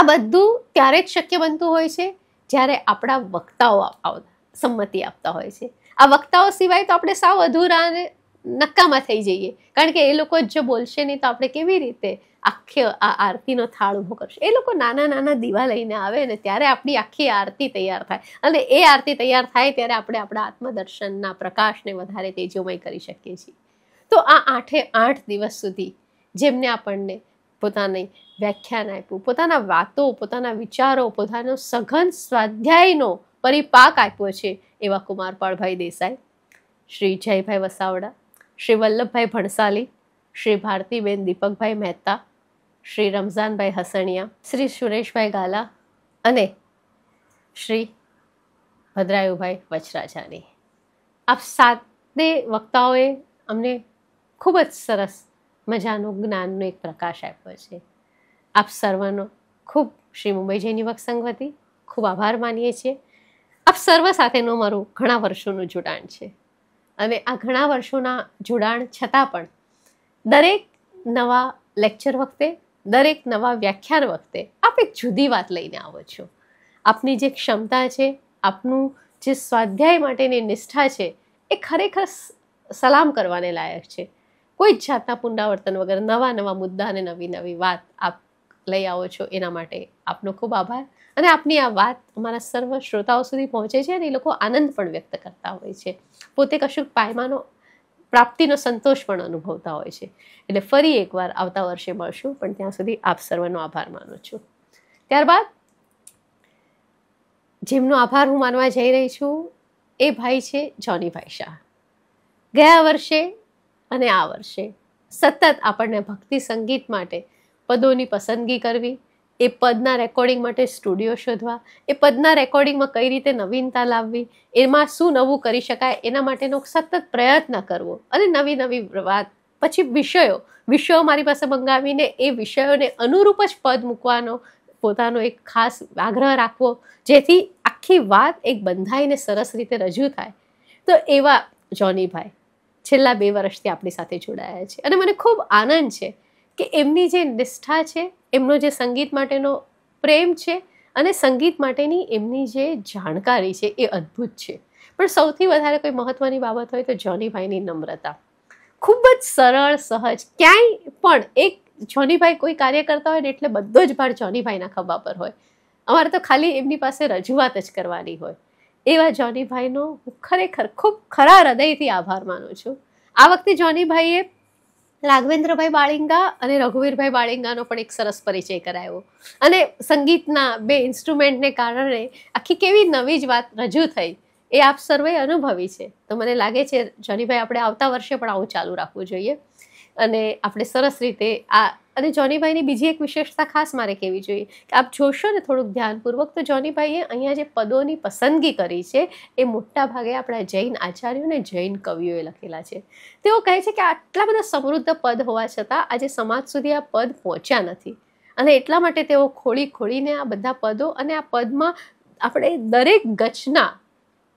આ બધું ત્યારે જ શક્ય બનતું હોય છે જ્યારે આપણા વક્તાઓ સંમતિ આપતા હોય છે આ વક્તાઓ સિવાય તો આપણે સાવ અધૂરા અને નક્કામાં થઈ જઈએ કારણ કે એ લોકો જો બોલશે નહીં તો આપણે કેવી રીતે આખી આ આરતીનો થાળ ઊભો કરશે એ લોકો નાના નાના દીવા લઈને આવે ને ત્યારે આપણી આખી આરતી તૈયાર થાય અને એ આરતી તૈયાર થાય ત્યારે આપણે આપણા આત્મદર્શનના પ્રકાશને વધારે તેજોમય કરી શકીએ છીએ તો આ આઠે આઠ દિવસ સુધી જેમને આપણને પોતાની વ્યાખ્યાન આપ્યું પોતાના વાતો પોતાના વિચારો પોતાનો સઘન સ્વાધ્યાયનો પરિપાક આપ્યો છે એવા કુમારપાળભાઈ દેસાઈ શ્રી જયભાઈ વસાવડા શ્રી વલ્લભભાઈ ભણસાલી શ્રી ભારતીબેન દીપકભાઈ મહેતા શ્રી રમઝાનભાઈ હસણિયા શ્રી સુરેશભાઈ ગાલા અને શ્રી ભદ્રાયુભાઈ વચરાજાની આપ સાતે વક્તાઓએ અમને ખૂબ જ સરસ મજાનું જ્ઞાનનો એક પ્રકાશ આપ્યો છે આપ સર્વનો ખૂબ શ્રી મુંબઈ જૈનિવક સંઘ વતી ખૂબ આભાર માનીએ છીએ આપ સર્વ સાથેનું મારું ઘણા વર્ષોનું જોડાણ છે અને આ ઘણા વર્ષોના જોડાણ છતાં પણ દરેક નવા લેક્ચર વખતે દરેક નવા વ્યાખ્યાન વખતે આપ એક જુદી વાત લઈને આવો છો આપની જે ક્ષમતા છે આપનું જે સ્વાધ્યાય માટેની નિષ્ઠા છે એ ખરેખર સલામ કરવાને લાયક છે કોઈ જ જાતના પુનરાવર્તન વગર નવા નવા મુદ્દા અને નવી નવી વાત આપ લઈ આવો છો એના માટે આપનો ખૂબ આભાર અને આપની આ વાત અમારા સર્વ શ્રોતાઓ સુધી પહોંચે છે અને એ લોકો આનંદ પણ વ્યક્ત કરતા હોય છે પોતે કશુંક પાયમાનો પ્રાપ્તિનો સંતોષ પણ અનુભવતા હોય છે એટલે ફરી એકવાર આવતા વર્ષે મળશું પણ ત્યાં સુધી આપ સર્વનો આભાર માનું છું ત્યારબાદ જેમનો આભાર હું માનવા જઈ રહી છું એ ભાઈ છે જોનીભાઈ શાહ ગયા વર્ષે અને આ વર્ષે સતત આપણને ભક્તિ સંગીત માટે પદોની પસંદગી કરવી એ પદના રેકોર્ડિંગ માટે સ્ટુડિયો શોધવા એ પદના રેકોર્ડિંગમાં કઈ રીતે નવીનતા લાવવી એમાં શું નવું કરી શકાય એના માટેનો સતત પ્રયત્ન કરવો અને નવી નવી વાત પછી વિષયો વિષયો મારી પાસે મંગાવીને એ વિષયોને અનુરૂપ જ પદ મૂકવાનો પોતાનો એક ખાસ આગ્રહ રાખવો જેથી આખી વાત એક બંધાઈને સરસ રીતે રજૂ થાય તો એવા જોનીભાઈ છેલ્લા બે વર્ષથી આપણી સાથે જોડાયા છે અને મને ખૂબ આનંદ છે કે એમની જે નિષ્ઠા છે એમનો જે સંગીત માટેનો પ્રેમ છે અને સંગીત માટેની એમની જે જાણકારી છે એ અદ્ભુત છે પણ સૌથી વધારે કોઈ મહત્ત્વની બાબત હોય તો જોનીભાઈની નમ્રતા ખૂબ જ સરળ સહજ ક્યાંય પણ એક જોનીભાઈ કોઈ કાર્ય કરતા હોય ને એટલે બધો જ ભાર જોનીભાઈના ખભા પર હોય અમારે તો ખાલી એમની પાસે રજૂઆત જ કરવાની હોય એવા જોનીભાઈનો હું ખરેખર ખૂબ ખરા હૃદયથી આભાર માનું છું આ વખતે જોનીભાઈએ રાઘવેન્દ્રભાઈ બાળિંગા અને રઘુવીરભાઈ બાળિંગાનો પણ એક સરસ પરિચય કરાયો અને સંગીતના બે ઇન્સ્ટ્રુમેન્ટને કારણે આખી કેવી નવી જ વાત રજૂ થઈ એ આપ સર્વે અનુભવી છે તો મને લાગે છે જનીભાઈ આપણે આવતા વર્ષે પણ આવું ચાલુ રાખવું જોઈએ અને આપણે સરસ રીતે આ અને જોનીભાઈની બીજી એક વિશેષતા ખાસ મારે કહેવી જોઈએ કે આપ જોશો ને થોડુંક ધ્યાનપૂર્વક તો જોનીભાઈએ અહીંયા જે પદોની પસંદગી કરી છે એ મોટા ભાગે આપણા જૈન આચાર્યો અને જૈન કવિઓએ લખેલા છે તેઓ કહે છે કે આટલા બધા સમૃદ્ધ પદ હોવા છતાં આજે સમાજ સુધી આ પદ પહોંચ્યા નથી અને એટલા માટે તેઓ ખોળી ખોળીને આ બધા પદો અને આ પદમાં આપણે દરેક ગચના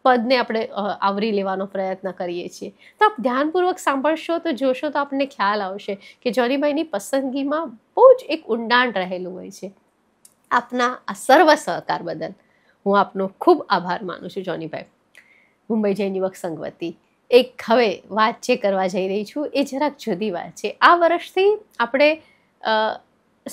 પદને આપણે આવરી લેવાનો પ્રયત્ન કરીએ છીએ તો આપ ધ્યાનપૂર્વક સાંભળશો તો જોશો તો આપણને ખ્યાલ આવશે કે જોનીભાઈની પસંદગીમાં બહુ જ એક ઊંડાણ રહેલું હોય છે આપના આ સર્વ સહકાર બદલ હું આપનો ખૂબ આભાર માનું છું જોનીભાઈ મુંબઈ જૈન યુવક સંઘ વતી એક હવે વાત જે કરવા જઈ રહી છું એ જરાક જુદી વાત છે આ વર્ષથી આપણે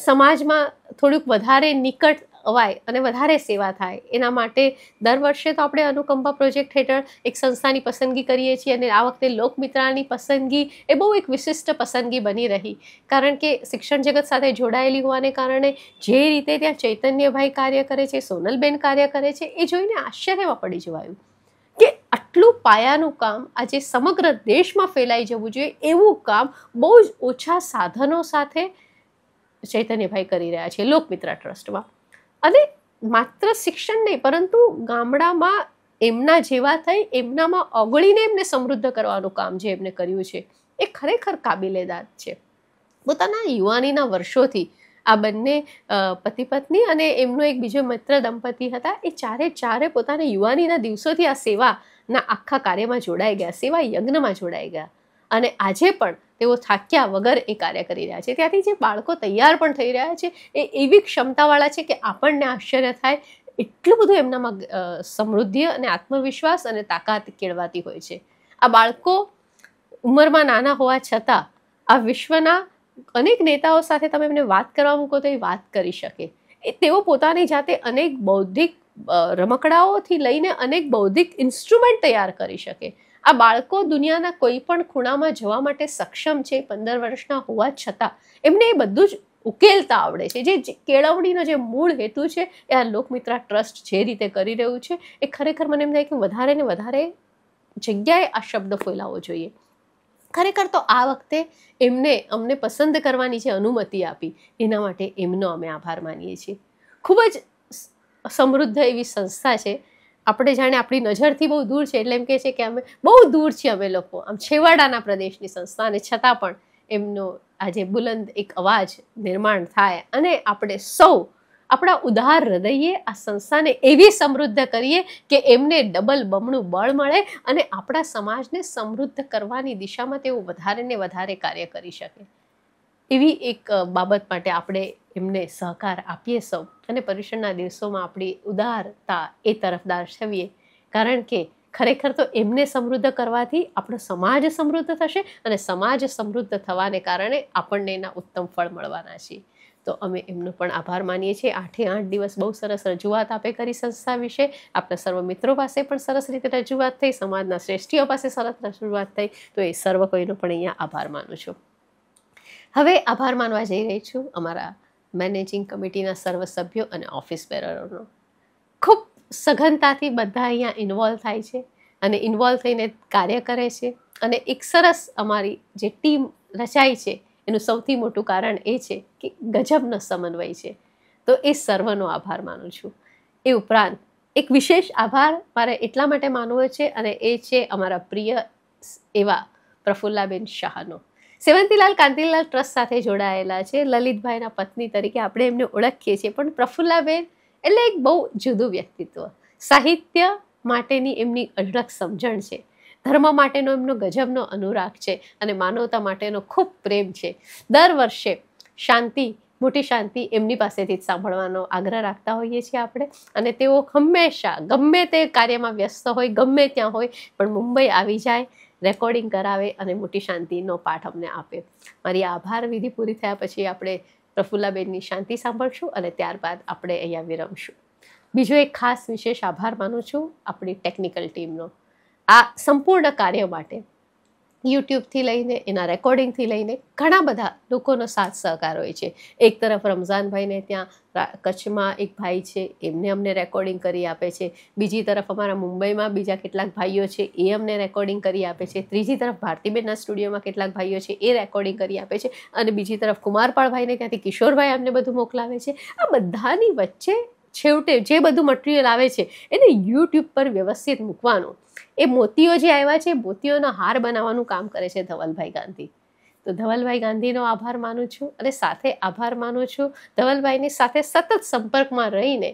સમાજમાં થોડુંક વધારે નિકટ અવાય અને વધારે સેવા થાય એના માટે દર વર્ષે તો આપણે અનુકંપા પ્રોજેક્ટ હેઠળ એક સંસ્થાની પસંદગી કરીએ છીએ અને આ વખતે લોકમિત્રાની પસંદગી એ બહુ એક વિશિષ્ટ પસંદગી બની રહી કારણ કે શિક્ષણ જગત સાથે જોડાયેલી હોવાને કારણે જે રીતે ત્યાં ચૈતન્યભાઈ કાર્ય કરે છે સોનલબેન કાર્ય કરે છે એ જોઈને આશ્ચર્યમાં પડી જવાયું કે આટલું પાયાનું કામ આજે સમગ્ર દેશમાં ફેલાઈ જવું જોઈએ એવું કામ બહુ જ ઓછા સાધનો સાથે ચૈતન્યભાઈ કરી રહ્યા છે લોકમિત્રા ટ્રસ્ટમાં અને માત્ર શિક્ષણ નહીં પરંતુ ગામડામાં એમના જેવા થઈ એમનામાં ઓગળીને એમને સમૃદ્ધ કરવાનું કામ જે એમને કર્યું છે એ ખરેખર કાબિલેદાદ છે પોતાના યુવાનીના વર્ષોથી આ બંને પતિ પત્ની અને એમનો એક બીજો મિત્ર દંપતી હતા એ ચારે ચારે પોતાના યુવાનીના દિવસોથી આ સેવાના આખા કાર્યમાં જોડાઈ ગયા સેવા યજ્ઞમાં જોડાઈ ગયા અને આજે પણ તેઓ થાક્યા વગર એ કાર્ય કરી રહ્યા છે ત્યાંથી જે બાળકો તૈયાર પણ થઈ રહ્યા છે એ એવી ક્ષમતાવાળા છે કે આપણને આશ્ચર્ય થાય એટલું બધું એમનામાં સમૃદ્ધિ અને આત્મવિશ્વાસ અને તાકાત કેળવાતી હોય છે આ બાળકો ઉંમરમાં નાના હોવા છતાં આ વિશ્વના અનેક નેતાઓ સાથે તમે એમને વાત કરવા મૂકો તો એ વાત કરી શકે એ તેઓ પોતાની જાતે અનેક બૌદ્ધિક રમકડાઓથી લઈને અનેક બૌદ્ધિક ઇન્સ્ટ્રુમેન્ટ તૈયાર કરી શકે આ બાળકો દુનિયાના કોઈ પણ ખૂણામાં જવા માટે સક્ષમ છે પંદર વર્ષના હોવા છતાં એમને એ બધું જ ઉકેલતા આવડે છે જે કેળવણીનો જે મૂળ હેતુ છે એ આ લોકમિત્રા ટ્રસ્ટ જે રીતે કરી રહ્યું છે એ ખરેખર મને એમ થાય કે વધારે ને વધારે જગ્યાએ આ શબ્દ ફેલાવો જોઈએ ખરેખર તો આ વખતે એમને અમને પસંદ કરવાની જે અનુમતિ આપી એના માટે એમનો અમે આભાર માનીએ છીએ ખૂબ જ સમૃદ્ધ એવી સંસ્થા છે આપણે જાણે આપણી નજરથી બહુ દૂર છે એટલે એમ કહે છે કે અમે બહુ દૂર છીએ અમે લોકો આમ છેવાડાના પ્રદેશની સંસ્થા અને છતાં પણ એમનો આજે બુલંદ એક અવાજ નિર્માણ થાય અને આપણે સૌ આપણા ઉદાર હૃદયે આ સંસ્થાને એવી સમૃદ્ધ કરીએ કે એમને ડબલ બમણું બળ મળે અને આપણા સમાજને સમૃદ્ધ કરવાની દિશામાં તેઓ વધારે ને વધારે કાર્ય કરી શકે એવી એક બાબત માટે આપણે એમને સહકાર આપીએ સૌ અને પર્યુષણના દિવસોમાં આપણી ઉદારતા એ તરફ દર્શાવીએ કારણ કે ખરેખર તો એમને સમૃદ્ધ કરવાથી આપણો સમાજ સમૃદ્ધ થશે અને સમાજ સમૃદ્ધ થવાને કારણે આપણને એના ઉત્તમ ફળ મળવાના છીએ તો અમે એમનો પણ આભાર માનીએ છીએ આઠે આઠ દિવસ બહુ સરસ રજૂઆત આપે કરી સંસ્થા વિશે આપણા સર્વ મિત્રો પાસે પણ સરસ રીતે રજૂઆત થઈ સમાજના શ્રેષ્ઠીઓ પાસે સરસ રજૂઆત થઈ તો એ સર્વ કોઈનો પણ અહીંયા આભાર માનું છું હવે આભાર માનવા જઈ રહી છું અમારા મેનેજિંગ કમિટીના સર્વ સભ્યો અને ઓફિસ બેરરોનો ખૂબ સઘનતાથી બધા અહીંયા ઇન્વોલ્વ થાય છે અને ઇન્વોલ્વ થઈને કાર્ય કરે છે અને એક સરસ અમારી જે ટીમ રચાય છે એનું સૌથી મોટું કારણ એ છે કે ગજબનો સમન્વય છે તો એ સર્વનો આભાર માનું છું એ ઉપરાંત એક વિશેષ આભાર મારે એટલા માટે માનવો છે અને એ છે અમારા પ્રિય એવા પ્રફુલ્લાબેન શાહનો સેવંતીલાલ કાંતિલાલ ટ્રસ્ટ સાથે જોડાયેલા છે લલિતભાઈના પત્ની તરીકે આપણે એમને ઓળખીએ છીએ પણ પ્રફુલ્લાબેન એટલે એક બહુ જુદું વ્યક્તિત્વ સાહિત્ય માટેની એમની અઢળક સમજણ છે ધર્મ માટેનો એમનો ગજબનો અનુરાગ છે અને માનવતા માટેનો ખૂબ પ્રેમ છે દર વર્ષે શાંતિ મોટી શાંતિ એમની પાસેથી જ સાંભળવાનો આગ્રહ રાખતા હોઈએ છીએ આપણે અને તેઓ હંમેશા ગમે તે કાર્યમાં વ્યસ્ત હોય ગમે ત્યાં હોય પણ મુંબઈ આવી જાય રેકોર્ડિંગ કરાવે અને મોટી શાંતિનો પાઠ અમને આપે મારી આભાર વિધિ પૂરી થયા પછી આપણે પ્રફુલ્લાબેનની શાંતિ સાંભળશું અને ત્યારબાદ આપણે અહીંયા વિરમશું બીજો એક ખાસ વિશેષ આભાર માનું છું આપણી ટેકનિકલ ટીમનો આ સંપૂર્ણ કાર્ય માટે યુટ્યુબથી લઈને એના રેકોર્ડિંગથી લઈને ઘણા બધા લોકોનો સાથ સહકાર હોય છે એક તરફ રમઝાનભાઈને ત્યાં કચ્છમાં એક ભાઈ છે એમને અમને રેકોર્ડિંગ કરી આપે છે બીજી તરફ અમારા મુંબઈમાં બીજા કેટલાક ભાઈઓ છે એ અમને રેકોર્ડિંગ કરી આપે છે ત્રીજી તરફ ભારતીબેનના સ્ટુડિયોમાં કેટલાક ભાઈઓ છે એ રેકોર્ડિંગ કરી આપે છે અને બીજી તરફ કુમારપાળભાઈને ત્યાંથી કિશોરભાઈ અમને બધું મોકલાવે છે આ બધાની વચ્ચે છેવટે જે બધું મટીરિયલ આવે છે એને યુટ્યુબ પર વ્યવસ્થિત મૂકવાનું એ મોતીઓ જે આવ્યા છે મોતીઓનો હાર બનાવવાનું કામ કરે છે ધવલભાઈ ગાંધી તો ધવલભાઈ ગાંધીનો આભાર માનું છું અને સાથે આભાર માનું છું ધવલભાઈની સાથે સતત સંપર્કમાં રહીને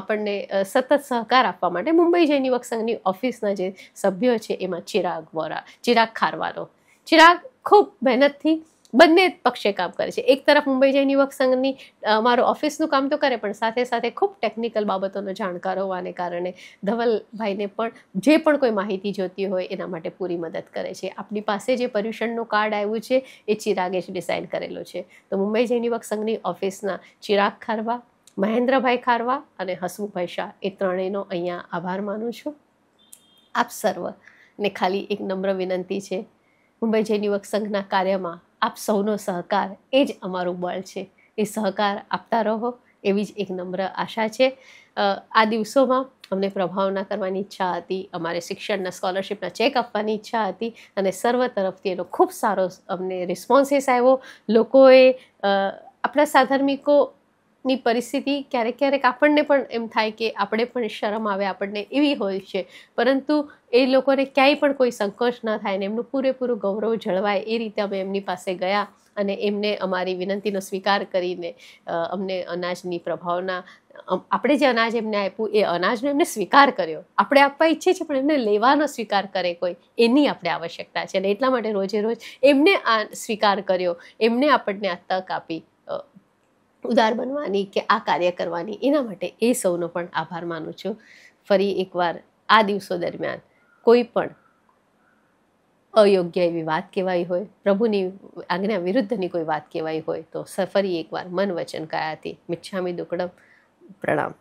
આપણને સતત સહકાર આપવા માટે મુંબઈ જૈન યુવક સંઘની ઓફિસના જે સભ્યો છે એમાં ચિરાગ વોરા ચિરાગ ખારવાનો ચિરાગ ખૂબ મહેનતથી બંને પક્ષે કામ કરે છે એક તરફ મુંબઈ જૈન યુવક સંઘની મારો ઓફિસનું કામ તો કરે પણ સાથે સાથે ખૂબ ટેકનિકલ બાબતોનો જાણકાર હોવાને કારણે ધવલભાઈને પણ જે પણ કોઈ માહિતી જોતી હોય એના માટે પૂરી મદદ કરે છે આપની પાસે જે પર્યુષણનું કાર્ડ આવ્યું છે એ ચિરાગે જ ડિઝાઇન કરેલું છે તો મુંબઈ જૈન યુવક સંઘની ઓફિસના ચિરાગ ખારવા મહેન્દ્રભાઈ ખારવા અને હસમુભાઈ શાહ એ ત્રણેયનો અહીંયા આભાર માનું છું આપ સર્વ ને ખાલી એક નમ્ર વિનંતી છે મુંબઈ જૈન યુવક સંઘના કાર્યમાં આપ સૌનો સહકાર એ જ અમારું બળ છે એ સહકાર આપતા રહો એવી જ એક નમ્ર આશા છે આ દિવસોમાં અમને પ્રભાવના કરવાની ઈચ્છા હતી અમારે શિક્ષણના સ્કોલરશિપના ચેક આપવાની ઈચ્છા હતી અને સર્વ તરફથી એનો ખૂબ સારો અમને રિસ્પોન્સીસ આવ્યો લોકોએ આપણા સાધર્મિકો ની પરિસ્થિતિ ક્યારેક ક્યારેક આપણને પણ એમ થાય કે આપણે પણ શરમ આવે આપણને એવી હોય છે પરંતુ એ લોકોને ક્યાંય પણ કોઈ સંકોચ ન થાય ને એમનું પૂરેપૂરું ગૌરવ જળવાય એ રીતે અમે એમની પાસે ગયા અને એમને અમારી વિનંતીનો સ્વીકાર કરીને અમને અનાજની પ્રભાવના આપણે જે અનાજ એમને આપ્યું એ અનાજનો એમને સ્વીકાર કર્યો આપણે આપવા ઈચ્છે છે પણ એમને લેવાનો સ્વીકાર કરે કોઈ એની આપણે આવશ્યકતા છે અને એટલા માટે રોજે રોજ એમને આ સ્વીકાર કર્યો એમને આપણને આ તક આપી ઉદાર બનવાની કે આ કાર્ય કરવાની એના માટે એ સૌનો પણ આભાર માનું છું ફરી એકવાર આ દિવસો દરમિયાન કોઈ પણ અયોગ્ય એવી વાત કહેવાય હોય પ્રભુની આજ્ઞા વિરુદ્ધની કોઈ વાત કહેવાઈ હોય તો ફરી એકવાર મન વચન કયાથી મિચ્છામી દુકડમ પ્રણામ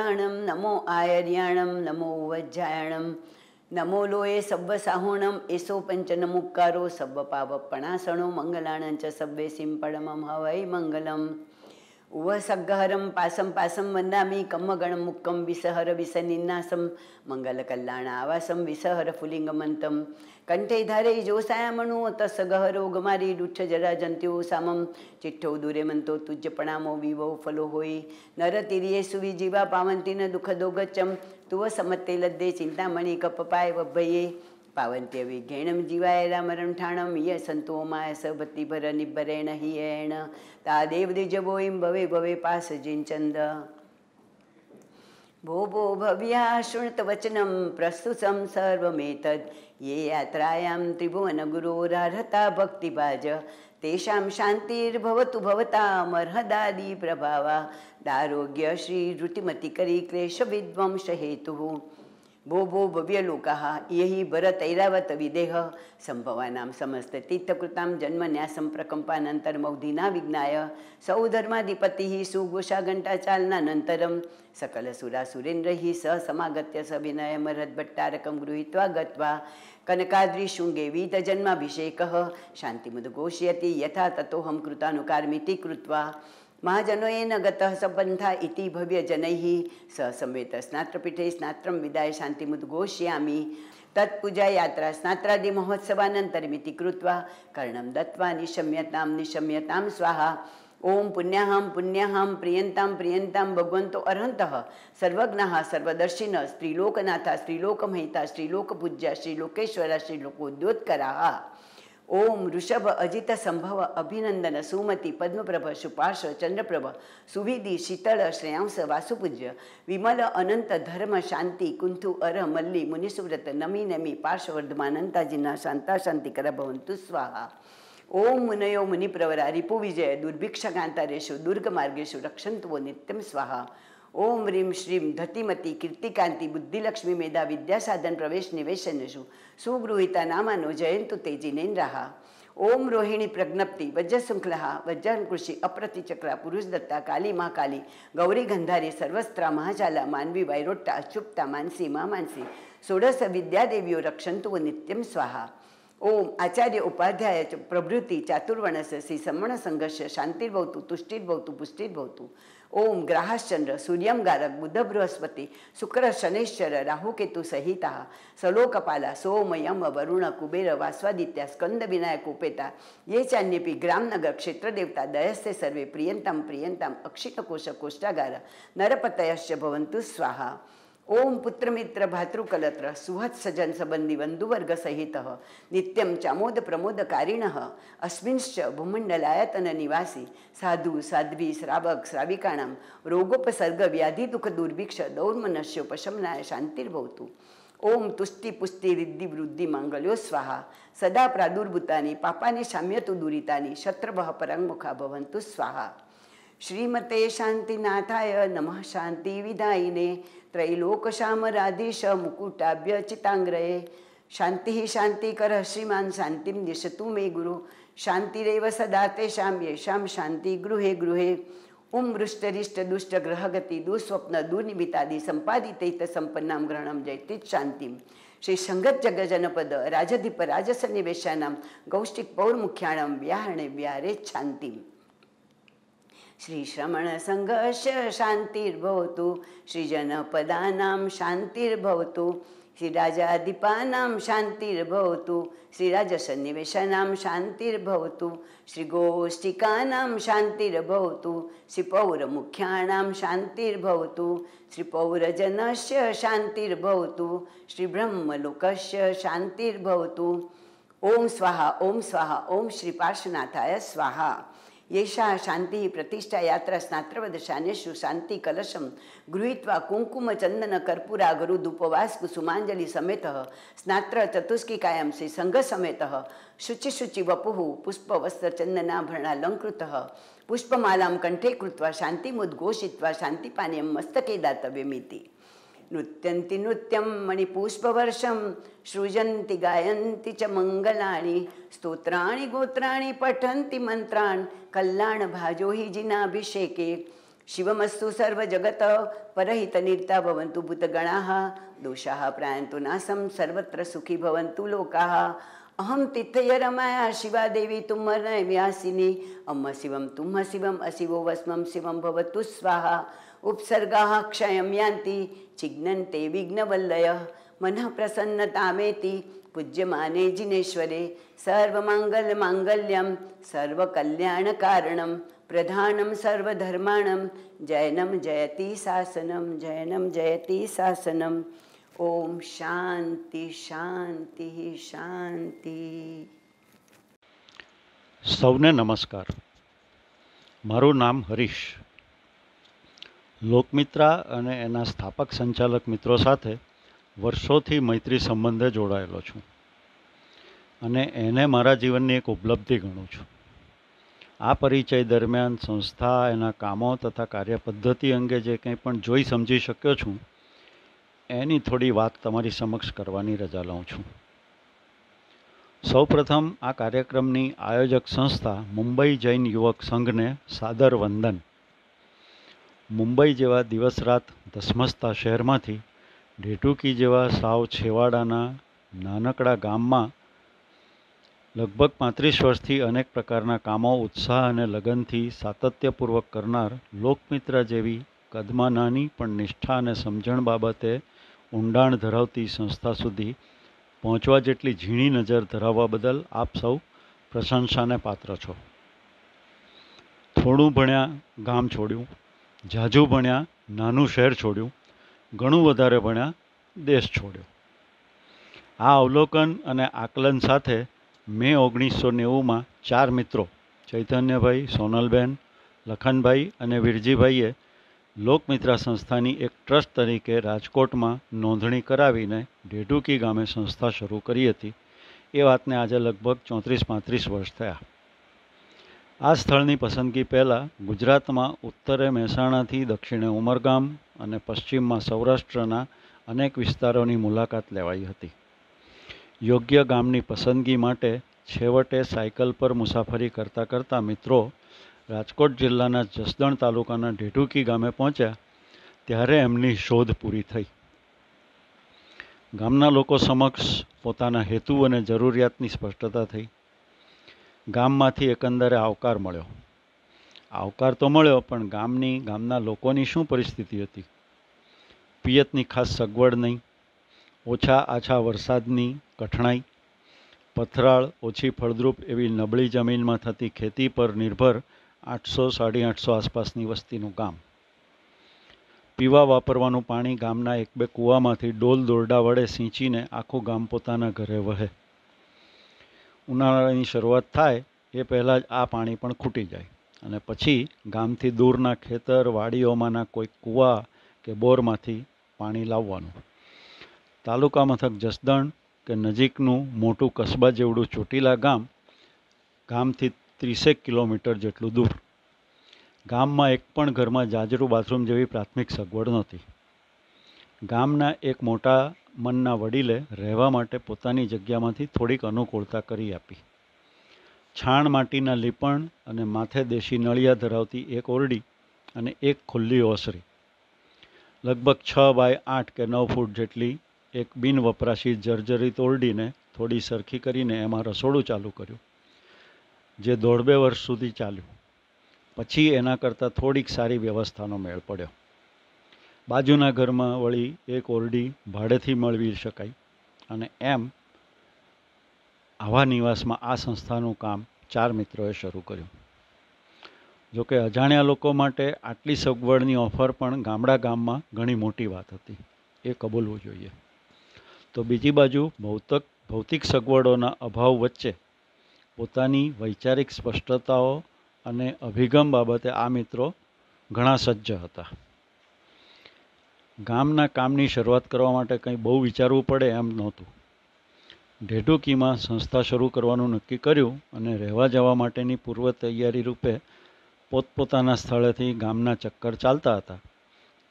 ઉદ્ધાણમ નમો આયર્યાણમ નમો ઉવજ્જાયણમ નમો લોએ સબ્બ સાહુણમ એસો પંચનમુક્કારો સબ્બ પાવપણાસણો મંગલાણં ચ સબ્બે સિંપડમમ હવૈ મંગલમ ઉવસગ્રહરમ પાસમ પાસમ વંદામી કમગણ મુક્કમ વિસહર વિસનિન્નાસમ મંગલકલ્યાણ આવાસમ વિસહર ફુલિંગમંતમ કંઠે ધારે જોસાયામણો તસગહરો ગમારી ડુઠ્ઠ જરા જંત્યો સામમ ચિઠ્ઠો દૂરે મંતો તુજ્જપણામો વિવો ફલો હોય નરતિરિયે સુવી જીવા પાવંતીન દુઃખ દોગચમ તુવ સમતે લદ્દે ચિંતામણી કપપાય વભયે પાવન્ત્યવી ઘૈણમ જીવાય રામરમ ઠાણમ ય સંતોમાં સભતિ ભર નિબરેણ હિયણ તા દેવ દિજબો ઇમ ભવે ભવે પાસ ચંદ ભોભો ભવ્યા શૃણતવચનમ પ્રસ્તુતમ સર્વમેતદ યે યાત્રાયામ ત્રિભુવન ગુરોરારહતા ભક્તિભાજ તેષાં શાંતિર્ભવતુ ભવતામર્હદાદી પ્રભાવા દારોગ્ય શ્રી ઋતિમતિ કરી ક્લેશ વિદ્વંશ હેતુ भो वो वो भव्यलोकाः यही भरतैरावत विदेह संभवा समस्त तीर्थकृतां जन्म न्यासं प्रकम्पानन्तरमौधिना विघ्नाय सौधर्माधिपतिः सुघोषाघण्टाचालनानन्तरं सकलसुरासुरेन्द्रैः स समागत्य सविनयमरद्भट्टारकं गृहीत्वा गत्वा कनकाद्रिशृङ्गे वीतजन्माभिषेकः शान्तिमुद्घोषयति यथा ततोऽहं कृतानुकार्मिति कृत्वा મહાજનોએન ગત સંબંધા ઇતિ ભવ્ય જનૈ સસમેત સ્નાત્રપીઠે સ્નાત્રમ વિદાય શાંતિમુદ્ઘોષયામી તત્પૂજા યાત્રા સ્નાત્રાદિ મહોત્સવાનંતરમિતિ કૃત્વા કર્ણમ દત્વા નિશમ્યતામ નિશમ્યતામ સ્વાહા ઓમ પુણ્યાહમ પુણ્યાહમ પ્રિયંતામ પ્રિયંતામ ભગવંતો અર્હંત સર્વજ્ઞા સર્વદર્શિન સ્ત્રીલોકનાથા સ્ત્રીલોકમહિતા સ્ત્રીલોકપૂજ્યા શ્રીલોકેશ્વરા શ્રીલોકોદ્યોતકરા ઓમ ઋષભ અજિત સંભવ અભિનંદન સુમતિ પદ્મપ્રભ સુપાર્શ ચંદ્રપ્રભ સુવિધિ શીતળ શ્રેયાંશ વાસુપૂજ્ય વિમલ અનંત ધર્મ શાંતિ કુંથુ અર મલ્લી મુનિસુવ્રત નમી નમી પાર્શ્વર્ધમાનંતાજીના શાંતા શાંતિ કર ભવંતુ સ્વાહા ઓમ મુનયો મુનિપ્રવરા રિપુ વિજય દુર્ભિક્ષકાંતારેશુ દુર્ગ માર્ગેશુ રક્ષંતુઓ નિત્યમ સ્વાહા ઓમ રીમ શ્રીમ ધતિમતી કીર્તિકાંતિ બુદ્ધિલક્ષ્મી મેદા વિદ્યાસાધન પ્રવેશ નિવેશનેશુ સુગૃહિતા નામાનો જયંતુ તે જીનેન્દ્રહ ઓમ રોહિણી પ્રજ્ઞપ્તિ વજ્રશૃંખલા વજ્રકૃષિ અપ્રતિચક્ર પુરુષદત્તા કાલી મા કાલી ગૌરી ગંધારી સર્વસ્ત્રા મહાજાલા માનવી વાયરોટ્ટા અચુપ્તા માનસી મા માનસી ષોડશ વિદ્યાદેવીઓ રક્ષંતુ નિત્યમ સ્વાહા ओम आचार्य उपाध्याय प्रभृती चातुर्वणससी समण संघर्ष शांतिर्भवतु तुष्टीर्भवतु पुष्टीर्भवतु ओम ग्राहश्चंद्र सूर्यम गारक बुध बृहस्पती शुक्र राहुकेतु सहिता सलोकपाला सोम यम वरुण कुबेर वास्वादित्या स्कंद विनायक उपेता ये चान्यपी ग्रामनगर क्षेत्रदेवता दयस्ते सर्वे प्रियंतम प्रियंतम अक्षितकोश कोष्टागार नरपतयश्च भवन्तु स्वाहा ओम पुत्रमित्र भातृकलत्र सुहत्सजन सबंदी सहित नित्यम चामोद प्रमोदकारिण अस्मिंश्च भूमंडलायतन निवासी साधु साध्वी श्रावक श्राविकाणां रोगोपसर्ग व्याधी दुःख दुर्भिक्ष दौर्मनस्योपशमनाय शांतिर्भवतु ओम तुष्टी पुष्टी रिद्धी वृद्धी मंगल्यो स्वाहा सदा प्रादुर्भूतानी पापाने शाम्यतु दुरितानी शत्रभ परंगमुखा भवंतु स्वाहा શ્રીમતે શાંતિનાથાય નમઃ શાંતિ વિદાયને ત્રૈલોકશામ રાધીશ મુકુટાભ્ય ચિતાંગ્રહે શાંતિ શાંતિ કર શ્રીમાન શાંતિમ દિશતુ મે ગુરુ શાંતિરેવ સદા તેષામ યેશામ શાંતિ ગૃહે ગૃહે ઉમ વૃષ્ટરિષ્ટ દુષ્ટ ગ્રહગતિ દુઃસ્વપ્ન દુર્નિમિતાદિ સંપાદિતૈત સંપન્નામ ગ્રહણમ જયતિ શાંતિમ શ્રી સંગત જગજનપદ રાજધિપ રાજસનિવેશાનામ ગૌષ્ટિક પૌર મુખ્યાણમ વ્યાહરણે વ્યારે શાંતિમ श्रीश्रमणसङ्घर्ष शान्तिर्भवतु श्रीजनपदानां शान्तिर्भवतु श्रीराजाधिपानां शान्तिर्भवतु श्रीराजसन्निवेशानां शान्तिर्भवतु श्रीगोष्ठिकानां शान्तिर्भवतु श्रीपौरमुख्याणां शान्तिर्भवतु श्रीपौरजनस्य शान्तिर्भवतु श्रीब्रह्मलोकस्य शान्तिर्भवतु ओम स्वाहा ओम स्वाहा ओम श्री पार्श्वनाथाय स्वाहा येषा शांती प्रतिष्ठा यात्रा स्नात्रवदशानेषु शांती कलशम गृहीत्वा कुंकुम चंदन कर्पूरा दुपवास कुसुमांजलि समेत स्नात्र चतुष्किकायां से संघ समेत शुचि शुचि वपुः पुष्पवस्त्रचन्दनाभरणालङ्कृतः पुष्पमालां कंठे कृत्वा शान्तिमुद्घोषित्वा शान्तिपानीयं मस्तके दातव्यमिति नृत्यन्ति नृत्यं मणिपुष्पवर्षं सृजन्ति गायन्ति च मङ्गलानि स्तोत्राणि गोत्राणि पठन्ति मन्त्रान् કલ્યાણ ભાજોહીજીના અભિષેકે શિવમસ્તુ સર્વ જગત પરહિત નિર્તા ભવંતુ ભૂતગણા દોષા પ્રાયંતુ નાસમ સર્વત્ર સુખી ભવંતુ લોકા અહમ તિથય રમાયા શિવા દેવી તુમર વ્યાસિની અમ્મ શિવમ તુમ્મ શિવમ અશિવો વસ્મમ શિવમ ભવતુ સ્વાહા ઉપસર્ગા ક્ષયમ યાંતિ ચિજ્ઞન વિઘ્નવલ્લય મન પ્રસન્નતામેતી પૂજ્ય માનેજીનેશ્વરે સર્વમાંગલ સર્વ સર્વકલ્યાણ કારણમ પ્રધાનમ સર્વધર્માણમ જૈનમ જયતી શાસનમ જૈનમ જયતી શાસનમ ઓમ શાંતિ શાંતિ શાંતિ સૌને નમસ્કાર મારું નામ હરીશ લોકમિત્રા અને એના સ્થાપક સંચાલક મિત્રો સાથે વર્ષોથી મૈત્રી સંબંધે જોડાયેલો છું અને એને મારા જીવનની એક ઉપલબ્ધિ ગણું છું આ પરિચય દરમિયાન સંસ્થા એના કામો તથા કાર્યપદ્ધતિ અંગે જે કંઈ પણ જોઈ સમજી શક્યો છું એની થોડી વાત તમારી સમક્ષ કરવાની રજા લઉં છું સૌપ્રથમ આ કાર્યક્રમની આયોજક સંસ્થા મુંબઈ જૈન યુવક સંઘને સાદર વંદન મુંબઈ જેવા દિવસ રાત ધસમસતા શહેરમાંથી ઢેટુકી જેવા સાવ છેવાડાના નાનકડા ગામમાં લગભગ પાંત્રીસ વર્ષથી અનેક પ્રકારના કામો ઉત્સાહ અને લગનથી સાતત્યપૂર્વક કરનાર લોકમિત્ર જેવી કદમાં નાની પણ નિષ્ઠા અને સમજણ બાબતે ઊંડાણ ધરાવતી સંસ્થા સુધી પહોંચવા જેટલી ઝીણી નજર ધરાવવા બદલ આપ સૌ પ્રશંસાને પાત્ર છો થોડું ભણ્યા ગામ છોડ્યું ઝાઝું ભણ્યા નાનું શહેર છોડ્યું ઘણું વધારે ભણ્યા દેશ છોડ્યો આ અવલોકન અને આકલન સાથે મે ઓગણીસો નેવુંમાં ચાર મિત્રો ચૈતન્યભાઈ સોનલબેન લખનભાઈ અને વિરજીભાઈએ લોકમિત્રા સંસ્થાની એક ટ્રસ્ટ તરીકે રાજકોટમાં નોંધણી કરાવીને ઢેઢુકી ગામે સંસ્થા શરૂ કરી હતી એ વાતને આજે લગભગ ચોત્રીસ પાંત્રીસ વર્ષ થયા આ સ્થળની પસંદગી પહેલાં ગુજરાતમાં ઉત્તરે મહેસાણાથી દક્ષિણે ઉમરગામ અને પશ્ચિમમાં સૌરાષ્ટ્રના અનેક વિસ્તારોની મુલાકાત લેવાઈ હતી યોગ્ય ગામની પસંદગી માટે છેવટે સાયકલ પર મુસાફરી કરતાં કરતાં મિત્રો રાજકોટ જિલ્લાના જસદણ તાલુકાના ઢેઢુકી ગામે પહોંચ્યા ત્યારે એમની શોધ પૂરી થઈ ગામના લોકો સમક્ષ પોતાના હેતુ અને જરૂરિયાતની સ્પષ્ટતા થઈ ગામમાંથી એકંદરે આવકાર મળ્યો આવકાર તો મળ્યો પણ ગામની ગામના લોકોની શું પરિસ્થિતિ હતી પિયતની ખાસ સગવડ નહીં ઓછા આછા વરસાદની કઠણાઈ પથરાળ ઓછી ફળદ્રુપ એવી નબળી જમીનમાં થતી ખેતી પર નિર્ભર આઠસો સાડી આઠસો આસપાસની વસ્તીનું ગામ પીવા વાપરવાનું પાણી ગામના એક બે કૂવામાંથી ડોલ દોરડા વડે સિંચીને આખું ગામ પોતાના ઘરે વહે ઉનાળાની શરૂઆત થાય એ પહેલાં જ આ પાણી પણ ખૂટી જાય અને પછી ગામથી દૂરના ખેતર વાડીઓમાંના કોઈ કૂવા કે બોરમાંથી પાણી લાવવાનું તાલુકા મથક જસદણ કે નજીકનું મોટું કસબા જેવડું ચોટીલા ગામ ગામથી ત્રીસેક કિલોમીટર જેટલું દૂર ગામમાં એક પણ ઘરમાં જાજરું બાથરૂમ જેવી પ્રાથમિક સગવડ નહોતી ગામના એક મોટા મનના વડીલે રહેવા માટે પોતાની જગ્યામાંથી થોડીક અનુકૂળતા કરી આપી છાણ માટીના લીપણ અને માથે દેશી નળિયા ધરાવતી એક ઓરડી અને એક ખુલ્લી ઓસરી લગભગ છ બાય આઠ કે નવ ફૂટ જેટલી એક બિન વપરાશી જર્જરિત ઓરડીને થોડી સરખી કરીને એમાં રસોડું ચાલુ કર્યું જે દોઢ બે વર્ષ સુધી ચાલ્યું પછી એના કરતાં થોડીક સારી વ્યવસ્થાનો મેળ પડ્યો બાજુના ઘરમાં વળી એક ઓરડી ભાડેથી મળવી શકાય અને એમ આવા નિવાસમાં આ સંસ્થાનું કામ ચાર મિત્રોએ શરૂ કર્યું જોકે અજાણ્યા લોકો માટે આટલી સગવડની ઓફર પણ ગામડા ગામમાં ઘણી મોટી વાત હતી એ કબૂલવું જોઈએ તો બીજી બાજુ ભૌતક ભૌતિક સગવડોના અભાવ વચ્ચે પોતાની વૈચારિક સ્પષ્ટતાઓ અને અભિગમ બાબતે આ મિત્રો ઘણા સજ્જ હતા ગામના કામની શરૂઆત કરવા માટે કંઈ બહુ વિચારવું પડે એમ નહોતું ઢેઢુકીમાં સંસ્થા શરૂ કરવાનું નક્કી કર્યું અને રહેવા જવા માટેની પૂર્વ તૈયારી રૂપે પોતપોતાના સ્થળેથી ગામના ચક્કર ચાલતા હતા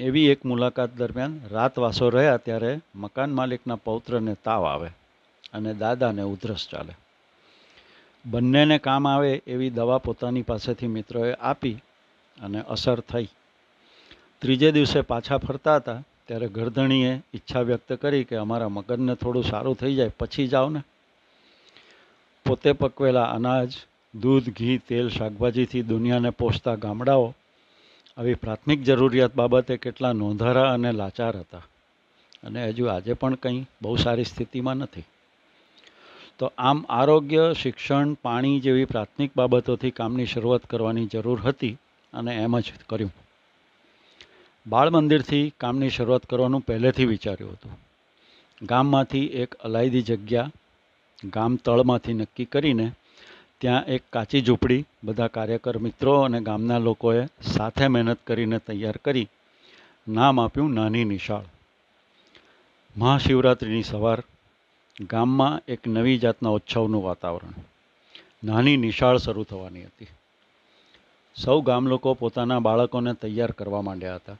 એવી એક મુલાકાત દરમિયાન રાતવાસો રહ્યા ત્યારે મકાન માલિકના પૌત્રને તાવ આવે અને દાદાને ઉધરસ ચાલે બંનેને કામ આવે એવી દવા પોતાની પાસેથી મિત્રોએ આપી અને અસર થઈ ત્રીજે દિવસે પાછા ફરતા હતા ત્યારે ગરધણીએ ઈચ્છા વ્યક્ત કરી કે અમારા મગજને થોડું સારું થઈ જાય પછી જાઓ ને પોતે પકવેલા અનાજ દૂધ ઘી તેલ શાકભાજીથી દુનિયાને પોષતા ગામડાઓ આવી પ્રાથમિક જરૂરિયાત બાબતે કેટલા નોંધારા અને લાચાર હતા અને હજુ આજે પણ કંઈ બહુ સારી સ્થિતિમાં નથી તો આમ આરોગ્ય શિક્ષણ પાણી જેવી પ્રાથમિક બાબતોથી કામની શરૂઆત કરવાની જરૂર હતી અને એમ જ કર્યું બાળ મંદિરથી કામની શરૂઆત કરવાનું પહેલેથી વિચાર્યું હતું ગામમાંથી એક અલાયદી જગ્યા ગામ તળમાંથી નક્કી કરીને ત્યાં એક કાચી ઝૂંપડી બધા કાર્યકર મિત્રો અને ગામના લોકોએ સાથે મહેનત કરીને તૈયાર કરી નામ આપ્યું નાની નિશાળ મહાશિવરાત્રિની સવાર ગામમાં એક નવી જાતના ઉત્સવનું વાતાવરણ નાની નિશાળ શરૂ થવાની હતી સૌ ગામ લોકો પોતાના બાળકોને તૈયાર કરવા માંડ્યા હતા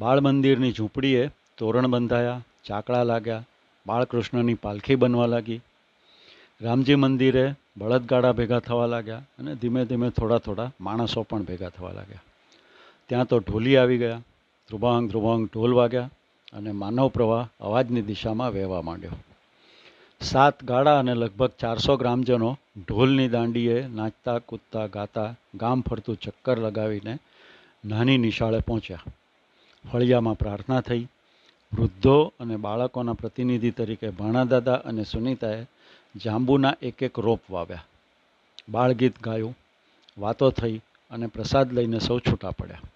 બાળ મંદિરની ઝૂંપડીએ તોરણ બંધાયા ચાકડા લાગ્યા બાળકૃષ્ણની પાલખી બનવા લાગી રામજી મંદિરે બળદગાડા ભેગા થવા લાગ્યા અને ધીમે ધીમે થોડા થોડા માણસો પણ ભેગા થવા લાગ્યા ત્યાં તો ઢોલી આવી ગયા ધ્રુવાંગ ધ્રુવાંગ ઢોલ વાગ્યા અને માનવ પ્રવાહ અવાજની દિશામાં વહેવા માંડ્યો સાત ગાળા અને લગભગ ચારસો ગ્રામજનો ઢોલની દાંડીએ નાચતા કૂદતા ગાતા ગામ ફરતું ચક્કર લગાવીને નાની નિશાળે પહોંચ્યા ફળિયામાં પ્રાર્થના થઈ વૃદ્ધો અને બાળકોના પ્રતિનિધિ તરીકે ભાણાદાદા અને સુનિતાએ જાંબુના એક એક રોપ વાવ્યા બાળગીત ગાયું વાતો થઈ અને પ્રસાદ લઈને સૌ છૂટા પડ્યા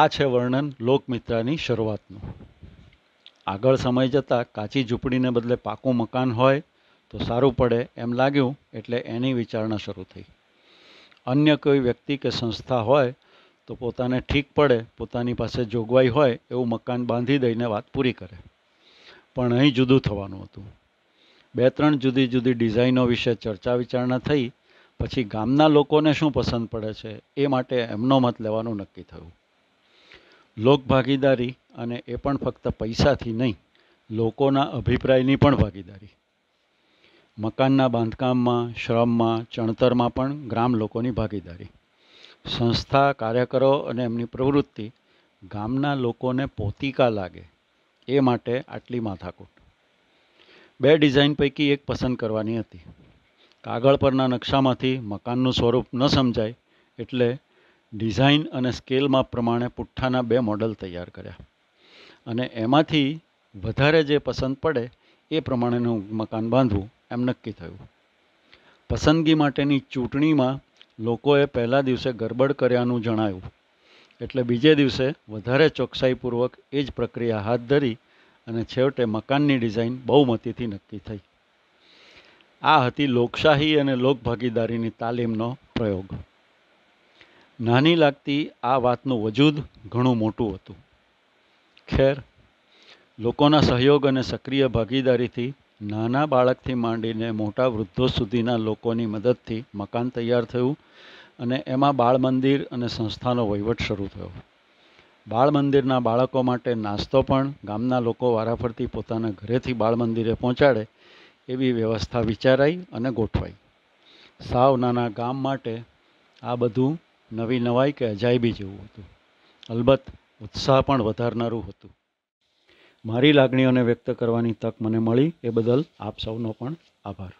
આ છે વર્ણન લોકમિત્રાની શરૂઆતનું આગળ સમય જતાં કાચી ઝૂંપડીને બદલે પાકું મકાન હોય તો સારું પડે એમ લાગ્યું એટલે એની વિચારણા શરૂ થઈ અન્ય કોઈ વ્યક્તિ કે સંસ્થા હોય તો પોતાને ઠીક પડે પોતાની પાસે જોગવાઈ હોય એવું મકાન બાંધી દઈને વાત પૂરી કરે પણ અહીં જુદું થવાનું હતું બે ત્રણ જુદી જુદી ડિઝાઇનો વિશે ચર્ચા વિચારણા થઈ પછી ગામના લોકોને શું પસંદ પડે છે એ માટે એમનો મત લેવાનું નક્કી થયું લોકભાગીદારી અને એ પણ ફક્ત પૈસાથી નહીં લોકોના અભિપ્રાયની પણ ભાગીદારી મકાનના બાંધકામમાં શ્રમમાં ચણતરમાં પણ ગ્રામ લોકોની ભાગીદારી સંસ્થા કાર્યકરો અને એમની પ્રવૃત્તિ ગામના લોકોને પોતિકા લાગે એ માટે આટલી માથાકૂટ બે ડિઝાઇન પૈકી એક પસંદ કરવાની હતી કાગળ પરના નકશામાંથી મકાનનું સ્વરૂપ ન સમજાય એટલે ડિઝાઇન અને સ્કેલમાં પ્રમાણે પુઠ્ઠાના બે મોડલ તૈયાર કર્યા અને એમાંથી વધારે જે પસંદ પડે એ પ્રમાણેનું મકાન બાંધવું એમ નક્કી થયું પસંદગી માટેની ચૂંટણીમાં લોકોએ પહેલા દિવસે ગરબડ કર્યાનું જણાયું એટલે બીજે દિવસે વધારે ચોકસાઈપૂર્વક એ જ પ્રક્રિયા હાથ ધરી અને છેવટે મકાનની ડિઝાઇન બહુમતીથી નક્કી થઈ આ હતી લોકશાહી અને લોકભાગીદારીની તાલીમનો પ્રયોગ નાની લાગતી આ વાતનું વજૂદ ઘણું મોટું હતું ખેર લોકોના સહયોગ અને સક્રિય ભાગીદારીથી નાના બાળકથી માંડીને મોટા વૃદ્ધો સુધીના લોકોની મદદથી મકાન તૈયાર થયું અને એમાં બાળ મંદિર અને સંસ્થાનો વહીવટ શરૂ થયો બાળ મંદિરના બાળકો માટે નાસ્તો પણ ગામના લોકો વારાફરતી પોતાના ઘરેથી બાળ મંદિરે પહોંચાડે એવી વ્યવસ્થા વિચારાઈ અને ગોઠવાઈ સાવ નાના ગામ માટે આ બધું નવી નવાઈ કે અજાયબી જેવું હતું અલબત્ત ઉત્સાહ પણ વધારનારું હતું મારી લાગણીઓને વ્યક્ત કરવાની તક મને મળી એ બદલ આપ સૌનો પણ આભાર